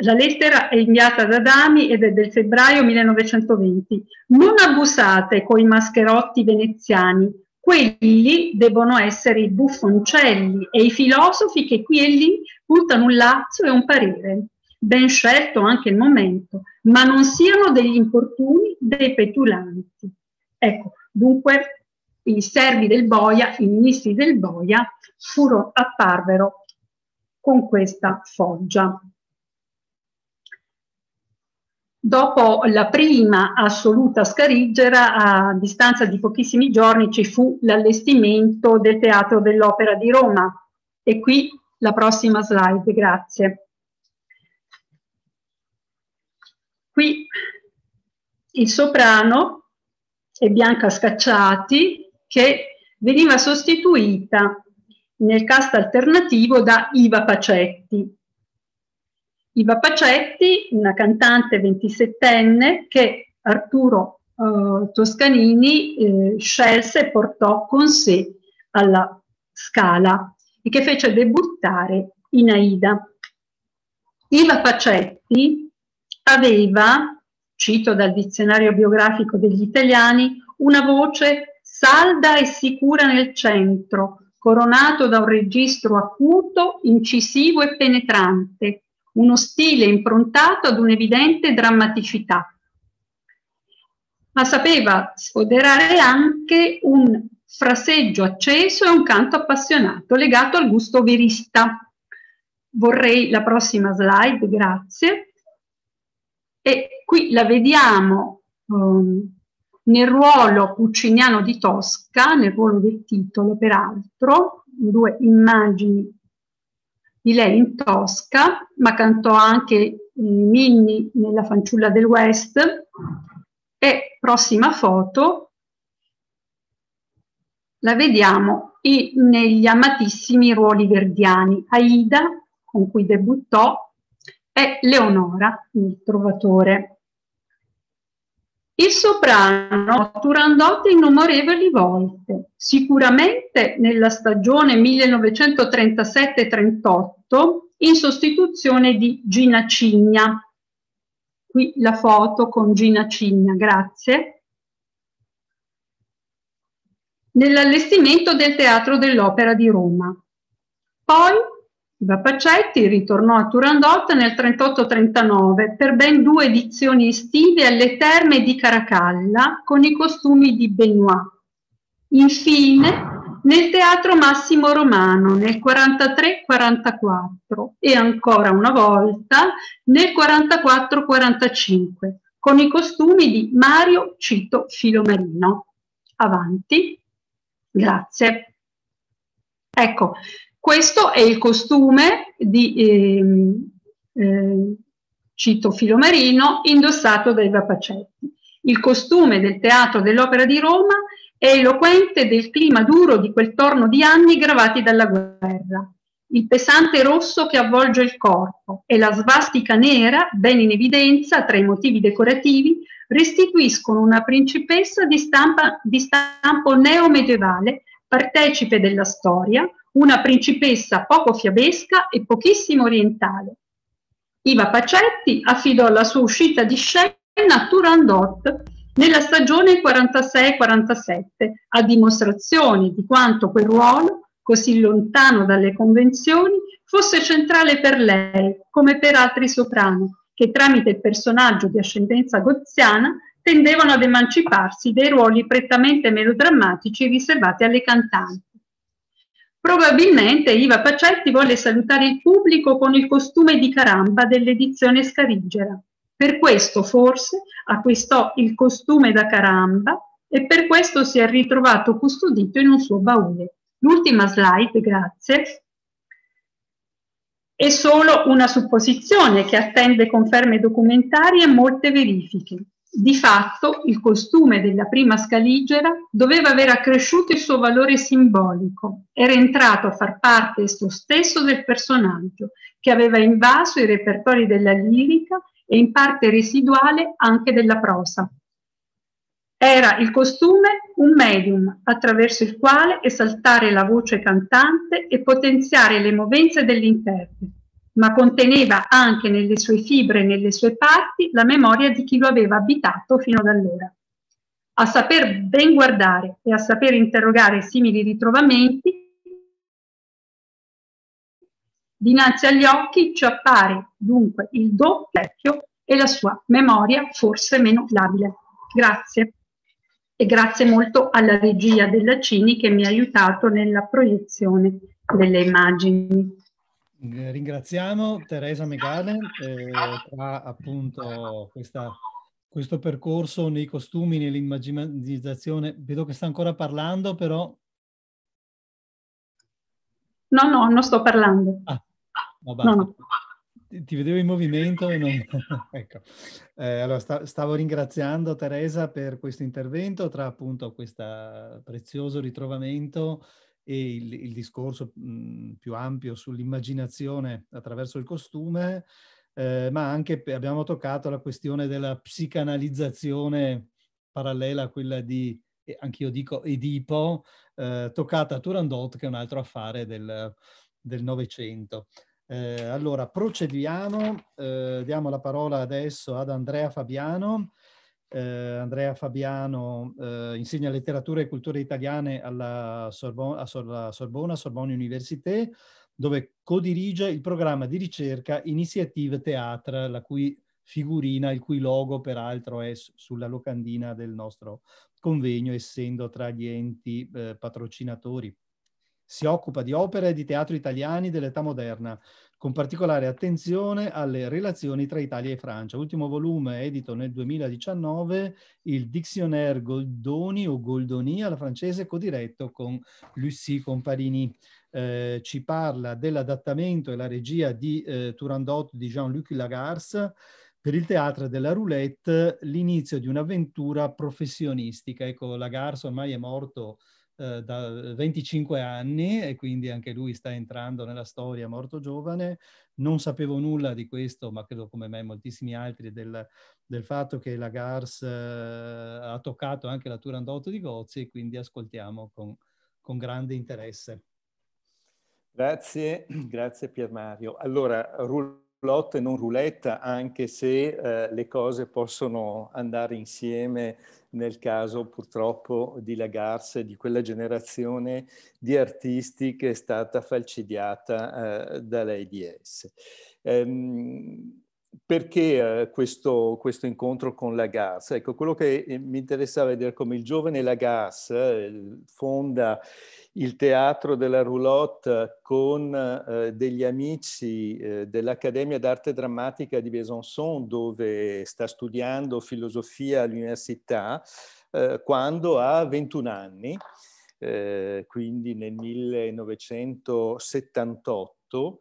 la lettera è inviata da Dami ed è del febbraio 1920. Non abusate coi mascherotti veneziani, quelli devono essere i buffoncelli e i filosofi che qui e lì buttano un lazzo e un parere, ben scelto anche il momento, ma non siano degli importuni, dei petulanti. Ecco, dunque i servi del boia, i ministri del boia, furono, apparvero con questa foggia. Dopo la prima assoluta scarigera, a distanza di pochissimi giorni ci fu l'allestimento del Teatro dell'Opera di Roma. E qui la prossima slide, grazie. Qui il soprano è Bianca Scacciati che veniva sostituita nel cast alternativo da Iva Pacetti, Iva Pacetti, una cantante 27enne che Arturo eh, Toscanini eh, scelse e portò con sé alla Scala e che fece debuttare in Aida. Iva Pacetti aveva, cito dal dizionario biografico degli italiani, una voce salda e sicura nel centro, coronato da un registro acuto, incisivo e penetrante, uno stile improntato ad un'evidente drammaticità. Ma sapeva sfoderare anche un fraseggio acceso e un canto appassionato legato al gusto verista. Vorrei la prossima slide, grazie. E qui la vediamo um, nel ruolo cuciniano di Tosca, nel ruolo del titolo peraltro, due immagini di lei in Tosca, ma cantò anche Minni nella fanciulla del West e prossima foto la vediamo negli amatissimi ruoli verdiani, Aida con cui debuttò e Leonora, il trovatore. Il soprano Turandot innumerevoli volte, sicuramente nella stagione 1937-38 in sostituzione di Gina Cigna. Qui la foto con Gina Cigna, grazie. Nell'allestimento del Teatro dell'Opera di Roma. Poi da Pacetti ritornò a Turandot nel 38-39 per ben due edizioni estive alle terme di Caracalla con i costumi di Benoit. Infine nel Teatro Massimo Romano nel 43-44 e ancora una volta nel 44-45 con i costumi di Mario Cito Filomarino. Avanti. Grazie. Ecco, questo è il costume di, ehm, eh, cito Filomarino, indossato dai Vapacetti. Il costume del teatro dell'opera di Roma è eloquente del clima duro di quel torno di anni gravati dalla guerra. Il pesante rosso che avvolge il corpo e la svastica nera, ben in evidenza tra i motivi decorativi, restituiscono una principessa di, stampa, di stampo neomedievale, partecipe della storia, una principessa poco fiabesca e pochissimo orientale. Iva Pacetti affidò la sua uscita di scena a Turandot nella stagione 46-47, a dimostrazione di quanto quel ruolo, così lontano dalle convenzioni, fosse centrale per lei, come per altri soprani, che tramite il personaggio di ascendenza goziana tendevano ad emanciparsi dei ruoli prettamente melodrammatici riservati alle cantanti. Probabilmente Iva Pacetti volle salutare il pubblico con il costume di caramba dell'edizione Scarigera. Per questo forse acquistò il costume da caramba e per questo si è ritrovato custodito in un suo baule. L'ultima slide, grazie. È solo una supposizione che attende conferme documentarie e molte verifiche. Di fatto, il costume della prima scaligera doveva aver accresciuto il suo valore simbolico, era entrato a far parte esso stesso del personaggio, che aveva invaso i repertori della lirica e in parte residuale anche della prosa. Era il costume un medium attraverso il quale esaltare la voce cantante e potenziare le movenze dell'interprete ma conteneva anche nelle sue fibre e nelle sue parti la memoria di chi lo aveva abitato fino ad allora. A saper ben guardare e a saper interrogare simili ritrovamenti, dinanzi agli occhi ci appare dunque il doppio vecchio e la sua memoria forse meno labile. Grazie. E grazie molto alla regia della Cini che mi ha aiutato nella proiezione delle immagini. Eh, ringraziamo Teresa Megale eh, tra appunto questa, questo percorso nei costumi, nell'immaginizzazione. Vedo che sta ancora parlando, però. No, no, non sto parlando. Ah, no, no, no. Ti, ti vedevo in movimento e non... [laughs] ecco. Eh, allora, sta, stavo ringraziando Teresa per questo intervento tra appunto questo prezioso ritrovamento e il, il discorso mh, mhmm, più ampio sull'immaginazione attraverso il costume, eh, ma anche abbiamo toccato la questione della psicanalizzazione parallela a quella di, anche io dico, Edipo, eh, toccata a Turandot, che è un altro affare del Novecento. Eh, allora, procediamo, eh, diamo la parola adesso ad Andrea Fabiano, eh, Andrea Fabiano eh, insegna letteratura e cultura italiane alla, Sorbon- Sor- Sorbona, Sorbonne Université, dove codirige il programma di ricerca Initiative Teatre, la cui figurina, il cui logo peraltro è sulla locandina del nostro convegno, essendo tra gli enti eh, patrocinatori. Si occupa di opere e di teatro italiani dell'età moderna, con particolare attenzione alle relazioni tra Italia e Francia. Ultimo volume edito nel 2019, il Dictionnaire Goldoni o Goldoni alla francese, codiretto con Lucie Comparini. Eh, ci parla dell'adattamento e la regia di eh, Turandot di Jean-Luc Lagarce per il teatro della roulette l'inizio di un'avventura professionistica. Ecco, Lagarce ormai è morto eh, da 25 anni e quindi anche lui sta entrando nella storia morto giovane. Non sapevo nulla di questo, ma credo come me moltissimi altri, del, del fatto che la Gars eh, ha toccato anche la Turandot di Gozzi, quindi ascoltiamo con, con grande interesse. Grazie, [clears throat] grazie Pier Mario. Allora, Rullo. Lot non roulette, anche se eh, le cose possono andare insieme nel caso purtroppo di dilagarse di quella generazione di artisti che è stata falcidiata eh, da Ehm, perché eh, questo, questo, incontro con Lagasse? Ecco, quello che eh, mi interessava vedere come il giovane Lagasse eh, fonda il teatro della roulotte con eh, degli amici eh, dell'Accademia d'arte drammatica di Besançon, dove sta studiando filosofia all'università, quando ha 21 anni, quindi nel 1978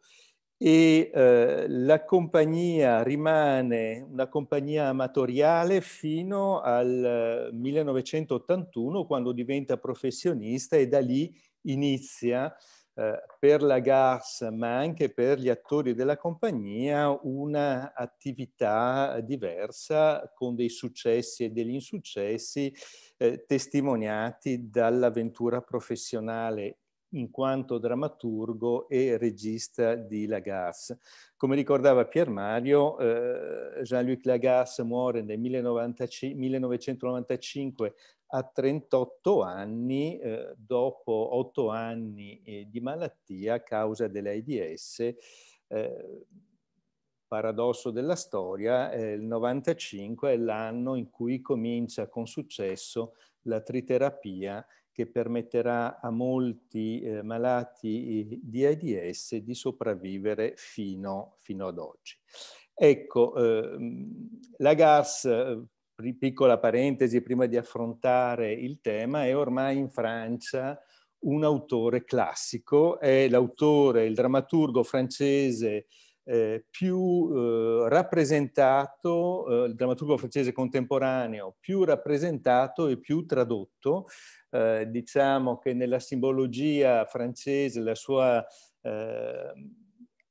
e eh, la compagnia rimane una compagnia amatoriale fino al 1981 eh, quando diventa professionista e da lì inizia eh, per la GARS ma anche per gli attori della compagnia un'attività diversa con dei successi e degli insuccessi eh, testimoniati dall'avventura professionale in quanto drammaturgo e regista di Lagasse. Come ricordava Pier Mario, eh, Jean-Luc Lagasse muore nel 1995 a 38 anni, eh, dopo 8 anni eh, di malattia a causa dell'AIDS. Eh, paradosso della storia, eh, il 95 è l'anno in cui comincia con successo la triterapia che permetterà a molti eh, malati eh, di AIDS di sopravvivere fino, fino ad oggi. Ecco, ehm, la GARS, eh, piccola parentesi prima di affrontare il tema, è ormai in Francia un autore classico, è l'autore, il drammaturgo francese eh, più eh, rappresentato, eh, il drammaturgo francese contemporaneo più rappresentato e più tradotto eh, diciamo che nella simbologia francese la sua eh,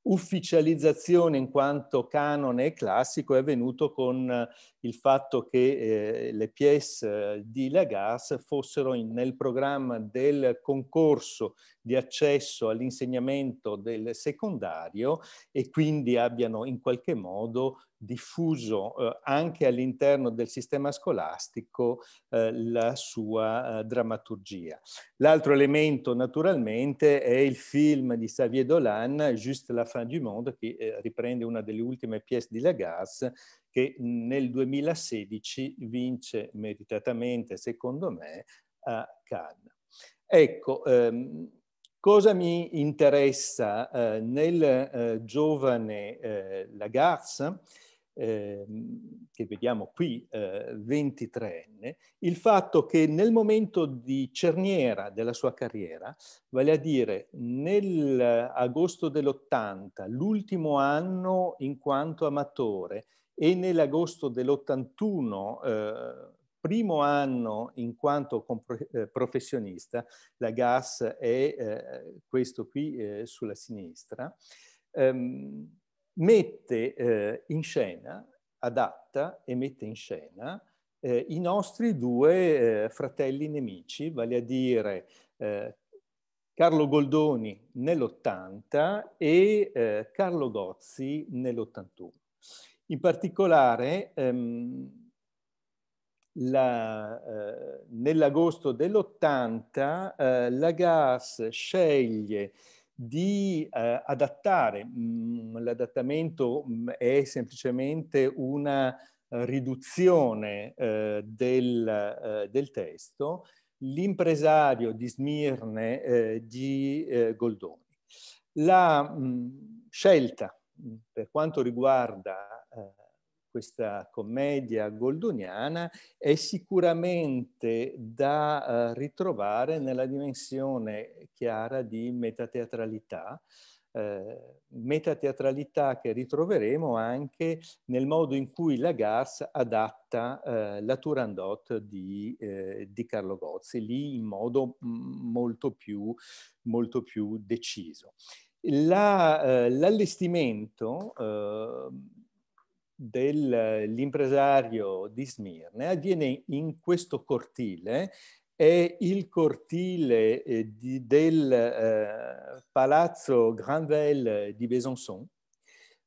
ufficializzazione in quanto canone classico è avvenuto con il fatto che eh, le pièce eh, di Lagasse fossero in, nel programma del concorso di accesso all'insegnamento del secondario e quindi abbiano in qualche modo diffuso eh, anche all'interno del sistema scolastico eh, la sua eh, drammaturgia. L'altro elemento naturalmente è il film di Xavier Dolan, Juste la fin du monde, che eh, riprende una delle ultime pièce di Lagasse che nel 2016 vince meritatamente, secondo me, a Cannes. Ecco, ehm, cosa mi interessa eh, nel eh, giovane eh, Lagarza, ehm, che vediamo qui, 23enne, eh, il fatto che nel momento di cerniera della sua carriera, vale a dire nell'agosto dell'80, l'ultimo anno in quanto amatore, e nell'agosto dell'81, eh, primo anno in quanto eh, professionista, la GAS è eh, questo qui eh, sulla sinistra, ehm, mette eh, in scena, adatta e mette in scena eh, i nostri due fratelli nemici, vale a dire Carlo Goldoni nell'80 e Carlo Gozzi nell'81. In particolare, ehm, eh, nell'agosto dell'80 eh, la GAS sceglie di eh, adattare, mm, l'adattamento mm, è semplicemente una riduzione eh, del, eh, del, testo, l'impresario di Smirne eh, di Goldoni. La mh, mm, scelta per quanto riguarda eh, questa commedia goldoniana è sicuramente da eh, ritrovare nella dimensione chiara di metateatralità, eh, metateatralità che ritroveremo anche nel modo in cui Lagarce adatta eh, la Turandot di, eh, di, Carlo Gozzi, lì in modo mm, molto più, molto più deciso l'allestimento la, eh, ehm, dell'impresario di Smirne avviene in questo cortile, è il cortile eh, di, del eh, palazzo Granvelle di Besançon,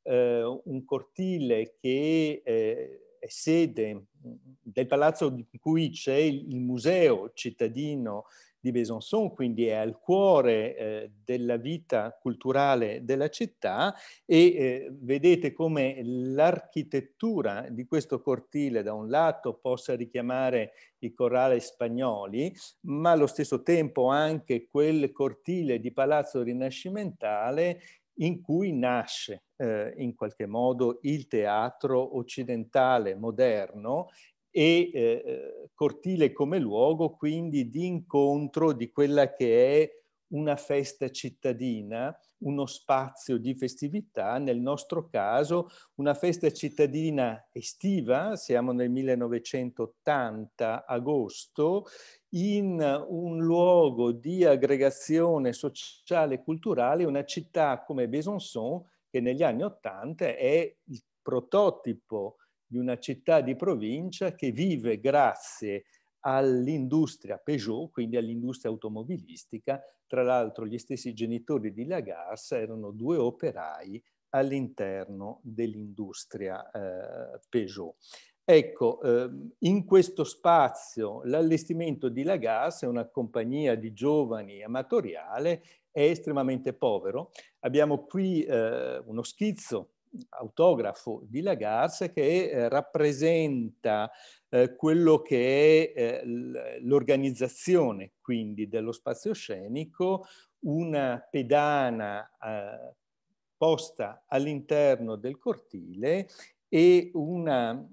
eh, un cortile che eh, è sede del palazzo in cui c'è il museo cittadino di Besançon, quindi è al cuore eh, della vita culturale della città e eh, vedete come l'architettura di questo cortile da un lato possa richiamare i corrali spagnoli, ma allo stesso tempo anche quel cortile di palazzo rinascimentale in cui nasce eh, in qualche modo il teatro occidentale moderno e eh, eh, cortile come luogo quindi di incontro di quella che è una festa cittadina, uno spazio di festività, nel nostro caso una festa cittadina estiva, siamo nel 1980 agosto, in un luogo di aggregazione sociale e culturale, una città come Besançon che negli anni 80 è il prototipo di una città di provincia che vive grazie all'industria Peugeot, quindi all'industria automobilistica. Tra l'altro gli stessi genitori di Lagarsa erano due operai all'interno dell'industria eh, Peugeot. Ecco, eh, in questo spazio l'allestimento di Lagarsa è una compagnia di giovani amatoriale, è estremamente povero. Abbiamo qui eh, uno schizzo autografo di Lagarce che eh, rappresenta eh, quello che è eh, l'organizzazione quindi dello spazio scenico, una pedana posta all'interno del cortile e una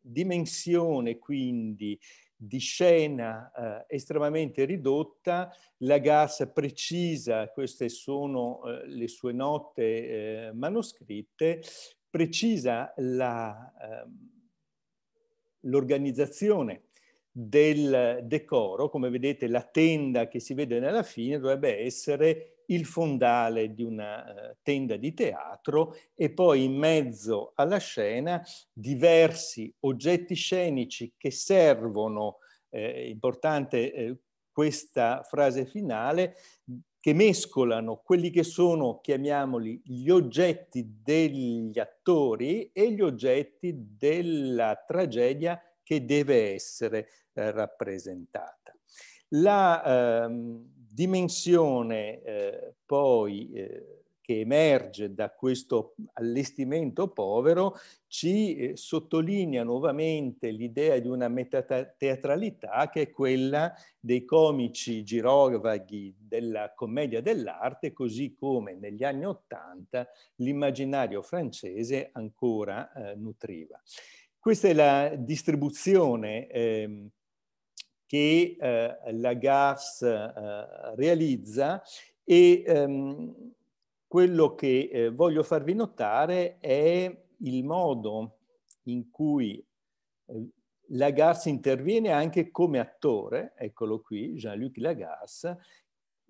dimensione quindi di scena eh, estremamente ridotta, la Gas precisa, queste sono eh, le sue note eh, manoscritte, precisa ehm, l'organizzazione del decoro, come vedete la tenda che si vede nella fine dovrebbe essere il fondale di una eh, tenda di teatro e poi in mezzo alla scena diversi oggetti scenici che servono, eh, importante eh, questa frase finale, che mescolano quelli che sono, chiamiamoli, gli oggetti degli attori e gli oggetti della tragedia che deve essere eh, rappresentata. La, ehm, dimensione eh, poi eh, che emerge da questo allestimento povero ci eh, sottolinea nuovamente l'idea di una metateatralità che è quella dei comici girovaghi della commedia dell'arte, così come negli anni Ottanta l'immaginario francese ancora eh, nutriva. Questa è la distribuzione ehm, che eh, la GARS eh, realizza e ehm, quello che eh, voglio farvi notare è il modo in cui eh, Lagarce interviene anche come attore, eccolo qui, Jean-Luc Lagasse,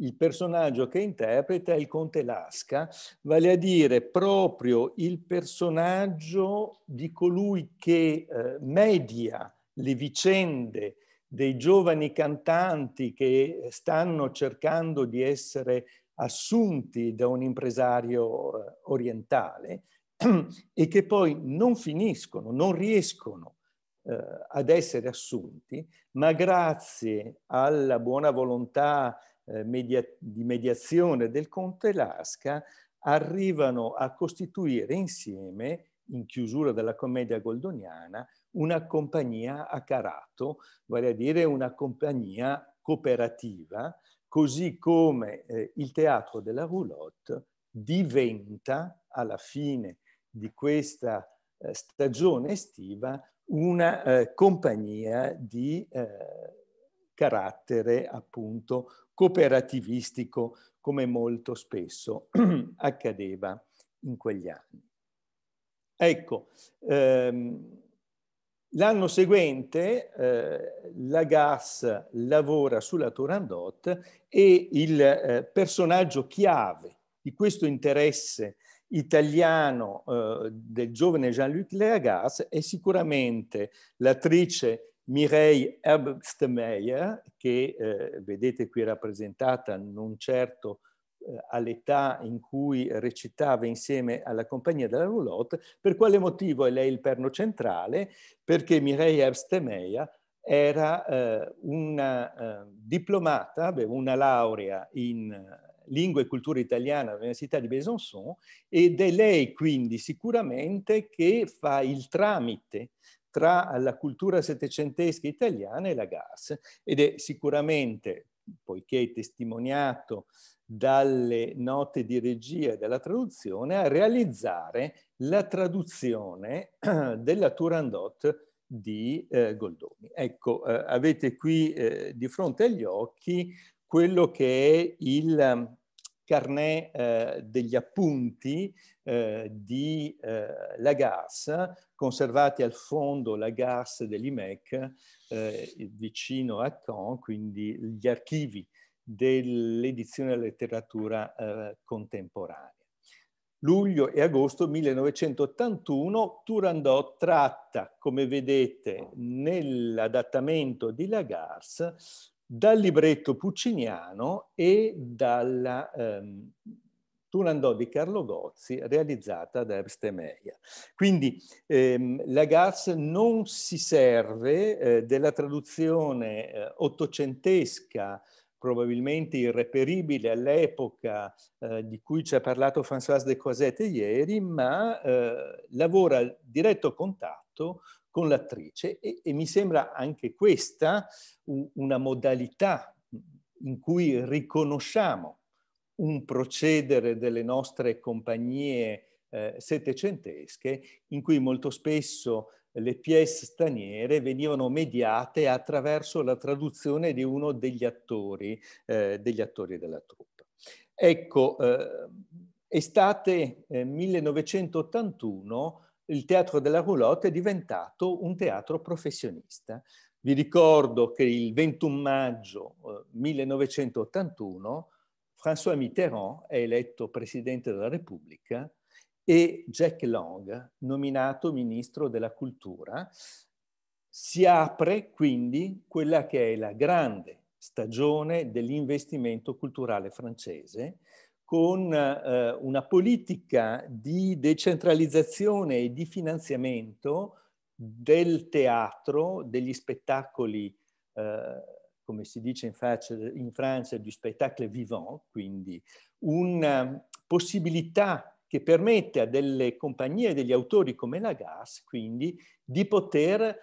il personaggio che interpreta è il conte Lasca, vale a dire proprio il personaggio di colui che eh, media le vicende dei giovani cantanti che stanno cercando di essere assunti da un impresario eh, orientale [clears throat] e che poi non finiscono, non riescono eh, ad essere assunti, ma grazie alla buona volontà eh, media di mediazione del conte Lasca arrivano a costituire insieme in chiusura della commedia goldoniana, una compagnia a carato, vale a dire una compagnia cooperativa, così come eh, il teatro della roulotte diventa alla fine di questa eh, stagione estiva una eh, compagnia di eh, carattere appunto cooperativistico come molto spesso [clears throat] accadeva in quegli anni. Ecco, ehm, l'anno seguente eh, la Gas lavora sulla Turandot e il eh, personaggio chiave di questo interesse italiano eh, del giovane Jean-Luc Leagas è sicuramente l'attrice Mireille Herbstmeier, che eh, vedete qui rappresentata non certo eh, all'età in cui recitava insieme alla compagnia della roulotte, per quale motivo è lei il perno centrale? Perché Mireille Erbstemeyer era eh, una eh, diplomata, aveva una laurea in eh, lingua e cultura italiana all'Università di Besançon ed è lei quindi sicuramente che fa il tramite tra la cultura settecentesca italiana e la GAS ed è sicuramente, poiché è testimoniato dalle note di regia della traduzione a realizzare la traduzione [clears throat] della Turandot di eh, Goldoni. Ecco, eh, avete qui eh, di fronte agli occhi quello che è il mm, carnet eh, degli appunti eh, di eh, Lagasse, conservati al fondo Lagasse dell'IMEC, vicino a Caen, quindi gli archivi dell'edizione della letteratura eh, contemporanea. Luglio e agosto 1981 Turandot tratta, come vedete, nell'adattamento di Lagars dal libretto pucciniano e dalla ehm, Turandot di Carlo Gozzi realizzata da Ernst Meyer. Quindi ehm, Lagars non si serve eh, della traduzione eh, ottocentesca probabilmente irreperibile all'epoca eh, di cui ci ha parlato Françoise de Croisette ieri, ma eh, lavora a diretto contatto con l'attrice e, e, mi sembra anche questa una modalità in cui riconosciamo un procedere delle nostre compagnie eh, settecentesche in cui molto spesso le pièce straniere venivano mediate attraverso la traduzione di uno degli attori, eh, degli attori della truppa. Ecco, eh, estate 1981 eh, il teatro della roulotte è diventato un teatro professionista. Vi ricordo che il 21 maggio 1981 eh, François Mitterrand è eletto Presidente della Repubblica e Jack Long, nominato ministro della cultura, si apre quindi quella che è la grande stagione dell'investimento culturale francese con eh, una politica di decentralizzazione e di finanziamento del teatro, degli spettacoli, eh, come si dice in, Francia, in Francia, di spettacoli vivant, quindi una possibilità che permette a delle compagnie e degli autori come la GAS, quindi, di poter eh,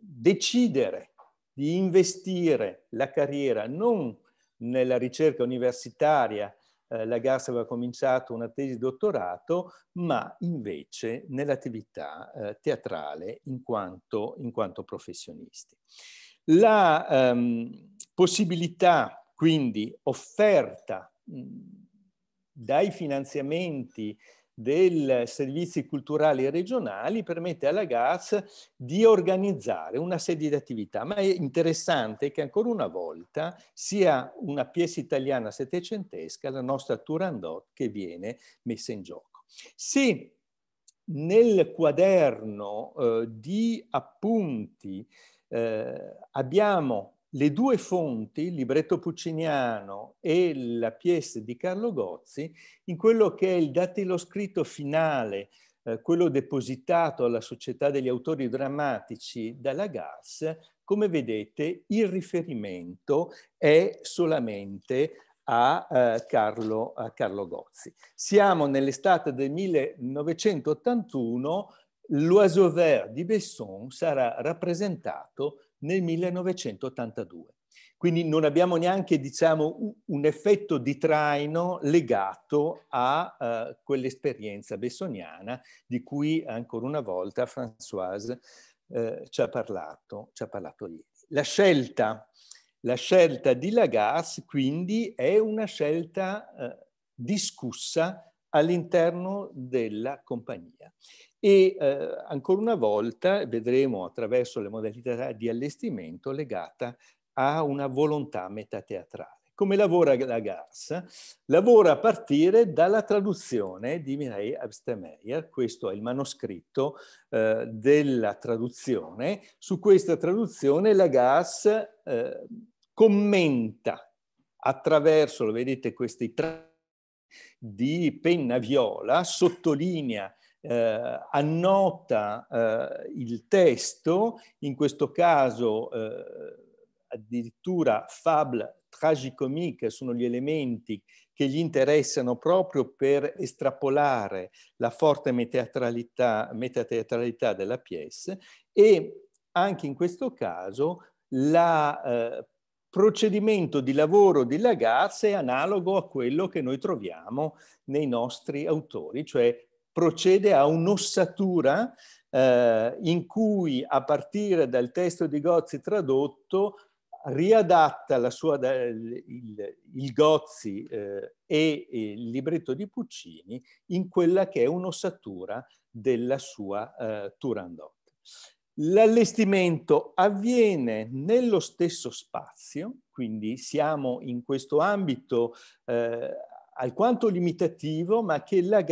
decidere di investire la carriera non nella ricerca universitaria, eh, la GAS aveva cominciato una tesi di dottorato, ma invece nell'attività eh, teatrale in quanto, in quanto, professionisti. La ehm, possibilità quindi offerta mh, dai finanziamenti dei servizi culturali regionali permette alla GAS di organizzare una serie di attività, ma è interessante che ancora una volta sia una pièce italiana settecentesca, la nostra Turandot, che viene messa in gioco. Se nel quaderno eh, di appunti eh, abbiamo le due fonti, il libretto pucciniano e la pièce di Carlo Gozzi, in quello che è il datiloscritto finale, eh, quello depositato alla Società degli Autori Drammatici dalla GAS, come vedete il riferimento è solamente a, eh, Carlo, a Carlo Gozzi. Siamo nell'estate del 1981, l'Oiseau Vert di Besson sarà rappresentato nel 1982. Quindi non abbiamo neanche diciamo, un effetto di traino legato a uh, quell'esperienza bessoniana di cui ancora una volta Françoise uh, ci, ha parlato, ci, ha parlato, ieri. La scelta, la scelta di Lagarce quindi è una scelta uh, discussa all'interno della compagnia e eh, ancora una volta vedremo attraverso le modalità di allestimento legata a una volontà metateatrale. Come lavora la GAS? Lavora a partire dalla traduzione di Mireille Abstemeyer, questo è il manoscritto eh, della traduzione. Su questa traduzione la GAS eh, commenta attraverso, lo vedete, questi tre di penna viola, sottolinea eh, annota eh, il testo, in questo caso eh, addirittura fable tragicomique sono gli elementi che gli interessano proprio per estrapolare la forte metateatralità, metateatralità della pièce e anche in questo caso il eh, procedimento di lavoro di Lagarce è analogo a quello che noi troviamo nei nostri autori, cioè procede a un'ossatura eh, in cui a partire dal testo di Gozzi tradotto riadatta sua, il, il, Gozzi eh, e il libretto di Puccini in quella che è un'ossatura della sua eh, Turandot. L'allestimento avviene nello stesso spazio, quindi siamo in questo ambito eh, alquanto limitativo, ma che la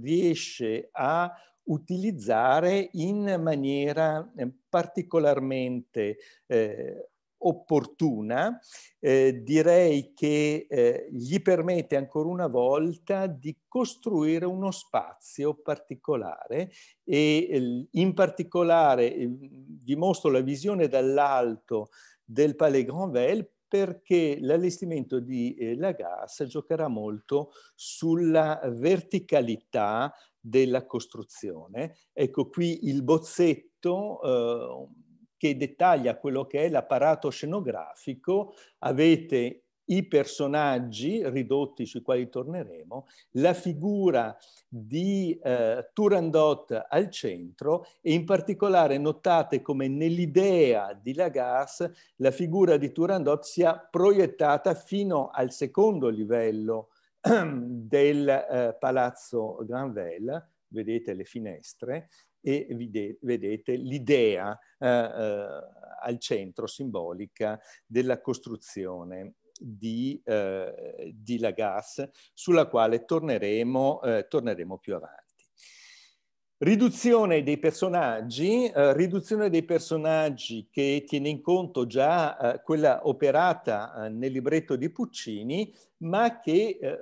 riesce a utilizzare in maniera eh, particolarmente eh, opportuna, eh, direi che eh, gli permette ancora una volta di costruire uno spazio particolare e eh, in particolare eh, vi mostro la visione dall'alto del Palais Granvelle perché l'allestimento di eh, Lagasse giocherà molto sulla verticalità della costruzione. Ecco qui il bozzetto eh, che dettaglia quello che è l'apparato scenografico. Avete i personaggi ridotti sui quali torneremo, la figura di eh, Turandot al centro e in particolare notate come nell'idea di Lagarce la figura di Turandot sia proiettata fino al secondo livello [clears throat] del eh, palazzo Granvelle, vedete le finestre, e vedete l'idea eh, eh, al centro simbolica della costruzione di, eh, di Lagasse, sulla quale torneremo, eh, torneremo più avanti. Riduzione dei personaggi, eh, riduzione dei personaggi che tiene in conto già eh, quella operata eh, nel libretto di Puccini, ma che eh,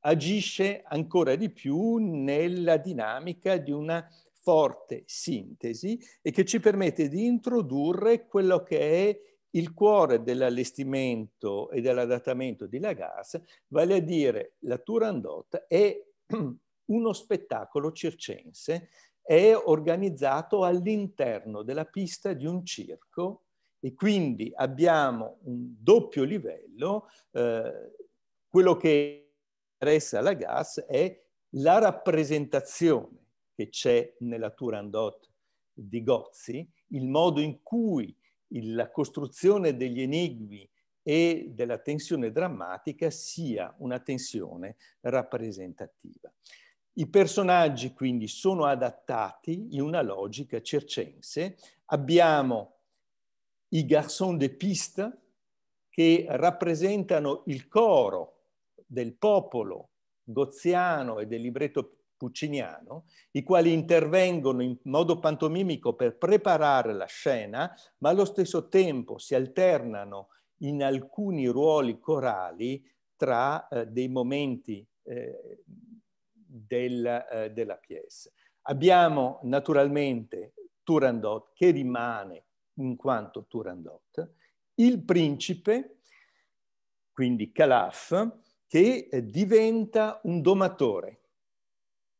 agisce ancora di più nella dinamica di una forte sintesi e che ci permette di introdurre quello che è il cuore dell'allestimento e dell'adattamento di Lagasse, vale a dire la Turandot, è [clears throat] uno spettacolo circense, è organizzato all'interno della pista di un circo e quindi abbiamo un doppio livello. Eh, quello che interessa Lagasse è la rappresentazione che c'è nella Turandot di Gozzi, il modo in cui la costruzione degli enigmi e della tensione drammatica sia una tensione rappresentativa. I personaggi quindi sono adattati in una logica circense. Abbiamo i garçons de piste che rappresentano il coro del popolo goziano e del libretto pucciniano, i quali intervengono in modo pantomimico per preparare la scena, ma allo stesso tempo si alternano in alcuni ruoli corali tra eh, dei momenti eh, del, eh, della pièce. Abbiamo naturalmente Turandot che rimane in quanto Turandot, il principe, quindi Calaf, che eh, diventa un domatore,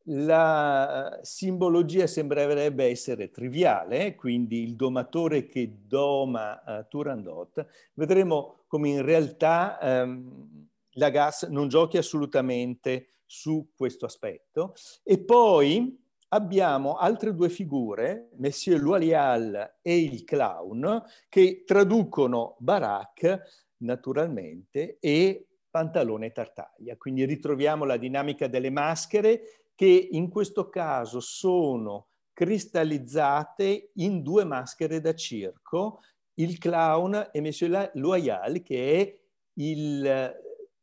la eh, simbologia sembrerebbe essere triviale, quindi il domatore che doma eh, Turandot. Vedremo come in realtà ehm, la Gas non giochi assolutamente su questo aspetto. E poi abbiamo altre due figure, Monsieur Loalial e il clown, che traducono Barak naturalmente e Pantalone Tartaglia. Quindi ritroviamo la dinamica delle maschere che in questo caso sono cristallizzate in due maschere da circo, il clown e Monsieur Loyal, che è il,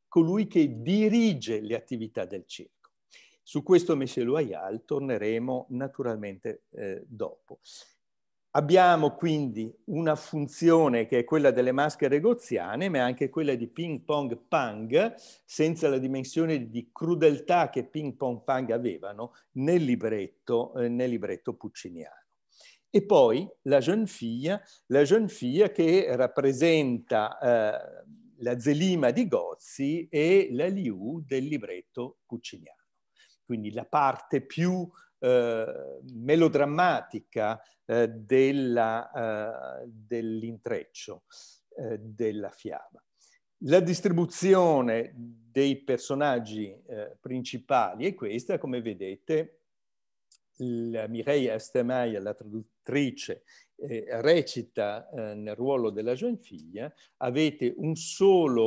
colui che dirige le attività del circo. Su questo Monsieur Loyal torneremo naturalmente eh, dopo. Abbiamo quindi una funzione che è quella delle maschere goziane, ma è anche quella di ping pong pang, senza la dimensione di crudeltà che ping pong pang avevano nel libretto, eh, nel libretto pucciniano. E poi la jeune figlia, la jeune figlia che rappresenta eh, la Zelima di Gozzi e la Liu del libretto pucciniano, quindi la parte più eh, melodrammatica eh, eh dell'intreccio dell eh, della fiaba. La distribuzione dei personaggi eh, principali è questa, come vedete, Mireille Estemeyer, la traduttrice, eh, recita eh, nel ruolo della giovane figlia, avete un solo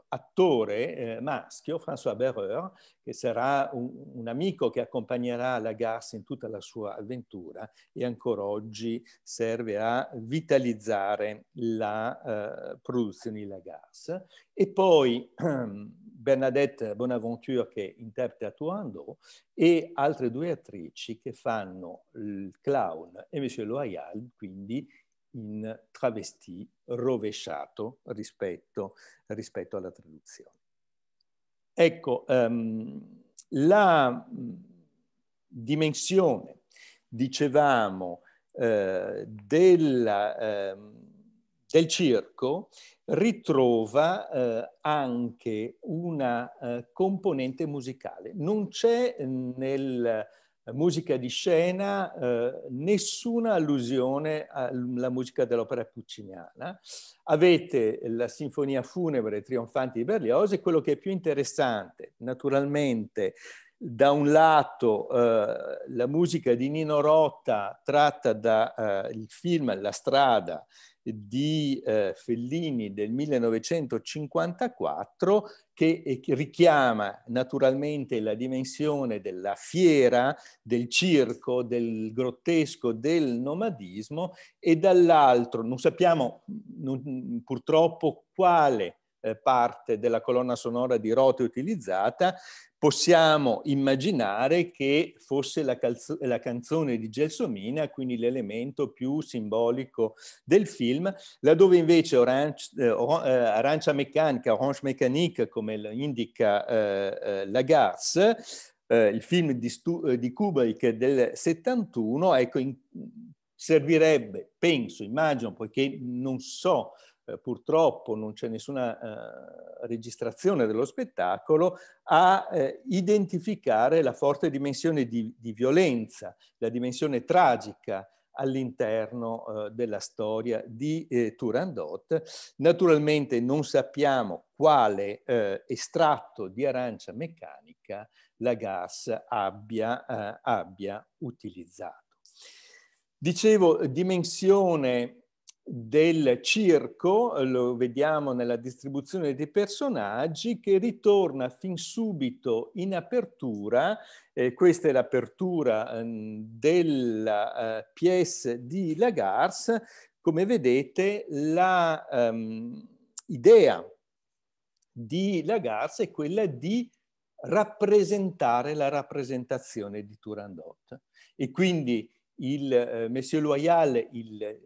eh, attore eh, maschio, François Berreur, che sarà un, un, amico che accompagnerà la in tutta la sua avventura e ancora oggi serve a vitalizzare la eh, produzione di Lagarce. E poi [clears throat] Bernadette Bonaventure che interpreta Tuando e altre due attrici che fanno il clown e Monsieur Loyal, quindi in travestì rovesciato rispetto, rispetto alla traduzione. Ecco, um, la dimensione, dicevamo, eh, della... Eh, del circo ritrova eh, anche una eh, componente musicale. Non c'è mm, nella eh, musica di scena eh, nessuna allusione alla musica dell'opera pucciniana. Avete la sinfonia funebre Trionfanti di Berlioz e quello che è più interessante, naturalmente, da un lato eh, la musica di Nino Rotta tratta dal eh, film La strada di eh, Fellini del 1954 eh, che richiama naturalmente la dimensione della fiera, del circo, del grottesco, del nomadismo e dall'altro non sappiamo mm, non, mm, purtroppo quale eh, parte della colonna sonora di Rote utilizzata, possiamo immaginare che fosse la, calzo- la, canzone di Gelsomina, quindi l'elemento più simbolico del film, laddove invece Orange, eh, eh Arancia Meccanica, Orange Mécanique, come lo indica eh, eh Lagarce, eh, il film di, Stu- eh, di Kubrick del 71, ecco, in- servirebbe, penso, immagino, poiché non so eh, purtroppo non c'è nessuna eh, registrazione dello spettacolo, a eh, identificare la forte dimensione di, di violenza, la dimensione tragica all'interno eh, della storia di eh, Turandot. Naturalmente non sappiamo quale eh, estratto di arancia meccanica la gas abbia, eh, abbia utilizzato. Dicevo, dimensione del circo, lo vediamo nella distribuzione dei personaggi, che ritorna fin subito in apertura, eh, questa è l'apertura ehm, della eh, pièce di Lagars, come vedete l'idea ehm, di Lagars è quella di rappresentare la rappresentazione di Turandot e quindi il eh, Monsieur Loyal, il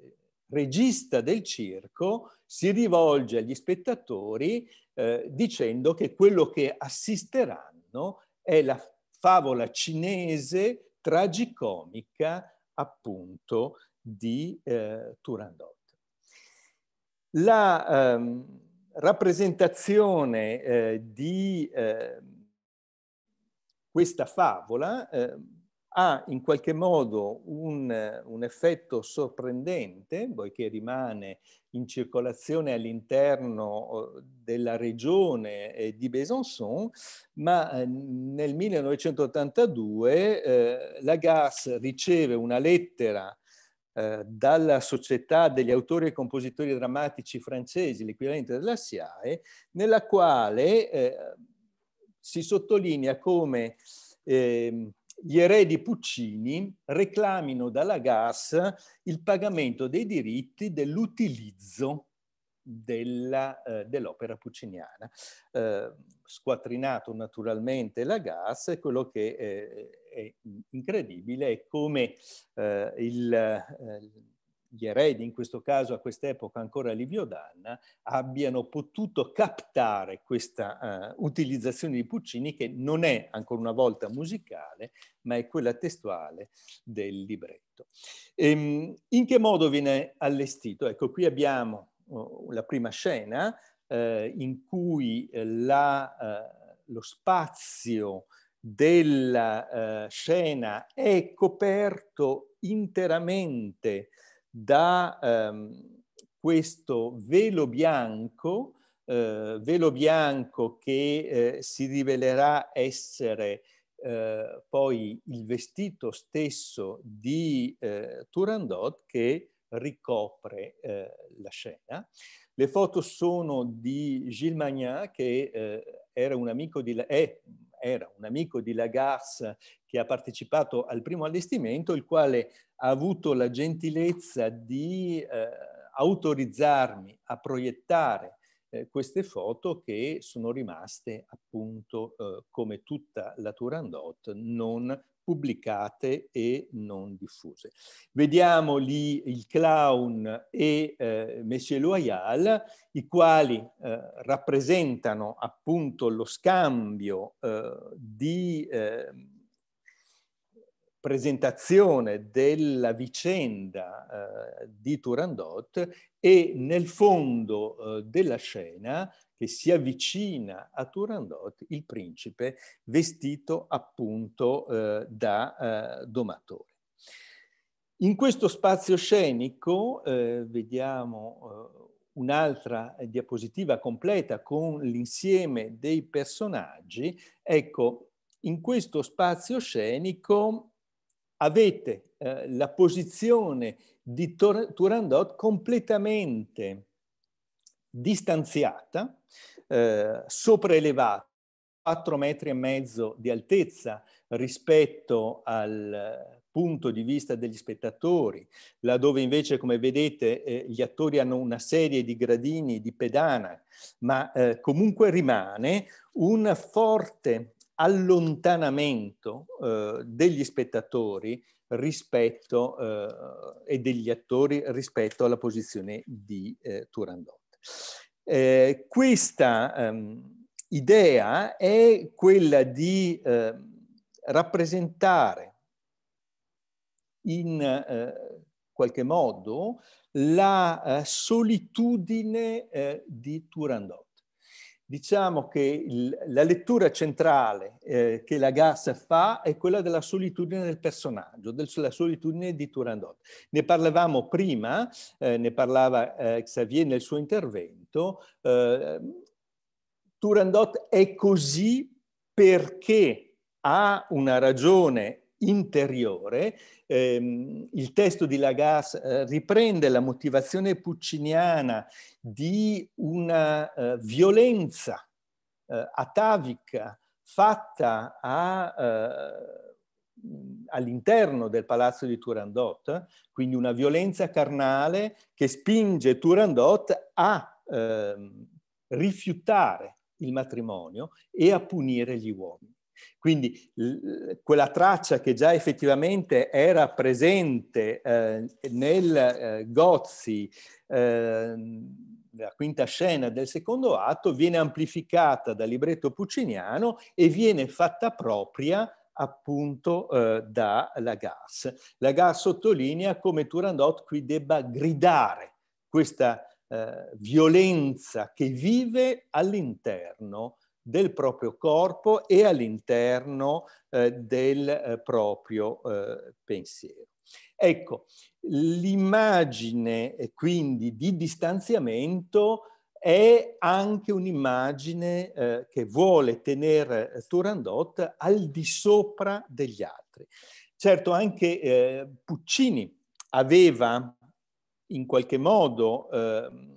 regista del circo si rivolge agli spettatori eh, dicendo che quello che assisteranno è la favola cinese tragicomica appunto di eh, Turandot. La ehm, rappresentazione eh, di ehm, questa favola ehm, ha in qualche modo un, un effetto sorprendente, poiché rimane in circolazione all'interno oh, della regione di Besançon, ma eh, nel 1982 eh, Lagasse riceve una lettera eh, dalla Società degli Autori e Compositori Drammatici Francesi, l'equivalente della SIAE, nella quale eh, si sottolinea come eh, gli eredi Puccini reclamino dalla GAS il pagamento dei diritti dell'utilizzo eh, dell'opera pucciniana. Eh, squattrinato naturalmente la gas, quello che è, eh, è incredibile è come eh, il, eh, gli eredi, in questo caso a quest'epoca ancora Livio Danna, abbiano potuto captare questa uh, utilizzazione di Puccini che non è ancora una volta musicale, ma è quella testuale del libretto. Ehm, in che modo viene allestito? Ecco, qui abbiamo uh, la prima scena uh, in cui eh, la, lo spazio della scena è coperto interamente da ehm, questo velo bianco, eh, velo bianco che eh, si rivelerà essere eh, poi il vestito stesso di eh, Turandot che ricopre eh, la scena. Le foto sono di Gilles Magnin che eh, era un amico di, è era un amico di Lagasse che ha partecipato al primo allestimento, il quale ha avuto la gentilezza di eh, autorizzarmi a proiettare eh, queste foto che sono rimaste appunto eh, come tutta la Turandot non pubblicate e non diffuse. Vediamo lì il clown e eh, Monsieur Loyal, i quali eh, rappresentano appunto lo scambio eh, di eh, presentazione della vicenda eh, di Turandot e nel fondo eh, della scena che si avvicina a Turandot il principe vestito appunto eh, da eh, domatore. In questo spazio scenico eh, vediamo eh, un'altra diapositiva completa con l'insieme dei personaggi. Ecco, in questo spazio scenico avete eh, la posizione di Turandot completamente distanziata, eh, sopraelevata, 4 metri e mezzo di altezza rispetto al punto di vista degli spettatori, laddove invece, come vedete, eh, gli attori hanno una serie di gradini, di pedana, ma eh, comunque rimane un forte allontanamento eh, degli spettatori rispetto, eh, e degli attori rispetto alla posizione di eh, Turandot. Eh, questa ehm, idea è quella di eh, rappresentare in eh, qualche modo la eh, solitudine eh, di Turandot diciamo che il, la lettura centrale eh, che Lagasse fa è quella della solitudine del personaggio, della solitudine di Turandot. Ne parlavamo prima, eh, ne parlava eh, Xavier nel suo intervento. Eh, Turandot è così perché ha una ragione interiore. Eh, il testo di Lagasse eh, riprende la motivazione pucciniana di una eh, violenza eh, atavica fatta eh, all'interno del palazzo di Turandot, quindi una violenza carnale che spinge Turandot a ehm, rifiutare il matrimonio e a punire gli uomini. Quindi quella traccia che già effettivamente era presente eh, nel eh, Gozzi, eh, la quinta scena del secondo atto, viene amplificata dal libretto pucciniano e viene fatta propria appunto eh, da Lagasse. Lagasse sottolinea come Turandot qui debba gridare questa eh, violenza che vive all'interno del proprio corpo e all'interno eh, del eh, proprio eh, pensiero. Ecco, l'immagine eh, quindi di distanziamento è anche un'immagine eh, che vuole tenere eh, Turandot al di sopra degli altri. Certo, anche Puccini aveva in qualche modo ehm,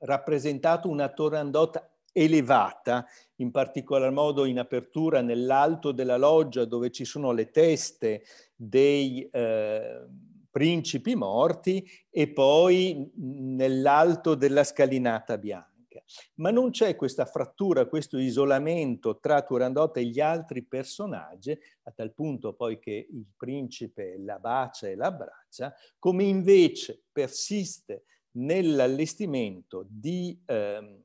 rappresentato una Turandot elevata, in particolar modo in apertura nell'alto della loggia dove ci sono le teste dei eh, principi morti e poi nell'alto della scalinata bianca. Ma non c'è questa frattura, questo isolamento tra Turandot e gli altri personaggi, a tal punto poi che il principe la bacia e l'abbraccia, come invece persiste nell'allestimento di... Eh,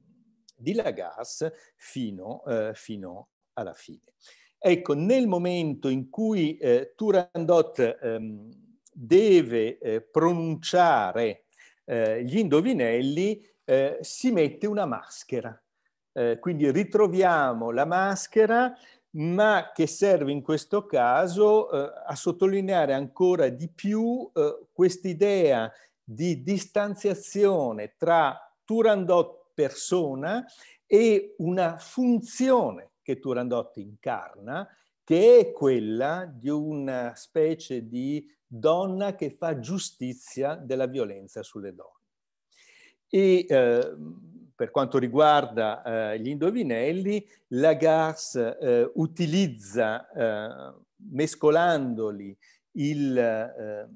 dilagarsi fino, eh, fino alla fine. Ecco, nel momento in cui eh, Turandot ehm, deve eh, pronunciare eh, gli indovinelli, eh, si mette una maschera. Eh, quindi ritroviamo la maschera, ma che serve in questo caso eh, a sottolineare ancora di più quest'idea di distanziazione tra Turandot persona e una funzione che Turandotti incarna, che è quella di una specie di donna che fa giustizia della violenza sulle donne. E eh, per quanto riguarda eh, gli indovinelli, Lagarce eh, utilizza, eh, mescolandoli, il eh,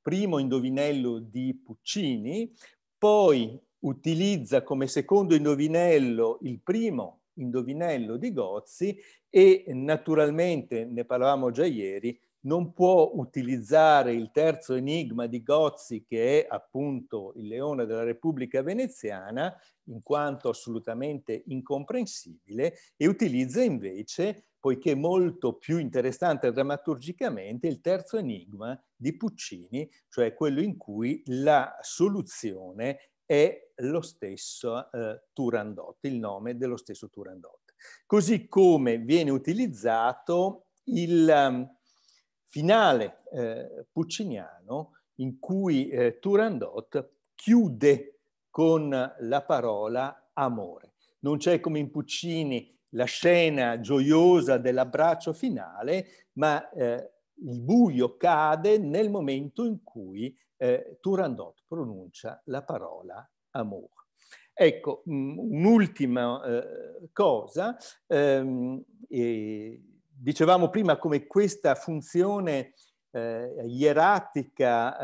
primo indovinello di Puccini, poi utilizza come secondo indovinello il primo indovinello di Gozzi e naturalmente, ne parlavamo già ieri, non può utilizzare il terzo enigma di Gozzi che è appunto il leone della Repubblica Veneziana in quanto assolutamente incomprensibile e utilizza invece, poiché molto più interessante drammaturgicamente, il terzo enigma di Puccini, cioè quello in cui la soluzione è lo stesso eh, Turandot, il nome dello stesso Turandot. Così come viene utilizzato il um, finale eh, pucciniano in cui eh, Turandot chiude con la parola amore. Non c'è come in Puccini la scena gioiosa dell'abbraccio finale, ma eh, il buio cade nel momento in cui eh, Turandot pronuncia la parola amour. Ecco, mm, un'ultima eh, cosa, ehm, dicevamo prima come questa funzione eh, ieratica,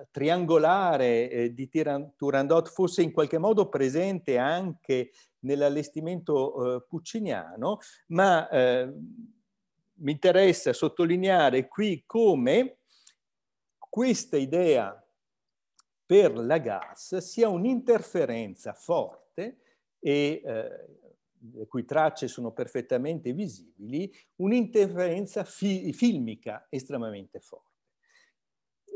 eh, triangolare di Turandot fosse in qualche modo presente anche nell'allestimento pucciniano, ma ehm, mi interessa sottolineare qui come questa idea per la gas sia un'interferenza forte e eh, le cui tracce sono perfettamente visibili, un'interferenza fi filmica estremamente forte.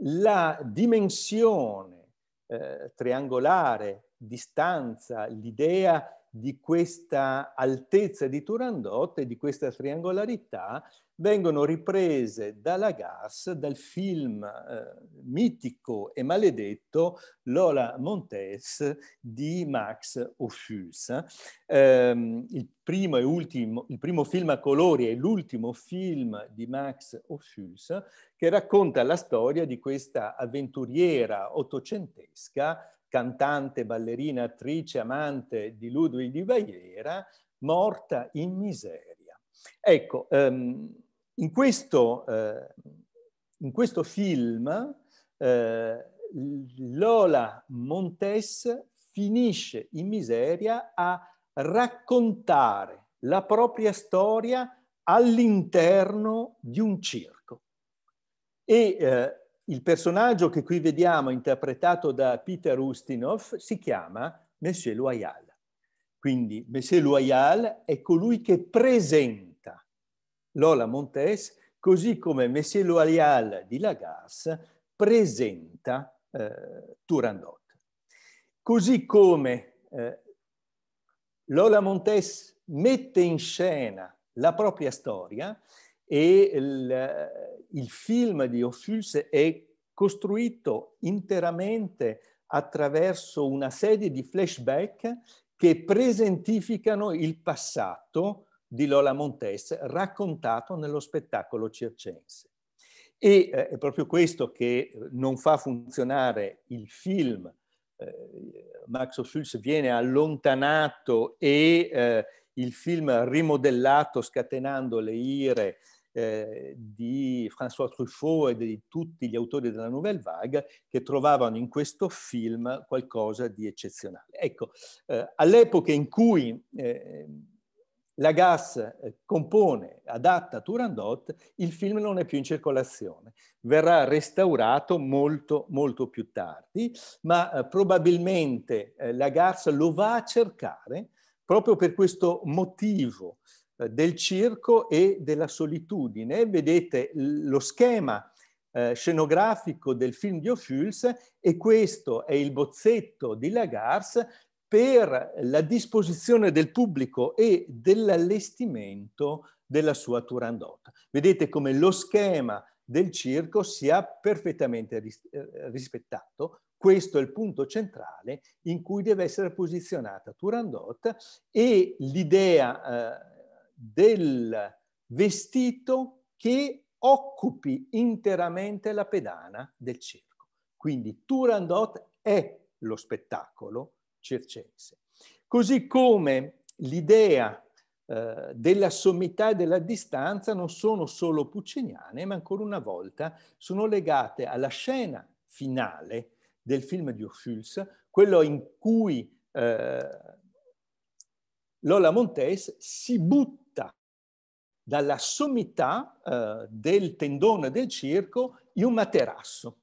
La dimensione eh, triangolare, distanza, l'idea di questa altezza di Turandot e di questa triangolarità vengono riprese da Lagasse dal film eh, mitico e maledetto Lola Montes di Max Ophüls. Eh, il, primo e ultimo, il primo film a colori è l'ultimo film di Max Ophüls che racconta la storia di questa avventuriera ottocentesca cantante, ballerina, attrice, amante di Ludwig di Baviera, morta in miseria. Ecco, um, in questo, eh, in questo film eh, Lola Montes finisce in miseria a raccontare la propria storia all'interno di un circo. E eh, il personaggio che qui vediamo interpretato da Peter Ustinov si chiama Monsieur Loyal. Quindi Monsieur Loyal è colui che presenta Lola Montes, così come Messier Loyal di Lagasse presenta eh, Turandot. Così come eh, Lola Montes mette in scena la propria storia e il, eh, il film di Ophuls è costruito interamente attraverso una serie di flashback che presentificano il passato di Lola Montes raccontato nello spettacolo circense. E eh, è proprio questo che non fa funzionare il film. Eh, Max Schulz viene allontanato e eh, il film rimodellato scatenando le ire di François Truffaut e di tutti gli autori della Nouvelle Vague che trovavano in questo film qualcosa di eccezionale. Ecco, all'epoca in cui Lagasse eh, compone, adatta Turandot, il film non è più in circolazione, verrà restaurato molto, molto più tardi, ma eh, probabilmente eh, Lagasse lo va a cercare proprio per questo motivo del circo e della solitudine. Vedete lo schema scenografico del film di Ophuls e questo è il bozzetto di Lagars per la disposizione del pubblico e dell'allestimento della sua Turandot. Vedete come lo schema del circo sia perfettamente eh, rispettato. Questo è il punto centrale in cui deve essere posizionata Turandot e l'idea eh, del vestito che occupi interamente la pedana del circo. Quindi Turandot è lo spettacolo, circense. Così come l'idea eh, della sommità e della distanza non sono solo pucciniane, ma ancora una volta sono legate alla scena finale del film di Ophuls, quello in cui eh, Lola Montes si butta dalla sommità eh, del tendone del circo in un materasso.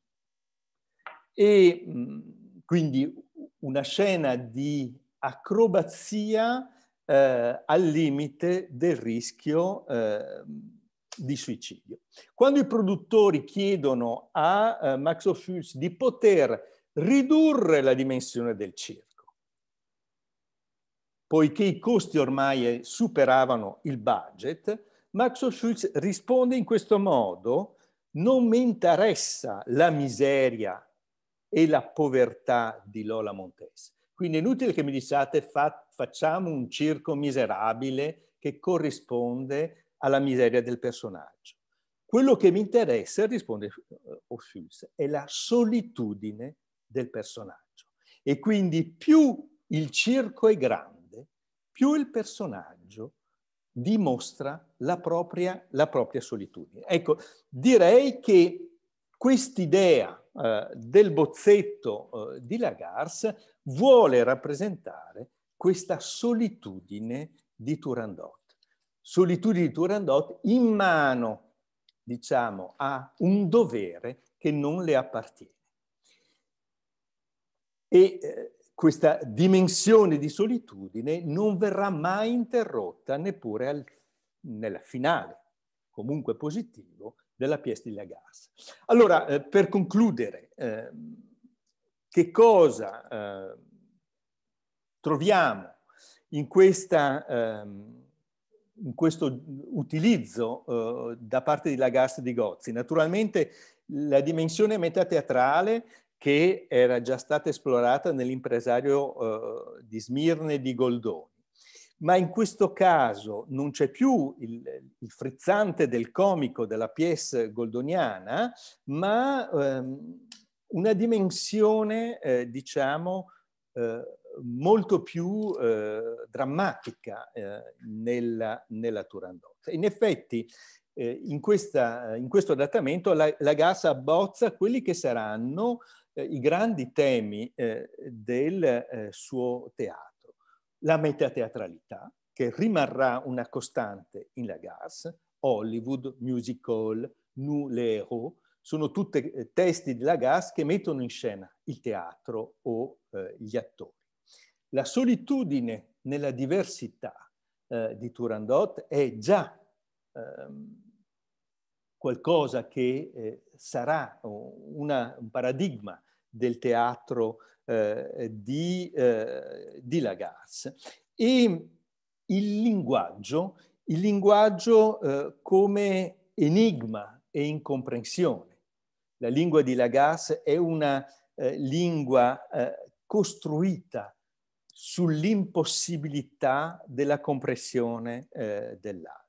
E mh, mm, quindi una scena di acrobazia eh, al limite del rischio eh, di suicidio. Quando i produttori chiedono a eh, Max Ophuls di poter ridurre la dimensione del circo, poiché i costi ormai eh, superavano il budget, Max Ophuls risponde in questo modo, non mi interessa la miseria e la povertà di Lola Montesi. Quindi è inutile che mi diciate fa, facciamo un circo miserabile che corrisponde alla miseria del personaggio. Quello che mi interessa, risponde Ophius, è la solitudine del personaggio. E quindi più il circo è grande, più il personaggio dimostra la propria, la propria solitudine. Ecco, direi che quest'idea eh, del bozzetto eh, di Lagars vuole rappresentare questa solitudine di Turandot. Solitudine di Turandot in mano, diciamo, a un dovere che non le appartiene. E eh, questa dimensione di solitudine non verrà mai interrotta neppure al, nella finale, comunque positivo, della pièce di Lagasse. Allora, eh, per concludere, eh, che cosa eh, troviamo in, questa, ehm, in, questo utilizzo eh, da parte di Lagasse di Gozzi? Naturalmente la dimensione metateatrale che era già stata esplorata nell'impresario eh, di Smirne di Goldoni ma in questo caso non c'è più il, il frizzante del comico della pièce goldoniana, ma ehm, una dimensione, eh, diciamo, eh, molto più eh, drammatica eh, nella, nella Turandot. In effetti, eh, in, questa, in, questo adattamento, la, la Gassa abbozza quelli che saranno eh, i grandi temi del suo teatro la metateatralità, che rimarrà una costante in Lagasse, Hollywood, Music Hall, Nous les héros, sono tutti eh, testi di Lagasse che mettono in scena il teatro o eh, gli attori. La solitudine nella diversità eh, di Turandot è già ehm, qualcosa che eh, sarà oh, una, un paradigma del teatro eh, di eh, E il linguaggio, il linguaggio eh, come enigma e incomprensione. La lingua di Lagasse è una eh, lingua eh, costruita sull'impossibilità della comprensione eh, dell'altro.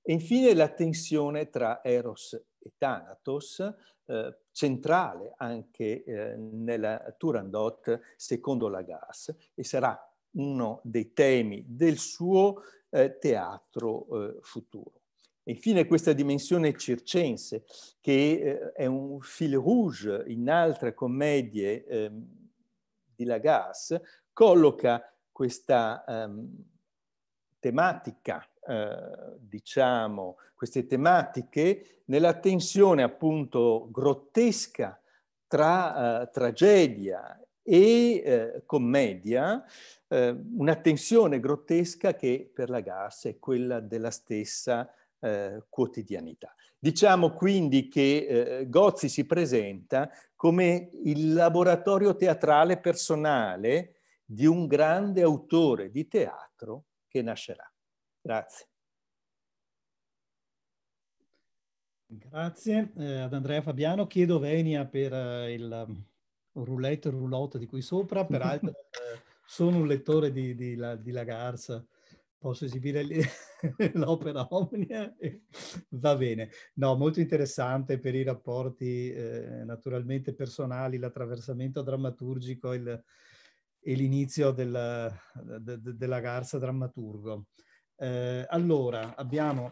E infine la tensione tra Eros e Thanatos, eh, centrale anche eh, nella Turandot secondo Lagasse e sarà uno dei temi del suo eh, teatro eh, futuro. E infine questa dimensione circense, che eh, è un fil rouge in altre commedie ehm, di Lagasse, colloca questa ehm, tematica eh, diciamo, queste tematiche nella tensione appunto grottesca tra eh, tragedia e eh, commedia, eh, una tensione grottesca che per la Lagarse è quella della stessa eh, quotidianità. Diciamo quindi che Gozzi si presenta come il laboratorio teatrale personale di un grande autore di teatro che nascerà. Grazie. Grazie eh, ad Andrea Fabiano. Chiedo venia per eh, il um, roulette e roulotte di qui sopra, peraltro [laughs] eh, sono un lettore di, di, la, di la Garza, posso esibire [laughs] l'opera omnia, va bene. No, molto interessante per i rapporti eh, naturalmente personali, l'attraversamento drammaturgico il, e l'inizio della, de, de, della Garza drammaturgo. Eh, allora, abbiamo,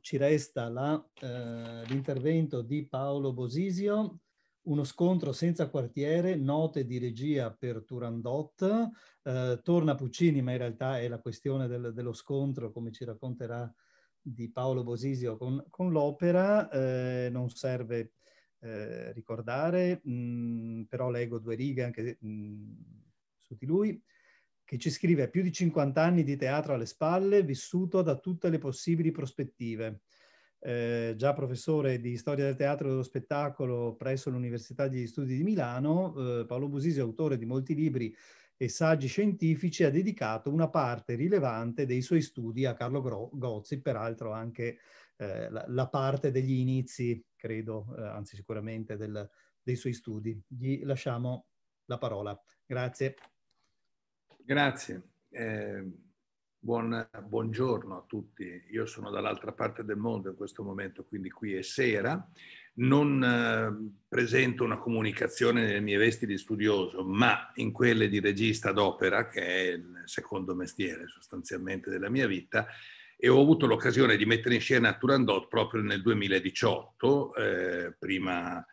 ci resta eh, l'intervento eh, di Paolo Bosisio, uno scontro senza quartiere, note di regia per Turandot, eh, torna Puccini, ma in realtà è la questione del, dello scontro, come ci racconterà di Paolo Bosisio con, con l'opera, eh, non serve eh, ricordare, mh, mm, però leggo due righe anche mh, mm, su di lui che ci scrive più di 50 anni di teatro alle spalle, vissuto da tutte le possibili prospettive. Eh, già professore di storia del teatro e dello spettacolo presso l'Università degli Studi di Milano, eh, Paolo Busisi, autore di molti libri e saggi scientifici, ha dedicato una parte rilevante dei suoi studi a Carlo Gro- Gozzi, peraltro anche eh, la, la, parte degli inizi, credo, eh, anzi sicuramente del, dei suoi studi. Gli lasciamo la parola. Grazie. Grazie. Eh, buon, buongiorno a tutti. Io sono dall'altra parte del mondo in questo momento, quindi qui è sera. Non eh, presento una comunicazione nelle mie vesti di studioso, ma in quelle di regista d'opera, che è il secondo mestiere sostanzialmente della mia vita, e ho avuto l'occasione di mettere in scena Turandot proprio nel 2018, eh, prima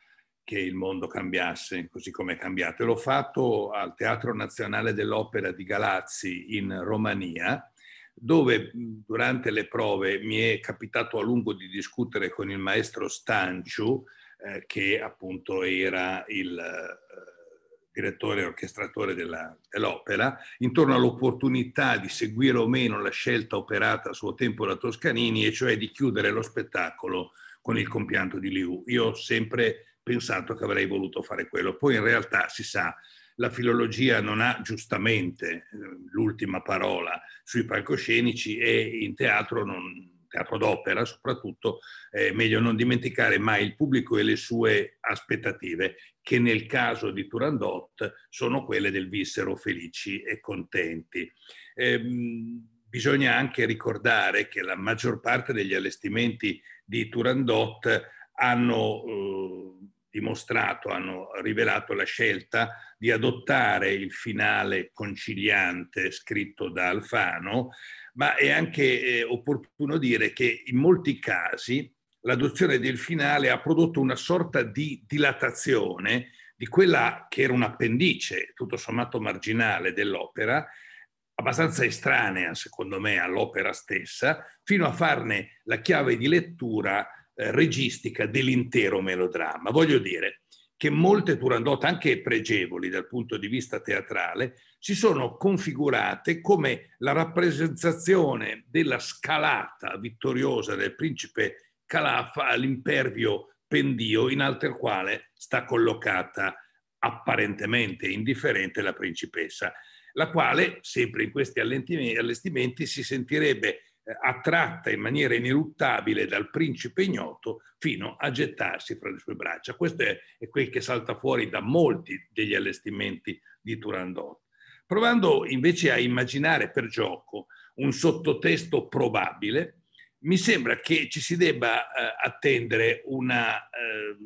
che il mondo cambiasse così come è cambiato. E l'ho fatto al Teatro Nazionale dell'Opera di Galazzi in Romania, dove durante le prove mi è capitato a lungo di discutere con il maestro Stanciu, eh, che appunto era il eh, direttore e orchestratore della, dell'opera, intorno all'opportunità di seguire o meno la scelta operata a suo tempo da Toscanini, e cioè di chiudere lo spettacolo con il compianto di Liu. Io ho sempre pensato che avrei voluto fare quello. Poi in realtà si sa, la filologia non ha giustamente ehm, l'ultima parola sui palcoscenici e in teatro, non, teatro d'opera soprattutto, è meglio non dimenticare mai il pubblico e le sue aspettative, che nel caso di Turandot sono quelle del vissero felici e contenti. Ehm, bisogna anche ricordare che la maggior parte degli allestimenti di Turandot hanno eh, dimostrato, hanno rivelato la scelta di adottare il finale conciliante scritto da Alfano, ma è anche eh, opportuno dire che in molti casi l'adozione del finale ha prodotto una sorta di dilatazione di quella che era un'appendice, tutto sommato marginale, dell'opera, abbastanza estranea, secondo me, all'opera stessa, fino a farne la chiave di lettura registica dell'intero melodramma. Voglio dire che molte Turandot, anche pregevoli dal punto di vista teatrale, si sono configurate come la rappresentazione della scalata vittoriosa del principe Calafa all'impervio pendio in alto al quale sta collocata apparentemente indifferente la principessa, la quale, sempre in questi allestimenti, si sentirebbe attratta in maniera ineluttabile dal principe ignoto fino a gettarsi fra le sue braccia. Questo è, è quel che salta fuori da molti degli allestimenti di Turandot. Provando invece a immaginare per gioco un sottotesto probabile, mi sembra che ci si debba eh, attendere una eh,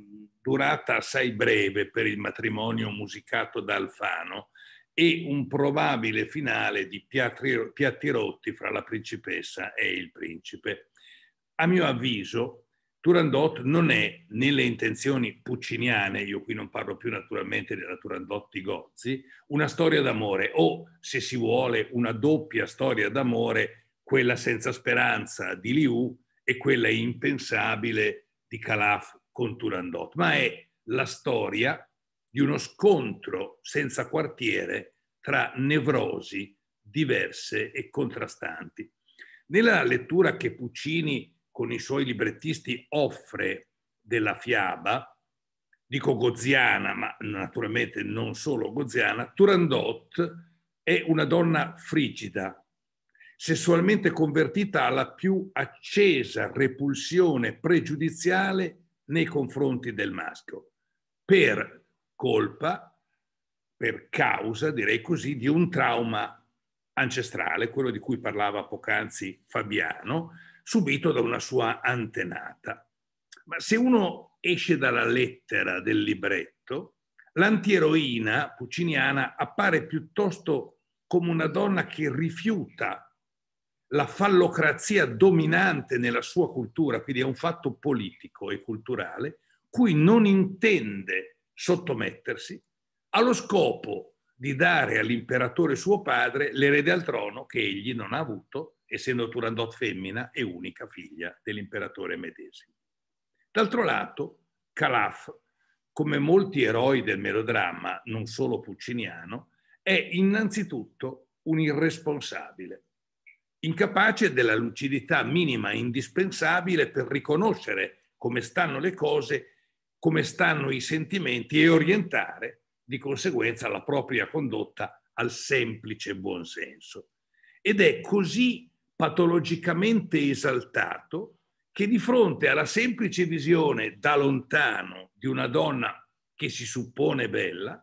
durata assai breve per il matrimonio musicato da Alfano, e un probabile finale di piatti, rotti fra la principessa e il principe. A mio avviso, Turandot non è nelle intenzioni pucciniane, io qui non parlo più naturalmente della Turandot di Gozzi, una storia d'amore o, se si vuole, una doppia storia d'amore, quella senza speranza di Liu e quella impensabile di Calaf con Turandot, ma è la storia di uno scontro senza quartiere tra nevrosi diverse e contrastanti. Nella lettura che Puccini con i suoi librettisti offre della fiaba, dico goziana, ma naturalmente non solo goziana, Turandot è una donna frigida, sessualmente convertita alla più accesa repulsione pregiudiziale nei confronti del maschio. Per colpa per causa, direi così, di un trauma ancestrale, quello di cui parlava poc'anzi Fabiano, subito da una sua antenata. Ma se uno esce dalla lettera del libretto, l'antieroina pucciniana appare piuttosto come una donna che rifiuta la fallocrazia dominante nella sua cultura, quindi è un fatto politico e culturale, cui non intende sottomettersi, allo scopo di dare all'imperatore suo padre l'erede al trono che egli non ha avuto, essendo Turandot femmina e unica figlia dell'imperatore medesimo. D'altro lato, Calaf, come molti eroi del melodramma, non solo pucciniano, è innanzitutto un irresponsabile, incapace della lucidità minima indispensabile per riconoscere come stanno le cose come stanno i sentimenti e orientare di conseguenza la propria condotta al semplice buonsenso. Ed è così patologicamente esaltato che di fronte alla semplice visione da lontano di una donna che si suppone bella,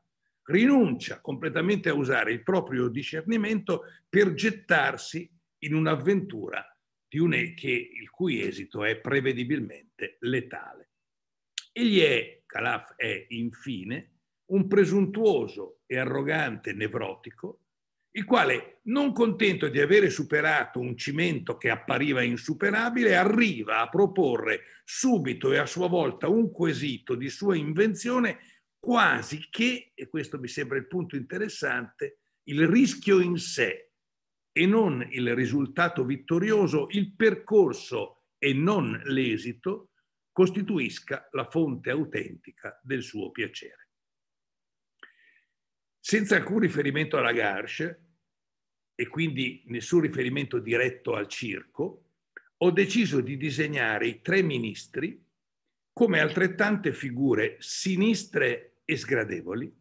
rinuncia completamente a usare il proprio discernimento per gettarsi in un'avventura di un che, il cui esito è prevedibilmente letale. Egli è, Calaf è, infine, un presuntuoso e arrogante nevrotico, il quale, non contento di avere superato un cimento che appariva insuperabile, arriva a proporre subito e a sua volta un quesito di sua invenzione quasi che, e questo mi sembra il punto interessante, il rischio in sé e non il risultato vittorioso, il percorso e non l'esito costituisca la fonte autentica del suo piacere. Senza alcun riferimento alla Garche e quindi nessun riferimento diretto al circo, ho deciso di disegnare i tre ministri come altrettante figure sinistre e sgradevoli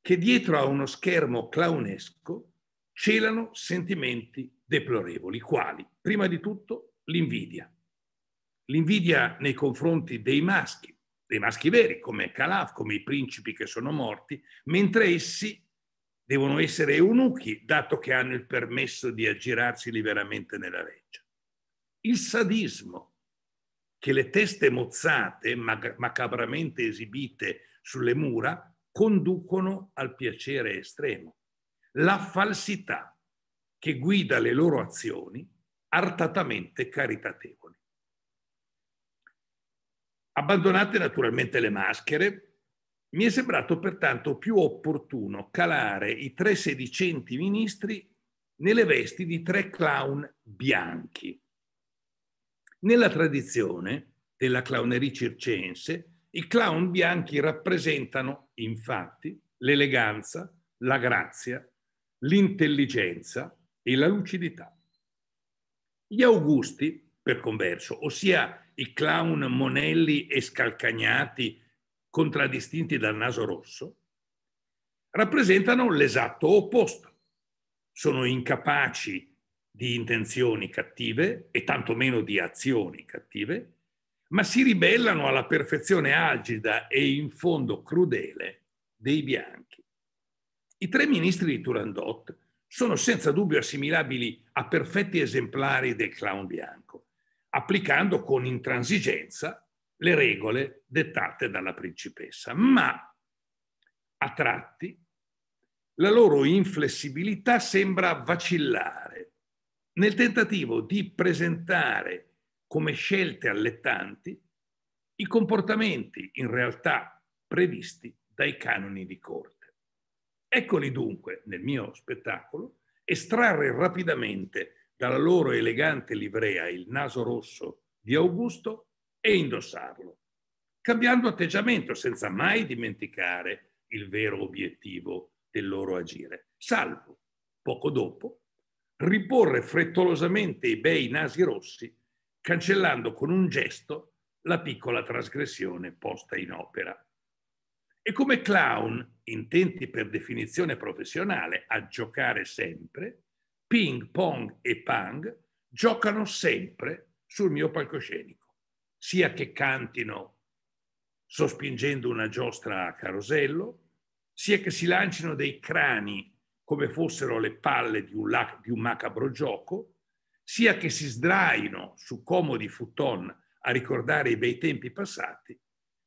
che dietro a uno schermo clownesco celano sentimenti deplorevoli, quali prima di tutto l'invidia, l'invidia nei confronti dei maschi, dei maschi veri come Calaf, come i principi che sono morti, mentre essi devono essere eunuchi, dato che hanno il permesso di aggirarsi liberamente nella legge. Il sadismo, che le teste mozzate, macabramente esibite sulle mura, conducono al piacere estremo. La falsità, che guida le loro azioni, artatamente caritatevoli. Abbandonate naturalmente le maschere, mi è sembrato pertanto più opportuno calare i tre sedicenti ministri nelle vesti di tre clown bianchi. Nella tradizione della clowneria circense, i clown bianchi rappresentano infatti l'eleganza, la grazia, l'intelligenza e la lucidità. Gli augusti, per converso, ossia i clown monelli e scalcagnati contraddistinti dal naso rosso, rappresentano l'esatto opposto. Sono incapaci di intenzioni cattive e tantomeno di azioni cattive, ma si ribellano alla perfezione algida e in fondo crudele dei bianchi. I tre ministri di Turandot sono senza dubbio assimilabili a perfetti esemplari del clown bianco applicando con intransigenza le regole dettate dalla principessa, ma a tratti la loro inflessibilità sembra vacillare nel tentativo di presentare come scelte allettanti i comportamenti in realtà previsti dai canoni di corte. Eccoli dunque nel mio spettacolo estrarre rapidamente dalla loro elegante livrea, il naso rosso di Augusto, e indossarlo, cambiando atteggiamento senza mai dimenticare il vero obiettivo del loro agire, salvo, poco dopo, riporre frettolosamente i bei nasi rossi, cancellando con un gesto la piccola trasgressione posta in opera. E come clown, intenti per definizione professionale a giocare sempre, ping pong e pang giocano sempre sul mio palcoscenico, sia che cantino sospingendo una giostra a carosello, sia che si lancino dei crani come fossero le palle di un, lac- di un macabro gioco, sia che si sdraino su comodi futon a ricordare i bei tempi passati,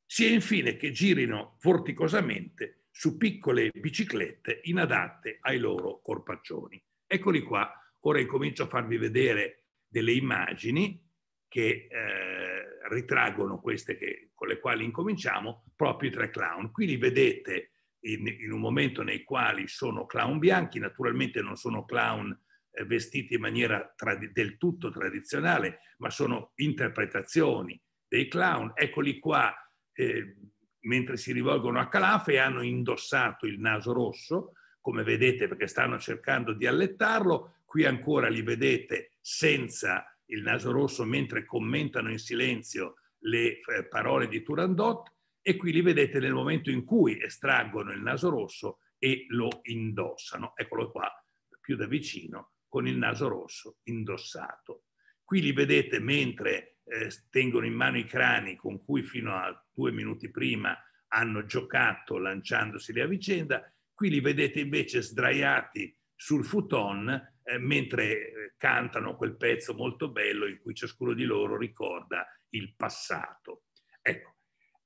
sia infine che girino vorticosamente su piccole biciclette inadatte ai loro corpaccioni. Eccoli qua. Ora incomincio a farvi vedere delle immagini che eh, ritraggono queste che, con le quali incominciamo, proprio i tre clown. Qui li vedete in, in un momento nei quali sono clown bianchi, naturalmente non sono clown eh, vestiti in maniera del tutto tradizionale, ma sono interpretazioni dei clown. Eccoli qua, eh, mentre si rivolgono a Calaf e hanno indossato il naso rosso, come vedete perché stanno cercando di allettarlo, qui ancora li vedete senza il naso rosso mentre commentano in silenzio le eh, parole di Turandot e qui li vedete nel momento in cui estraggono il naso rosso e lo indossano. Eccolo qua, più da vicino, con il naso rosso indossato. Qui li vedete mentre eh, tengono in mano i crani con cui fino a due minuti prima hanno giocato lanciandosi a vicenda Qui li vedete invece sdraiati sul futon eh, mentre eh, cantano quel pezzo molto bello in cui ciascuno di loro ricorda il passato. Ecco,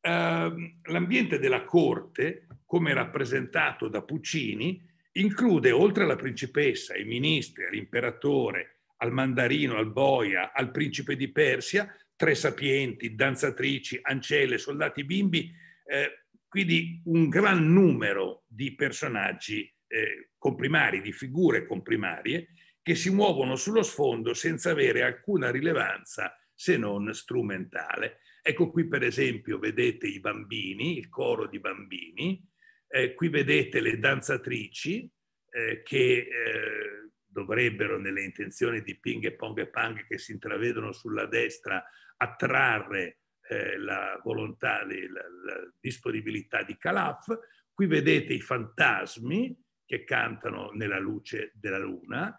ehm, l'ambiente della corte, come rappresentato da Puccini, include oltre alla principessa, ai ministri, all'imperatore, al mandarino, al boia, al principe di Persia, tre sapienti, danzatrici, ancelle, soldati bimbi, eh, quindi un gran numero di personaggi eh, comprimari, di figure comprimarie, che si muovono sullo sfondo senza avere alcuna rilevanza se non strumentale. Ecco qui per esempio vedete i bambini, il coro di bambini, eh, qui vedete le danzatrici eh, che eh, dovrebbero nelle intenzioni di ping e pong e pang che si intravedono sulla destra attrarre eh, la volontà, la, la disponibilità di Calaf. Qui vedete i fantasmi che cantano nella luce della luna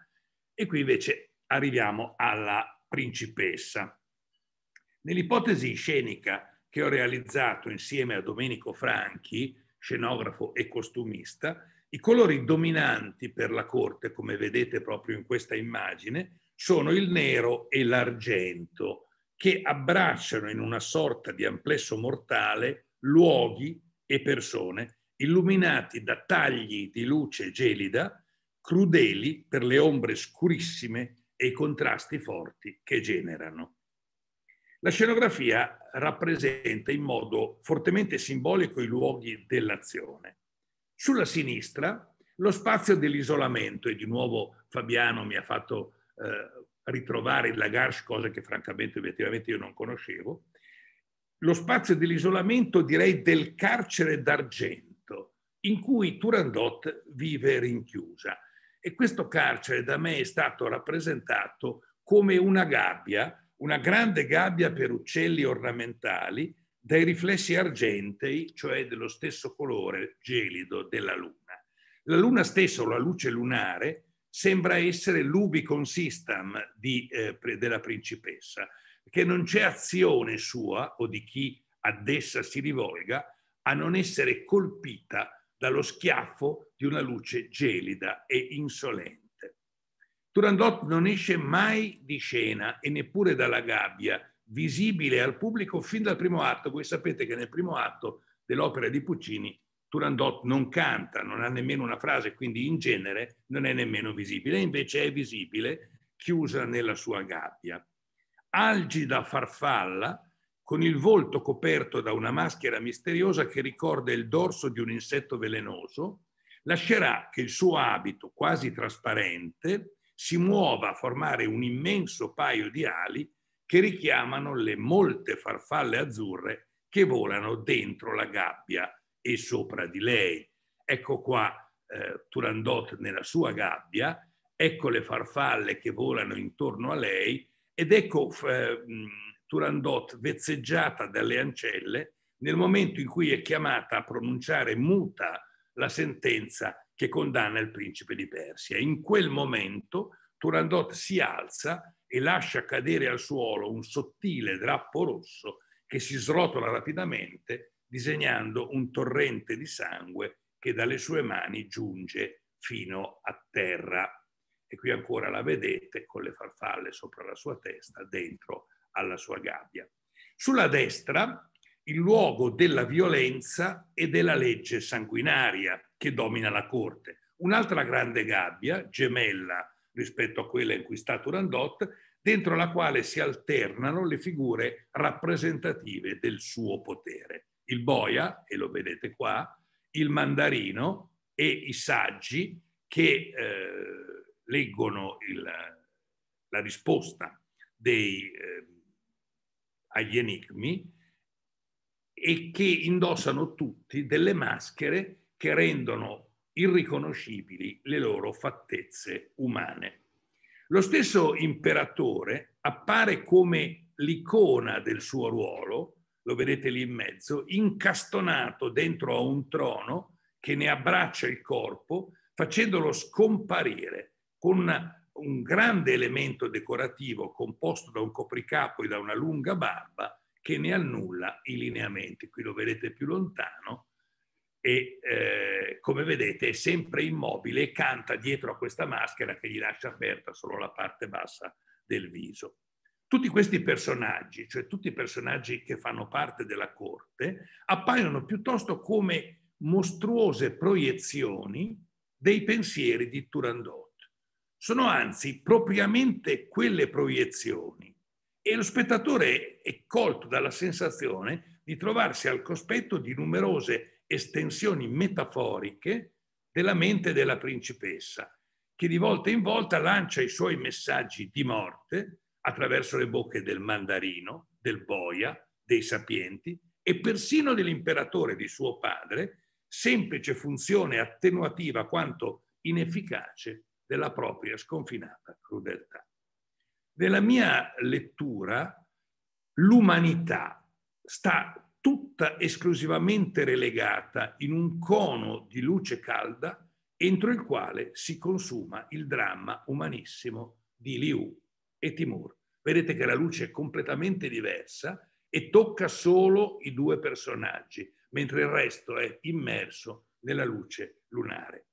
e qui invece arriviamo alla principessa. Nell'ipotesi scenica che ho realizzato insieme a Domenico Franchi, scenografo e costumista, i colori dominanti per la corte, come vedete proprio in questa immagine, sono il nero e l'argento che abbracciano in una sorta di amplesso mortale luoghi e persone illuminati da tagli di luce gelida, crudeli per le ombre scurissime e i contrasti forti che generano. La scenografia rappresenta in modo fortemente simbolico i luoghi dell'azione. Sulla sinistra lo spazio dell'isolamento, e di nuovo Fabiano mi ha fatto eh, ritrovare il Lagarche, cosa che francamente obiettivamente io non conoscevo. Lo spazio dell'isolamento, direi, del carcere d'argento, in cui Turandot vive rinchiusa. E questo carcere da me è stato rappresentato come una gabbia, una grande gabbia per uccelli ornamentali dai riflessi argentei, cioè dello stesso colore gelido della luna. La luna stessa o la luce lunare sembra essere l'ubicon system di, eh, della principessa, che non c'è azione sua o di chi ad essa si rivolga a non essere colpita dallo schiaffo di una luce gelida e insolente. Turandot non esce mai di scena e neppure dalla gabbia, visibile al pubblico fin dal primo atto. Voi sapete che nel primo atto dell'opera di Puccini Turandot non canta, non ha nemmeno una frase, quindi in genere non è nemmeno visibile, invece è visibile chiusa nella sua gabbia. Algida farfalla, con il volto coperto da una maschera misteriosa che ricorda il dorso di un insetto velenoso, lascerà che il suo abito quasi trasparente si muova a formare un immenso paio di ali che richiamano le molte farfalle azzurre che volano dentro la gabbia e sopra di lei. Ecco qua eh, Turandot nella sua gabbia, ecco le farfalle che volano intorno a lei ed ecco eh, Turandot vezzeggiata dalle ancelle nel momento in cui è chiamata a pronunciare muta la sentenza che condanna il principe di Persia. In quel momento Turandot si alza e lascia cadere al suolo un sottile drappo rosso che si srotola rapidamente disegnando un torrente di sangue che dalle sue mani giunge fino a terra. E qui ancora la vedete con le farfalle sopra la sua testa, dentro alla sua gabbia. Sulla destra il luogo della violenza e della legge sanguinaria che domina la corte. Un'altra grande gabbia, gemella rispetto a quella in cui sta Turandot, dentro la quale si alternano le figure rappresentative del suo potere il boia, e lo vedete qua, il mandarino e i saggi che eh, leggono il, la risposta dei, eh, agli enigmi e che indossano tutti delle maschere che rendono irriconoscibili le loro fattezze umane. Lo stesso imperatore appare come l'icona del suo ruolo lo vedete lì in mezzo, incastonato dentro a un trono che ne abbraccia il corpo, facendolo scomparire con un grande elemento decorativo composto da un copricapo e da una lunga barba che ne annulla i lineamenti. Qui lo vedete più lontano e eh, come vedete è sempre immobile e canta dietro a questa maschera che gli lascia aperta solo la parte bassa del viso tutti questi personaggi, cioè tutti i personaggi che fanno parte della corte, appaiono piuttosto come mostruose proiezioni dei pensieri di Turandot. Sono anzi propriamente quelle proiezioni e lo spettatore è colto dalla sensazione di trovarsi al cospetto di numerose estensioni metaforiche della mente della principessa, che di volta in volta lancia i suoi messaggi di morte attraverso le bocche del mandarino, del boia, dei sapienti e persino dell'imperatore di suo padre, semplice funzione attenuativa quanto inefficace della propria sconfinata crudeltà. Nella mia lettura l'umanità sta tutta esclusivamente relegata in un cono di luce calda entro il quale si consuma il dramma umanissimo di Liu e Timur. Vedete che la luce è completamente diversa e tocca solo i due personaggi, mentre il resto è immerso nella luce lunare.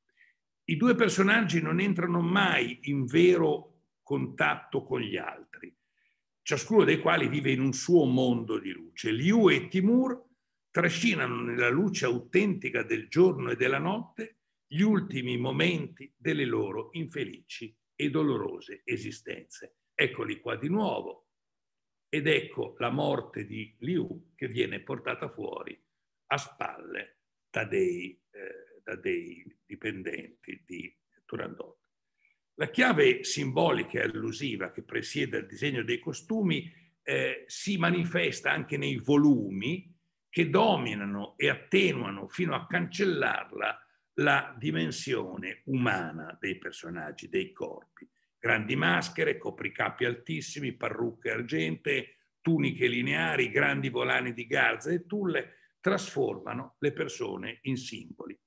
I due personaggi non entrano mai in vero contatto con gli altri, ciascuno dei quali vive in un suo mondo di luce. Liu e Timur trascinano nella luce autentica del giorno e della notte gli ultimi momenti delle loro infelici e dolorose esistenze. Eccoli qua di nuovo. Ed ecco la morte di Liu che viene portata fuori a spalle da dei, eh, da dei dipendenti di Turandot. La chiave simbolica e allusiva che presiede al disegno dei costumi eh, si manifesta anche nei volumi che dominano e attenuano fino a cancellarla la dimensione umana dei personaggi, dei corpi grandi maschere, copricapi altissimi, parrucche argente, tuniche lineari, grandi volani di garza e tulle trasformano le persone in simboli.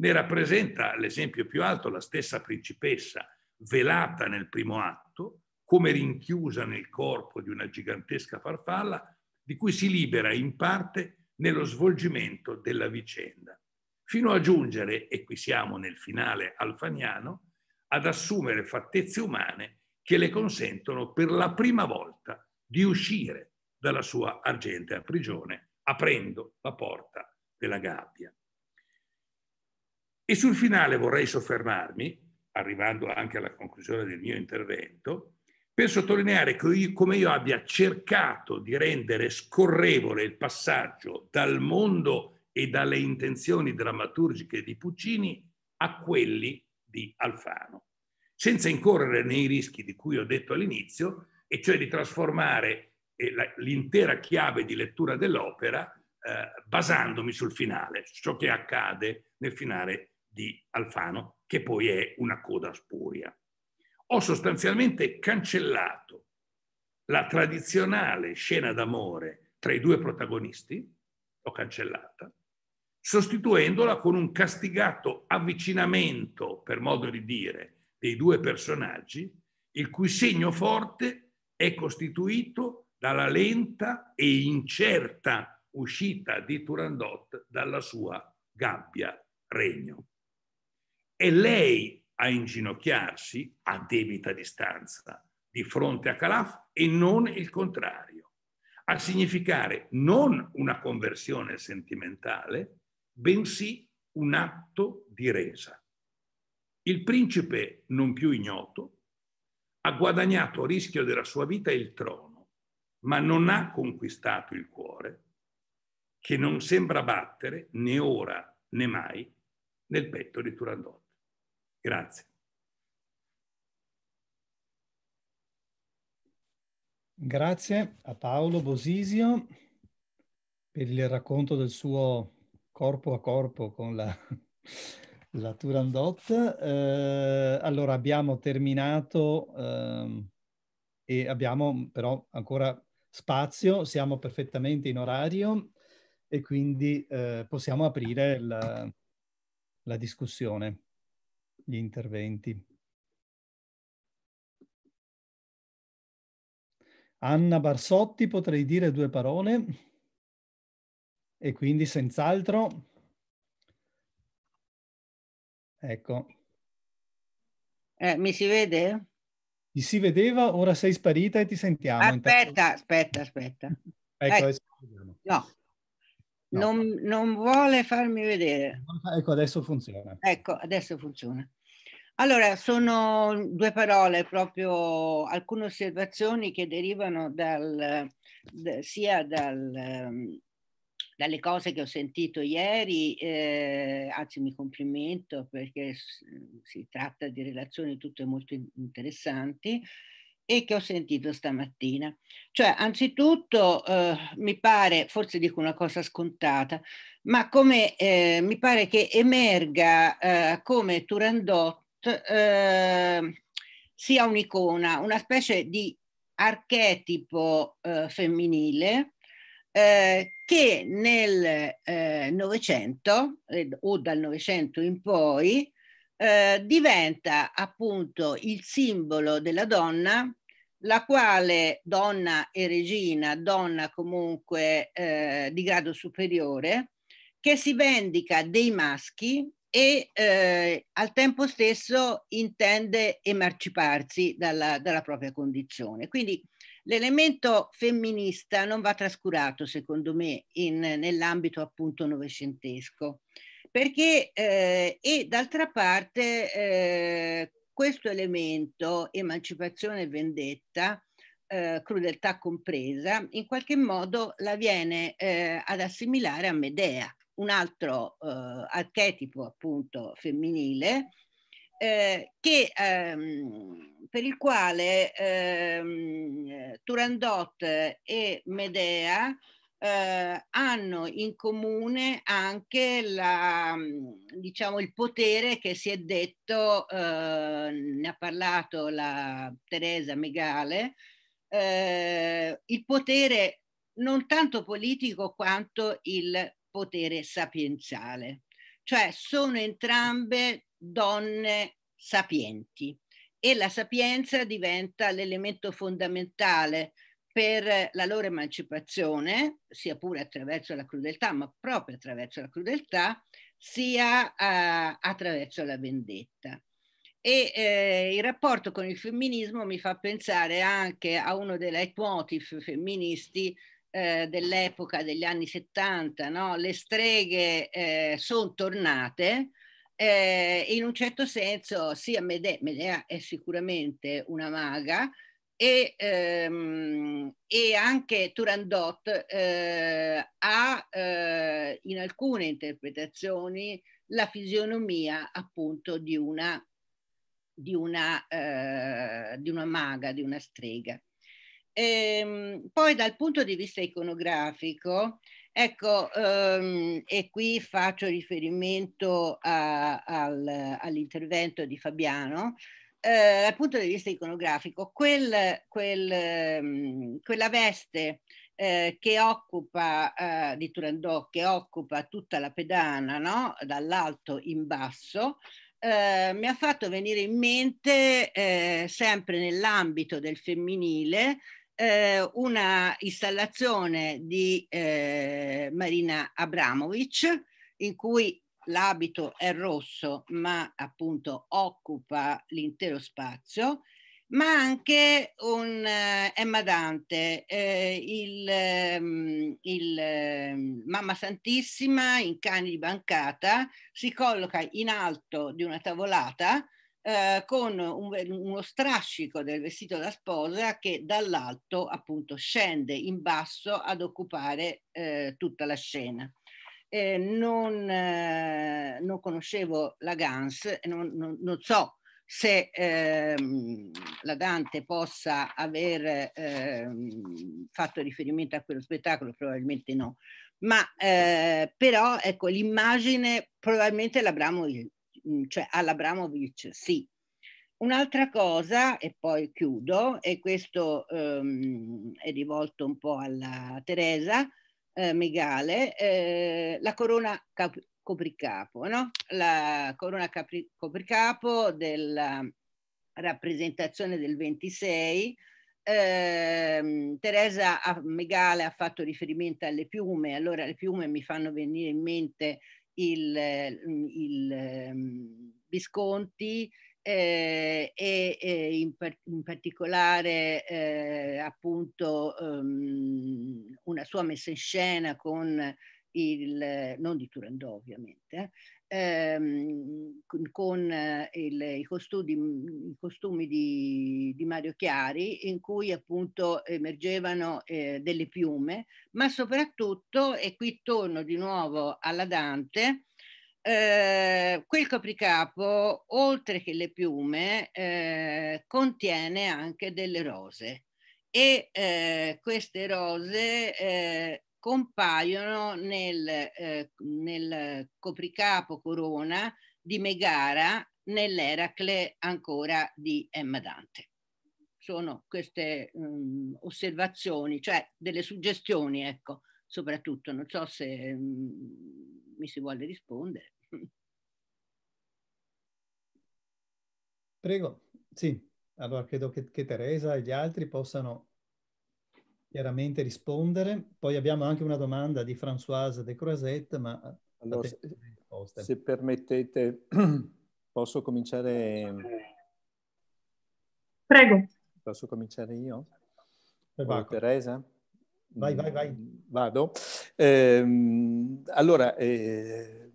Ne rappresenta l'esempio più alto la stessa principessa, velata nel primo atto, come rinchiusa nel corpo di una gigantesca farfalla, di cui si libera in parte nello svolgimento della vicenda, fino a giungere, e qui siamo nel finale alfaniano, ad assumere fattezze umane che le consentono per la prima volta di uscire dalla sua argentea prigione, aprendo la porta della gabbia. E sul finale vorrei soffermarmi, arrivando anche alla conclusione del mio intervento, per sottolineare come io abbia cercato di rendere scorrevole il passaggio dal mondo e dalle intenzioni drammaturgiche di Puccini a quelli di Alfano, senza incorrere nei rischi di cui ho detto all'inizio, e cioè di trasformare eh, l'intera chiave di lettura dell'opera eh, basandomi sul finale, ciò che accade nel finale di Alfano, che poi è una coda spuria. Ho sostanzialmente cancellato la tradizionale scena d'amore tra i due protagonisti, l'ho cancellata, sostituendola con un castigato avvicinamento, per modo di dire, dei due personaggi, il cui segno forte è costituito dalla lenta e incerta uscita di Turandot dalla sua gabbia regno. È lei a inginocchiarsi a debita distanza di fronte a Calaf e non il contrario, a significare non una conversione sentimentale, bensì un atto di resa. Il principe, non più ignoto, ha guadagnato a rischio della sua vita il trono, ma non ha conquistato il cuore, che non sembra battere né ora né mai nel petto di Turandot. Grazie. Grazie a Paolo Bosisio per il racconto del suo corpo a corpo con la, [laughs] la Turandot. Eh, allora abbiamo terminato eh, e abbiamo però ancora spazio, siamo perfettamente in orario e quindi eh, possiamo aprire la, la discussione, gli interventi. Anna Barsotti, potrei dire due parole? e quindi senz'altro, ecco. Eh, mi si vede? Ti si vedeva, ora sei sparita e ti sentiamo. Aspetta, intanto. aspetta, aspetta. Ecco, ecco. No. no. Non, non vuole farmi vedere. Ecco, adesso funziona. Ecco, adesso funziona. Allora, sono due parole, proprio alcune osservazioni che derivano dal, da, sia dal, ehm, dalle cose che ho sentito ieri, eh, anzi mi complimento perché mm, si tratta di relazioni tutte molto interessanti e che ho sentito stamattina. Cioè, anzitutto eh, mi pare, forse dico una cosa scontata, ma come eh, mi pare che emerga eh, come Turandot eh, sia un'icona, una specie di archetipo eh, femminile eh, che nel eh, Novecento eh, o dal Novecento in poi eh, diventa appunto il simbolo della donna, la quale donna e regina, donna comunque eh, di grado superiore, che si vendica dei maschi e eh, al tempo stesso intende emanciparsi dalla, dalla propria condizione. Quindi L'elemento femminista non va trascurato, secondo me, nell'ambito appunto novecentesco, perché eh, e d'altra parte eh, questo elemento, emancipazione e vendetta, eh, crudeltà compresa, in qualche modo la viene eh, ad assimilare a Medea, un altro eh, archetipo appunto femminile eh, che, ehm, per il quale ehm, Turandot e Medea eh, hanno in comune anche la, diciamo, il potere che si è detto, eh, ne ha parlato la Teresa Megale, eh, il potere non tanto politico quanto il potere sapienziale. Cioè sono entrambe donne sapienti e la sapienza diventa l'elemento fondamentale per la loro emancipazione, sia pure attraverso la crudeltà, ma proprio attraverso la crudeltà, sia uh, attraverso la vendetta. E eh, il rapporto con il femminismo mi fa pensare anche a uno dei leitmotiv femministi eh, dell'epoca degli anni 70, no? le streghe eh, sono tornate, eh, in un certo senso sia Medea, Medea è sicuramente una maga e, ehm, e anche Turandot eh, ha eh, in alcune interpretazioni la fisionomia appunto di una, di una, eh, di una maga, di una strega. Ehm, poi dal punto di vista iconografico Ecco, ehm, e qui faccio riferimento a, al, all'intervento di Fabiano. Eh, dal punto di vista iconografico, quel, quel, ehm, quella veste eh, che occupa eh, di Turandot, che occupa tutta la pedana, no? dall'alto in basso, eh, mi ha fatto venire in mente, eh, sempre nell'ambito del femminile, eh, una installazione di eh, Marina Abramovic in cui l'abito è rosso ma appunto occupa l'intero spazio ma anche un eh, Emma Dante, eh, il, eh, il ehm, Mamma Santissima in cani di bancata si colloca in alto di una tavolata eh, con un, uno strascico del vestito da sposa che dall'alto appunto scende in basso ad occupare eh, tutta la scena. Eh, non, non, conoscevo la Gans, non, non, non so se ehm, la Dante possa aver ehm, fatto riferimento a quello spettacolo, probabilmente no. Ma eh, però ecco, l'immagine probabilmente l'Abramo Mm, cioè all'Abramovic sì. Un'altra cosa, e poi chiudo, e questo ehm, è rivolto un po' alla Teresa eh, Megale, eh, la corona cap- copricapo, no? la corona capri- copricapo della rappresentazione del 26 eh, Teresa Megale ha fatto riferimento alle piume, allora le piume mi fanno venire in mente il, mm, il mm, Visconti eh, e, e in, per, in, particolare eh, appunto um, una sua messa in scena con il, non di Turandò ovviamente, ehm, con, eh, il, i, costumi, i costumi di, di, Mario Chiari in cui appunto emergevano eh, delle piume, ma soprattutto, e qui torno di nuovo alla Dante, eh, quel copricapo, oltre che le piume, eh, contiene anche delle rose e eh, queste rose eh, compaiono nel, eh, nel copricapo corona di Megara nell'Eracle ancora di Emma Dante. Sono queste mh, mm, osservazioni, cioè delle suggestioni, ecco, soprattutto. Non so se mh, mm, mi si vuole rispondere. Prego, sì. Allora credo che, che Teresa e gli altri possano chiaramente rispondere. Poi abbiamo anche una domanda di Françoise de Croisette, ma... Allora, se, se permettete, [clears throat] posso cominciare... Prego. Posso cominciare io? Teresa? Vai, vai, vai. Mm, vado. Eh, allora, eh,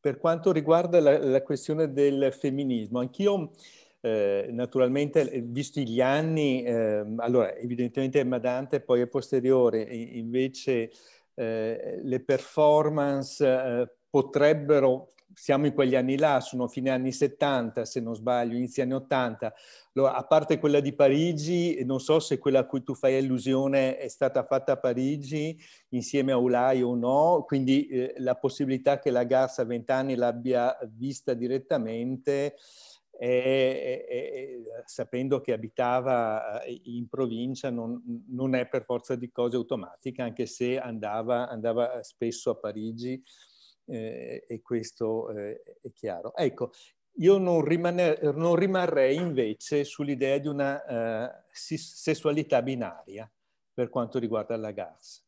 per quanto riguarda la, la, questione del femminismo, anch'io... Eh, naturalmente, eh, visti gli anni, eh, allora, evidentemente è Madante poi è posteriore, invece eh, le performance eh, potrebbero, siamo in quegli anni là, sono fine anni 70 se non sbaglio, inizio anni 80, allora, a parte quella di Parigi, non so se quella a cui tu fai allusione è stata fatta a Parigi insieme a Ulai o no, quindi la possibilità che la Garza a 20 anni l'abbia vista direttamente e, e, sapendo che abitava eh, in provincia non, non, è per forza di cose automatica, anche se andava, andava spesso a Parigi eh, e questo eh, è chiaro. Ecco, io non, rimane, non rimarrei invece sull'idea di una eh, sessualità binaria per quanto riguarda la GARS.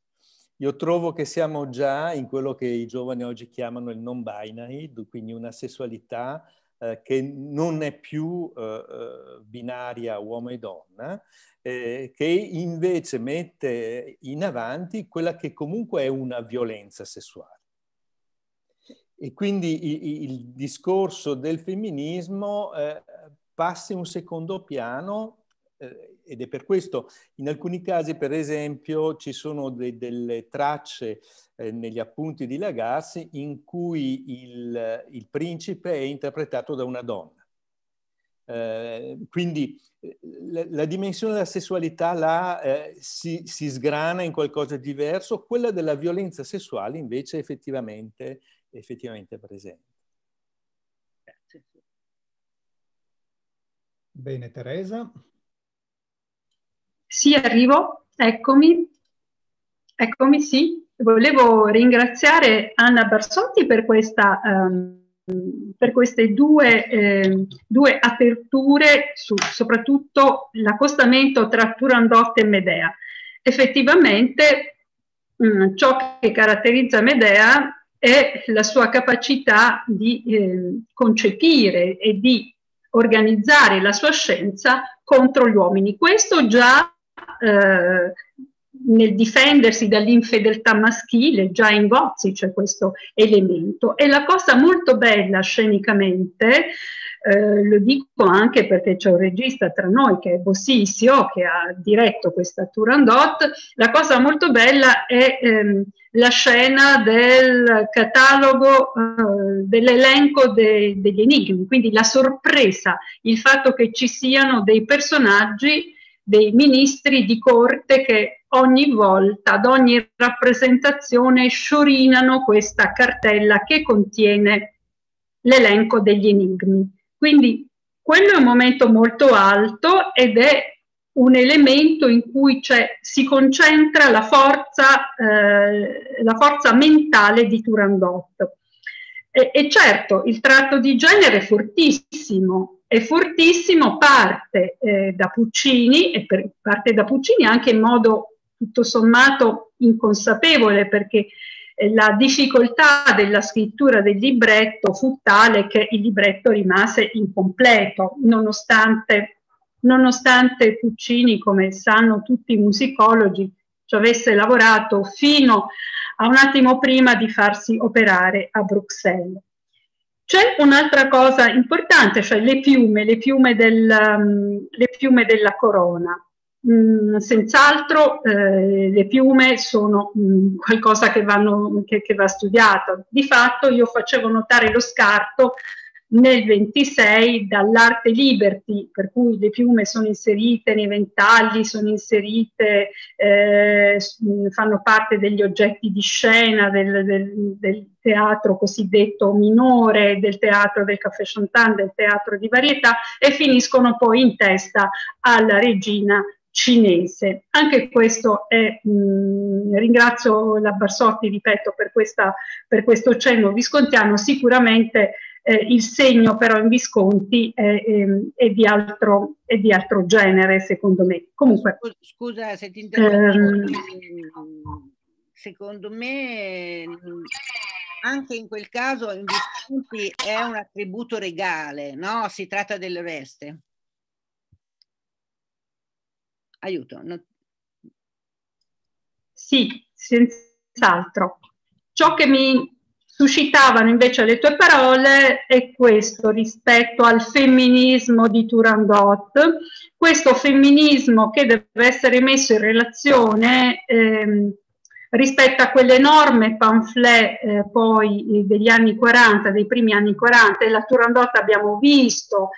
Io trovo che siamo già in quello che i giovani oggi chiamano il non binary, quindi una sessualità eh, che non è più eh, eh, binaria uomo e donna, eh, che invece mette in avanti quella che comunque è una violenza sessuale. E quindi il, il discorso del femminismo eh, passa in un secondo piano eh, ed è per questo in alcuni casi, per esempio, ci sono de delle tracce eh, negli appunti di Lagasse in cui il, il principe è interpretato da una donna. Eh, quindi eh, la, la, dimensione della sessualità là eh, si, si, sgrana in qualcosa di diverso, quella della violenza sessuale invece è effettivamente, effettivamente presente. Grazie. Bene Teresa, sì, arrivo, eccomi, eccomi, sì. Volevo ringraziare Anna Barsotti per, questa, um, per queste due, eh, due aperture, su, soprattutto l'accostamento tra Turandot e Medea. Effettivamente mh, mm, ciò che caratterizza Medea è la sua capacità di eh, concepire e di organizzare la sua scienza contro gli uomini. Questo già eh, nel difendersi dall'infedeltà maschile, già in Gozzi c'è questo elemento. E la cosa molto bella scenicamente, eh, lo dico anche perché c'è un regista tra noi che è Bossisio, che ha diretto questa Turandot, la cosa molto bella è ehm, la scena del catalogo, eh, dell'elenco de, degli enigmi, quindi la sorpresa, il fatto che ci siano dei personaggi dei ministri di corte che ogni volta, ad ogni rappresentazione, sciorinano questa cartella che contiene l'elenco degli enigmi. Quindi quello è un momento molto alto ed è un elemento in cui si concentra la forza, eh, la forza, mentale di Turandot. E, e certo, il tratto di genere è fortissimo, e fortissimo parte eh, da Puccini, e per, parte da Puccini anche in modo tutto sommato inconsapevole, perché eh, la difficoltà della scrittura del libretto fu tale che il libretto rimase incompleto, nonostante, nonostante Puccini, come sanno tutti i musicologi, ci avesse lavorato fino a un attimo prima di farsi operare a Bruxelles. C'è un'altra cosa importante, cioè le piume, le piume, del, um, le piume della corona. Mm, senz'altro eh, le piume sono mm, qualcosa che, vanno, che, che, va studiato. Di fatto io facevo notare lo scarto nel 26 dall'arte liberty, per cui le piume sono inserite nei ventagli, sono inserite, eh, fanno parte degli oggetti di scena del, del, del, teatro cosiddetto minore, del teatro del Café Chantant, del teatro di varietà e finiscono poi in testa alla regina cinese. Anche questo è, mh, mm, ringrazio la Barsotti, ripeto, per, questa, per questo cenno viscontiano, sicuramente eh, il segno però in Visconti è, è, ehm, è, di altro, è, di altro, genere, secondo me. Comunque, Scusa se ti interrompo. Ehm, ehm, secondo me anche in quel caso in Visconti è un attributo regale, no? Si tratta delle veste. Aiuto. No. Sì, senz'altro. Ciò che mi suscitavano invece le tue parole è questo rispetto al femminismo di Turandot, questo femminismo che deve essere messo in relazione ehm, rispetto a quell'enorme pamphlet eh, poi eh, degli anni 40, dei primi anni 40, e la Turandot abbiamo visto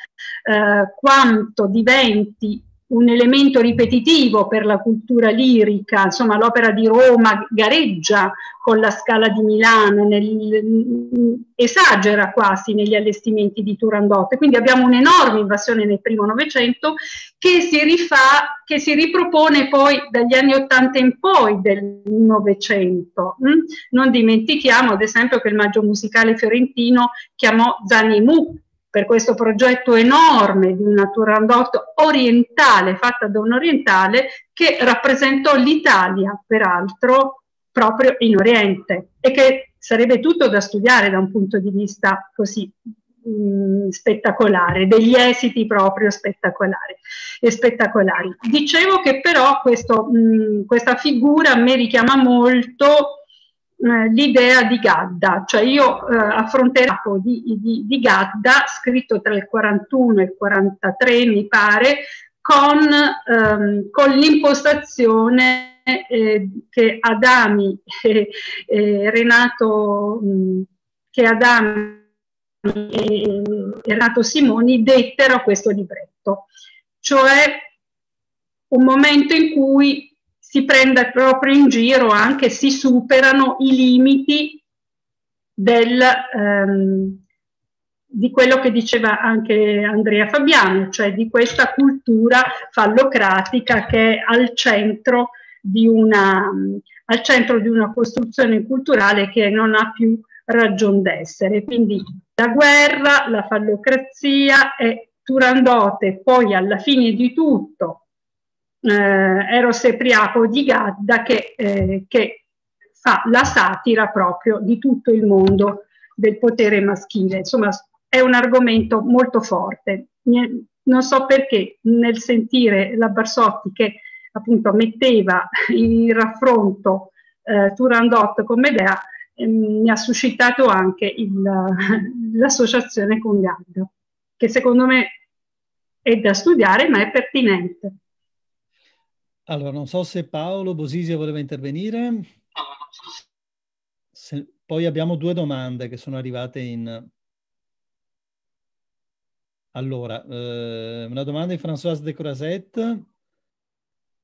eh, quanto diventi un elemento ripetitivo per la cultura lirica, insomma l'opera di Roma gareggia con la scala di Milano, nel, esagera quasi negli allestimenti di Turandot, quindi abbiamo un'enorme invasione nel primo Novecento che si rifà, che si ripropone poi dagli anni Ottanta in poi del Novecento. Mm? Non dimentichiamo ad esempio che il Maggio Musicale Fiorentino chiamò Zanimù per questo progetto enorme di una tour andotto orientale, fatta da un orientale, che rappresentò l'Italia, peraltro, proprio in Oriente e che sarebbe tutto da studiare da un punto di vista così mm, spettacolare, degli esiti proprio spettacolari e spettacolari. Dicevo che però questo, mh, mm, questa figura a me richiama molto eh, l'idea di Gadda, cioè io eh, affronterò di, di, di Gadda, scritto tra il 41 e il 43 mi pare, con, ehm, con l'impostazione eh, che Adami [laughs] e eh, eh, Renato mm, che Adami e Renato Simoni dettero a questo libretto, cioè un momento in cui si prende proprio in giro anche si superano i limiti del, ehm, di quello che diceva anche Andrea Fabiano, cioè di questa cultura fallocratica che è al centro di una, al centro di una costruzione culturale che non ha più ragione d'essere. Quindi la guerra, la fallocrazia e Turandote poi alla fine di tutto eh, Eros Epriaco di Gadda che, eh, che fa la satira proprio di tutto il mondo del potere maschile. Insomma, è un argomento molto forte. Non so perché nel sentire la Barsotti che appunto metteva in raffronto eh, Turandot con Medea, ehm, mi ha suscitato anche [laughs] l'associazione con Gadda, che secondo me è da studiare ma è pertinente. Allora, non so se Paolo Bosisio voleva intervenire. Se, poi abbiamo due domande che sono arrivate in... Allora, eh, una domanda di Françoise de Corazette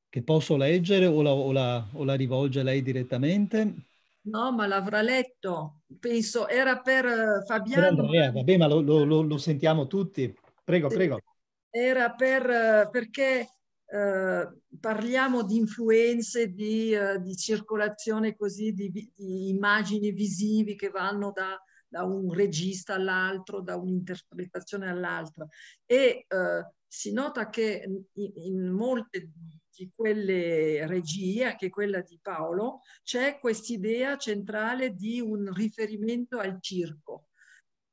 che posso leggere o la, o, la, o la rivolge lei direttamente. No, ma l'avrà letto, penso, era per eh, Fabiano. Andrea, vabbè, ma lo, lo, lo, sentiamo tutti. Prego, prego. Era per, eh, perché eh, parliamo di influenze, di, eh, di circolazione così, di, di, immagini visivi che vanno da, da un regista all'altro, da un'interpretazione all'altra. E eh, si nota che in, in molte di quelle regie, anche quella di Paolo, c'è quest'idea centrale di un riferimento al circo.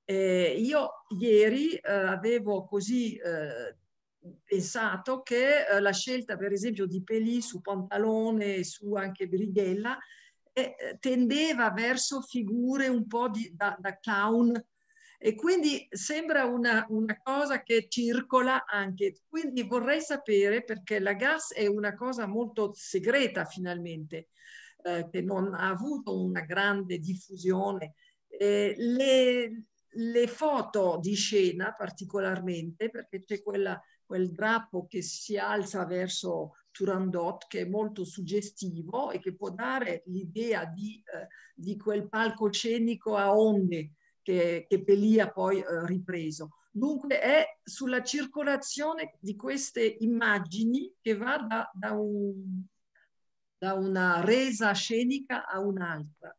Eh, io ieri eh, avevo così eh, pensato che eh, la scelta per esempio di Pelì su Pantalone e su anche Brighella eh, tendeva verso figure un po' di, da, da, clown e quindi sembra una, una, cosa che circola anche. Quindi vorrei sapere perché la gas è una cosa molto segreta finalmente, eh, che non ha avuto una grande diffusione. Le, le foto di scena particolarmente, perché c'è quella quel drappo che si alza verso Turandot che è molto suggestivo e che può dare l'idea di, eh, di quel palcoscenico a onde che, che Pelia poi eh, ripreso. Dunque è sulla circolazione di queste immagini che va da, da, un, da una resa scenica a un'altra.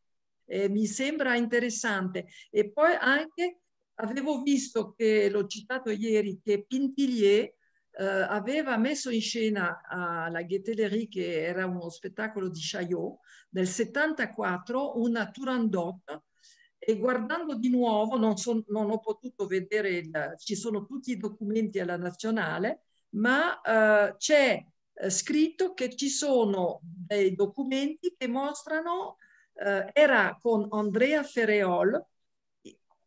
mi sembra interessante. E poi anche avevo visto che, l'ho citato ieri, che Pintillier eh, aveva messo in scena alla eh, Ghetteleri, che era uno spettacolo di Chaillot, nel 74, una Turandot e guardando di nuovo, non, so, non ho potuto vedere, il, ci sono tutti i documenti alla nazionale, ma eh, c'è eh, scritto che ci sono dei documenti che mostrano, eh, era con Andrea Ferreol,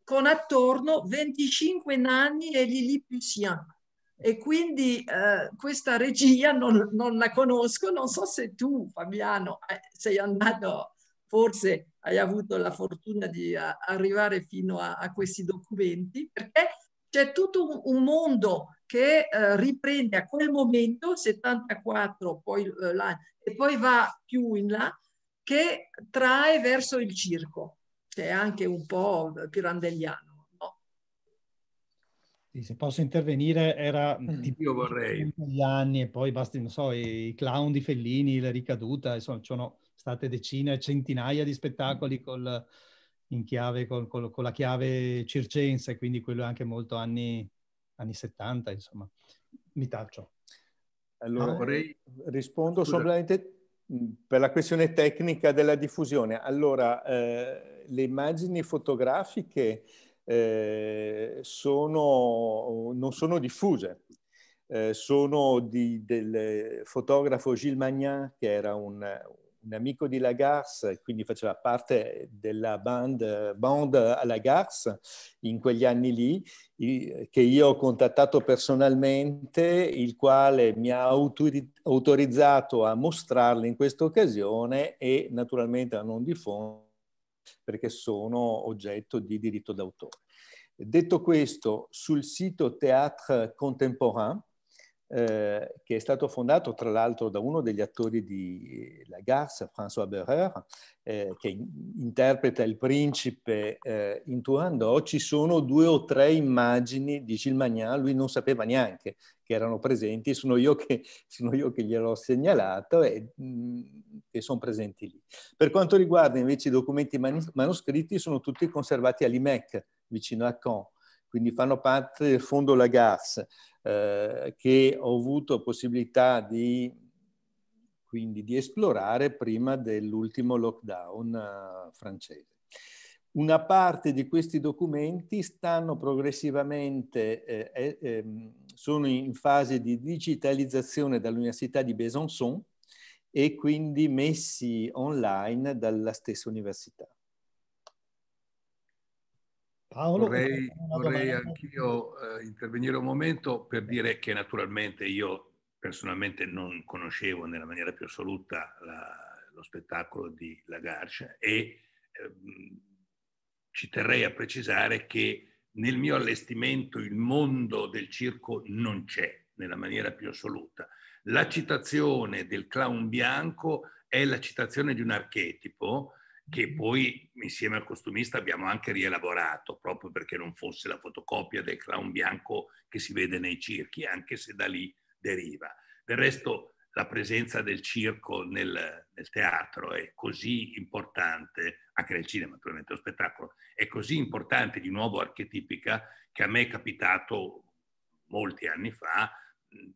con attorno 25 nani e Lili Pucien e quindi eh, questa regia non, non, la conosco, non so se tu Fabiano sei andato, forse hai avuto la fortuna di a, eh, arrivare fino a, a, questi documenti, perché c'è tutto un, un mondo che eh, riprende a quel momento, 74 poi, eh, là, e poi va più in là, che trae verso il circo, che è anche un po' pirandelliano se posso intervenire, era di mm. Io vorrei. gli anni e poi basta, non so, i clown di Fellini, la ricaduta, insomma, ci sono state decine, centinaia di spettacoli mm. col, in chiave, col, col, con la chiave circense, quindi quello è anche molto anni, anni 70, insomma. Mi taccio. Allora, ah, vorrei... Eh, rispondo solamente mm, per la questione tecnica della diffusione. Allora, eh, le immagini fotografiche eh, sono, non sono diffuse. Eh, sono di, del fotografo Gilles Magnin, che era un, un amico di Lagarce, quindi faceva parte della band, band a Lagarce in quegli anni lì, che io ho contattato personalmente, il quale mi ha autorizzato a mostrarle in questa occasione e naturalmente a non diffondere perché sono oggetto di diritto d'autore. Detto questo, sul sito Théâtre Contemporain eh, che è stato fondato tra l'altro da uno degli attori di La Garce, François Berreur, eh, che interpreta il principe eh, in Turandot, ci sono due o tre immagini di Gilles Magnan, lui non sapeva neanche che erano presenti, sono io che, sono io che gliel'ho segnalato e, mh, mm, e sono presenti lì. Per quanto riguarda invece i documenti mani- manoscritti, sono tutti conservati a Limec, vicino a Caen, quindi fanno parte del fondo Lagasse eh, che ho avuto possibilità di, di esplorare prima dell'ultimo lockdown eh, francese. Una parte di questi documenti stanno progressivamente, eh, eh, ehm, sono in fase di digitalizzazione dall'Università di Besançon e quindi messi online dalla stessa università. Paolo, vorrei, vorrei anch'io eh, intervenire un momento per dire che naturalmente io personalmente non conoscevo nella maniera più assoluta la, lo spettacolo di La Garcia e ehm, ci terrei a precisare che nel mio allestimento il mondo del circo non c'è nella maniera più assoluta. La citazione del clown bianco è la citazione di un archetipo che poi insieme al costumista abbiamo anche rielaborato, proprio perché non fosse la fotocopia del clown bianco che si vede nei circhi, anche se da lì deriva. Del resto la presenza del circo nel, nel teatro è così importante, anche nel cinema naturalmente lo spettacolo, è così importante, di nuovo archetipica, che a me è capitato molti anni fa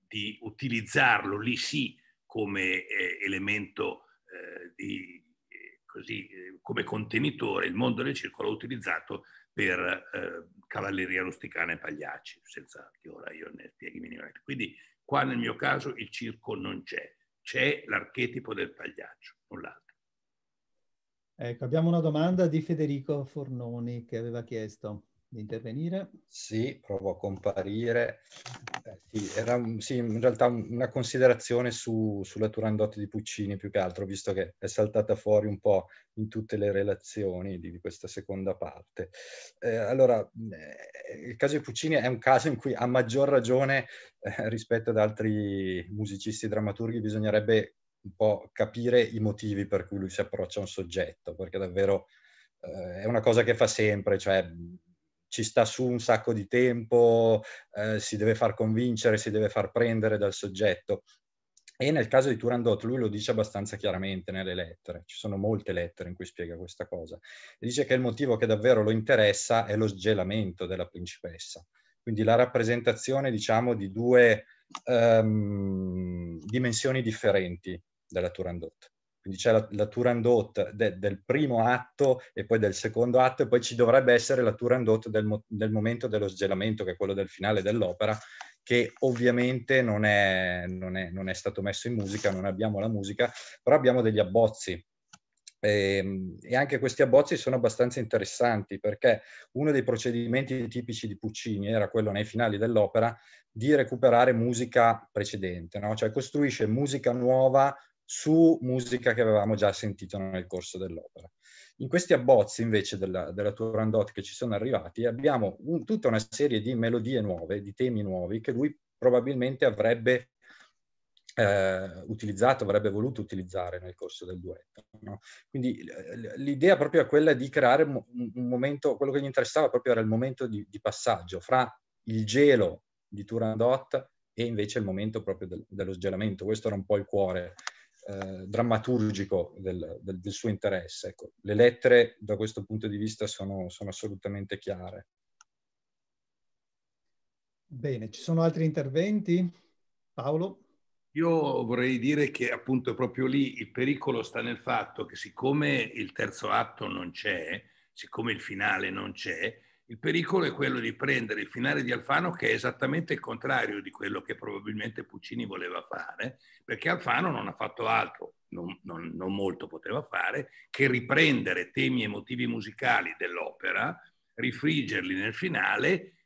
di utilizzarlo lì sì come eh, elemento eh, di così, eh, come contenitore il mondo del circo l'ho utilizzato per eh, cavalleria rusticana e pagliacci, senza che ora io ne spieghi minimamente. Quindi qua nel mio caso il circo non c'è, c'è l'archetipo del pagliaccio, null'altro. Ecco, abbiamo una domanda di Federico Fornoni che aveva chiesto di intervenire. Sì, provo a comparire. Eh, sì, era sì, in realtà una considerazione su, sulla Turandot di Puccini più che altro, visto che è saltata fuori un po' in tutte le relazioni di, di questa seconda parte. Eh, allora, eh, il caso di Puccini è un caso in cui a maggior ragione eh, rispetto ad altri musicisti drammaturghi bisognerebbe un po' capire i motivi per cui lui si approccia a un soggetto, perché davvero eh, è una cosa che fa sempre, cioè ci sta su un sacco di tempo, eh, si deve far convincere, si deve far prendere dal soggetto. E nel caso di Turandot lui lo dice abbastanza chiaramente nelle lettere, ci sono molte lettere in cui spiega questa cosa. E dice che il motivo che davvero lo interessa è lo sgelamento della principessa, quindi la rappresentazione diciamo di due um, dimensioni differenti della Turandot quindi c'è la, la Turandot de, del primo atto e poi del secondo atto e poi ci dovrebbe essere la Turandot del, mo, del momento dello sgelamento, che è quello del finale dell'opera, che ovviamente non è, non, è, non è, stato messo in musica, non abbiamo la musica, però abbiamo degli abbozzi. E, ehm, e, anche questi abbozzi sono abbastanza interessanti perché uno dei procedimenti tipici di Puccini era quello nei finali dell'opera di recuperare musica precedente, no? cioè costruisce musica nuova su musica che avevamo già sentito nel corso dell'opera. In questi abbozzi invece della, della Turandot che ci sono arrivati abbiamo un, tutta una serie di melodie nuove, di temi nuovi che lui probabilmente avrebbe eh, utilizzato, avrebbe voluto utilizzare nel corso del duetto. No? Quindi l'idea proprio è quella di creare un, momento, quello che gli interessava proprio era il momento di, di passaggio fra il gelo di Turandot e invece il momento proprio del, dello sgelamento. Questo era un po' il cuore eh, drammaturgico del, del, del, suo interesse. Ecco, le lettere da questo punto di vista sono, sono assolutamente chiare. Bene, ci sono altri interventi? Paolo? Io vorrei dire che appunto proprio lì il pericolo sta nel fatto che siccome il terzo atto non c'è, siccome il finale non c'è, il pericolo è quello di prendere il finale di Alfano che è esattamente il contrario di quello che probabilmente Puccini voleva fare, perché Alfano non ha fatto altro, non, non, non molto poteva fare, che riprendere temi e motivi musicali dell'opera, rifriggerli nel finale,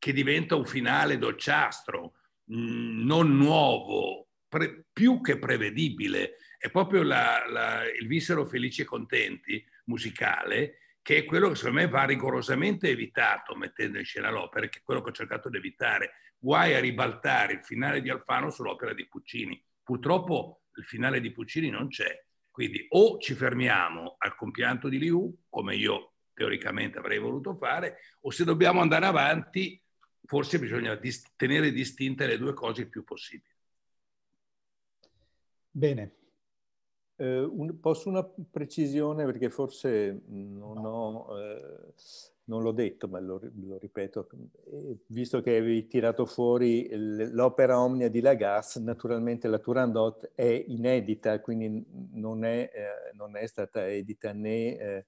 che diventa un finale dolciastro, mm, non nuovo, pre, più che prevedibile. È proprio la, la, il vissero felici e contenti musicale che è quello che secondo me va rigorosamente evitato mettendo in scena l'opera, che è quello che ho cercato di evitare. Guai a ribaltare il finale di Alfano sull'opera di Puccini. Purtroppo il finale di Puccini non c'è. Quindi o ci fermiamo al compianto di Liu, come io teoricamente avrei voluto fare, o se dobbiamo andare avanti, forse bisogna tenere distinte le due cose il più possibile. Bene, eh, un, posso una precisione perché forse non, ho, eh, non l'ho detto, ma lo, lo, ripeto, visto che avevi tirato fuori l'opera omnia di Lagasse, naturalmente la Turandot è inedita, quindi non è, eh, non è stata edita né eh,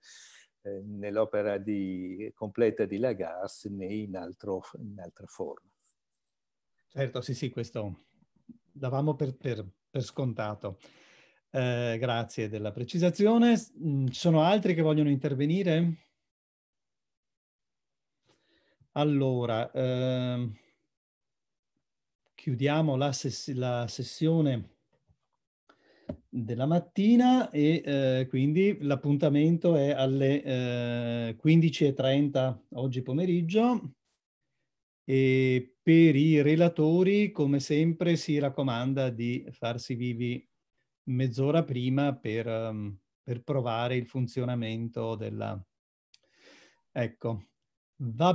eh, nell'opera di, completa di Lagasse né in, altro, in, altra forma. Certo, sì, sì, questo davamo per, per, per scontato. Eh, grazie della precisazione. Mm, ci sono altri che vogliono intervenire? Allora, ehm, chiudiamo la, ses la, sessione della mattina e eh, quindi l'appuntamento è alle eh, 15.30 oggi pomeriggio e per i relatori come sempre si raccomanda di farsi vivi mezz'ora prima per, um, per provare il funzionamento della... Ecco, va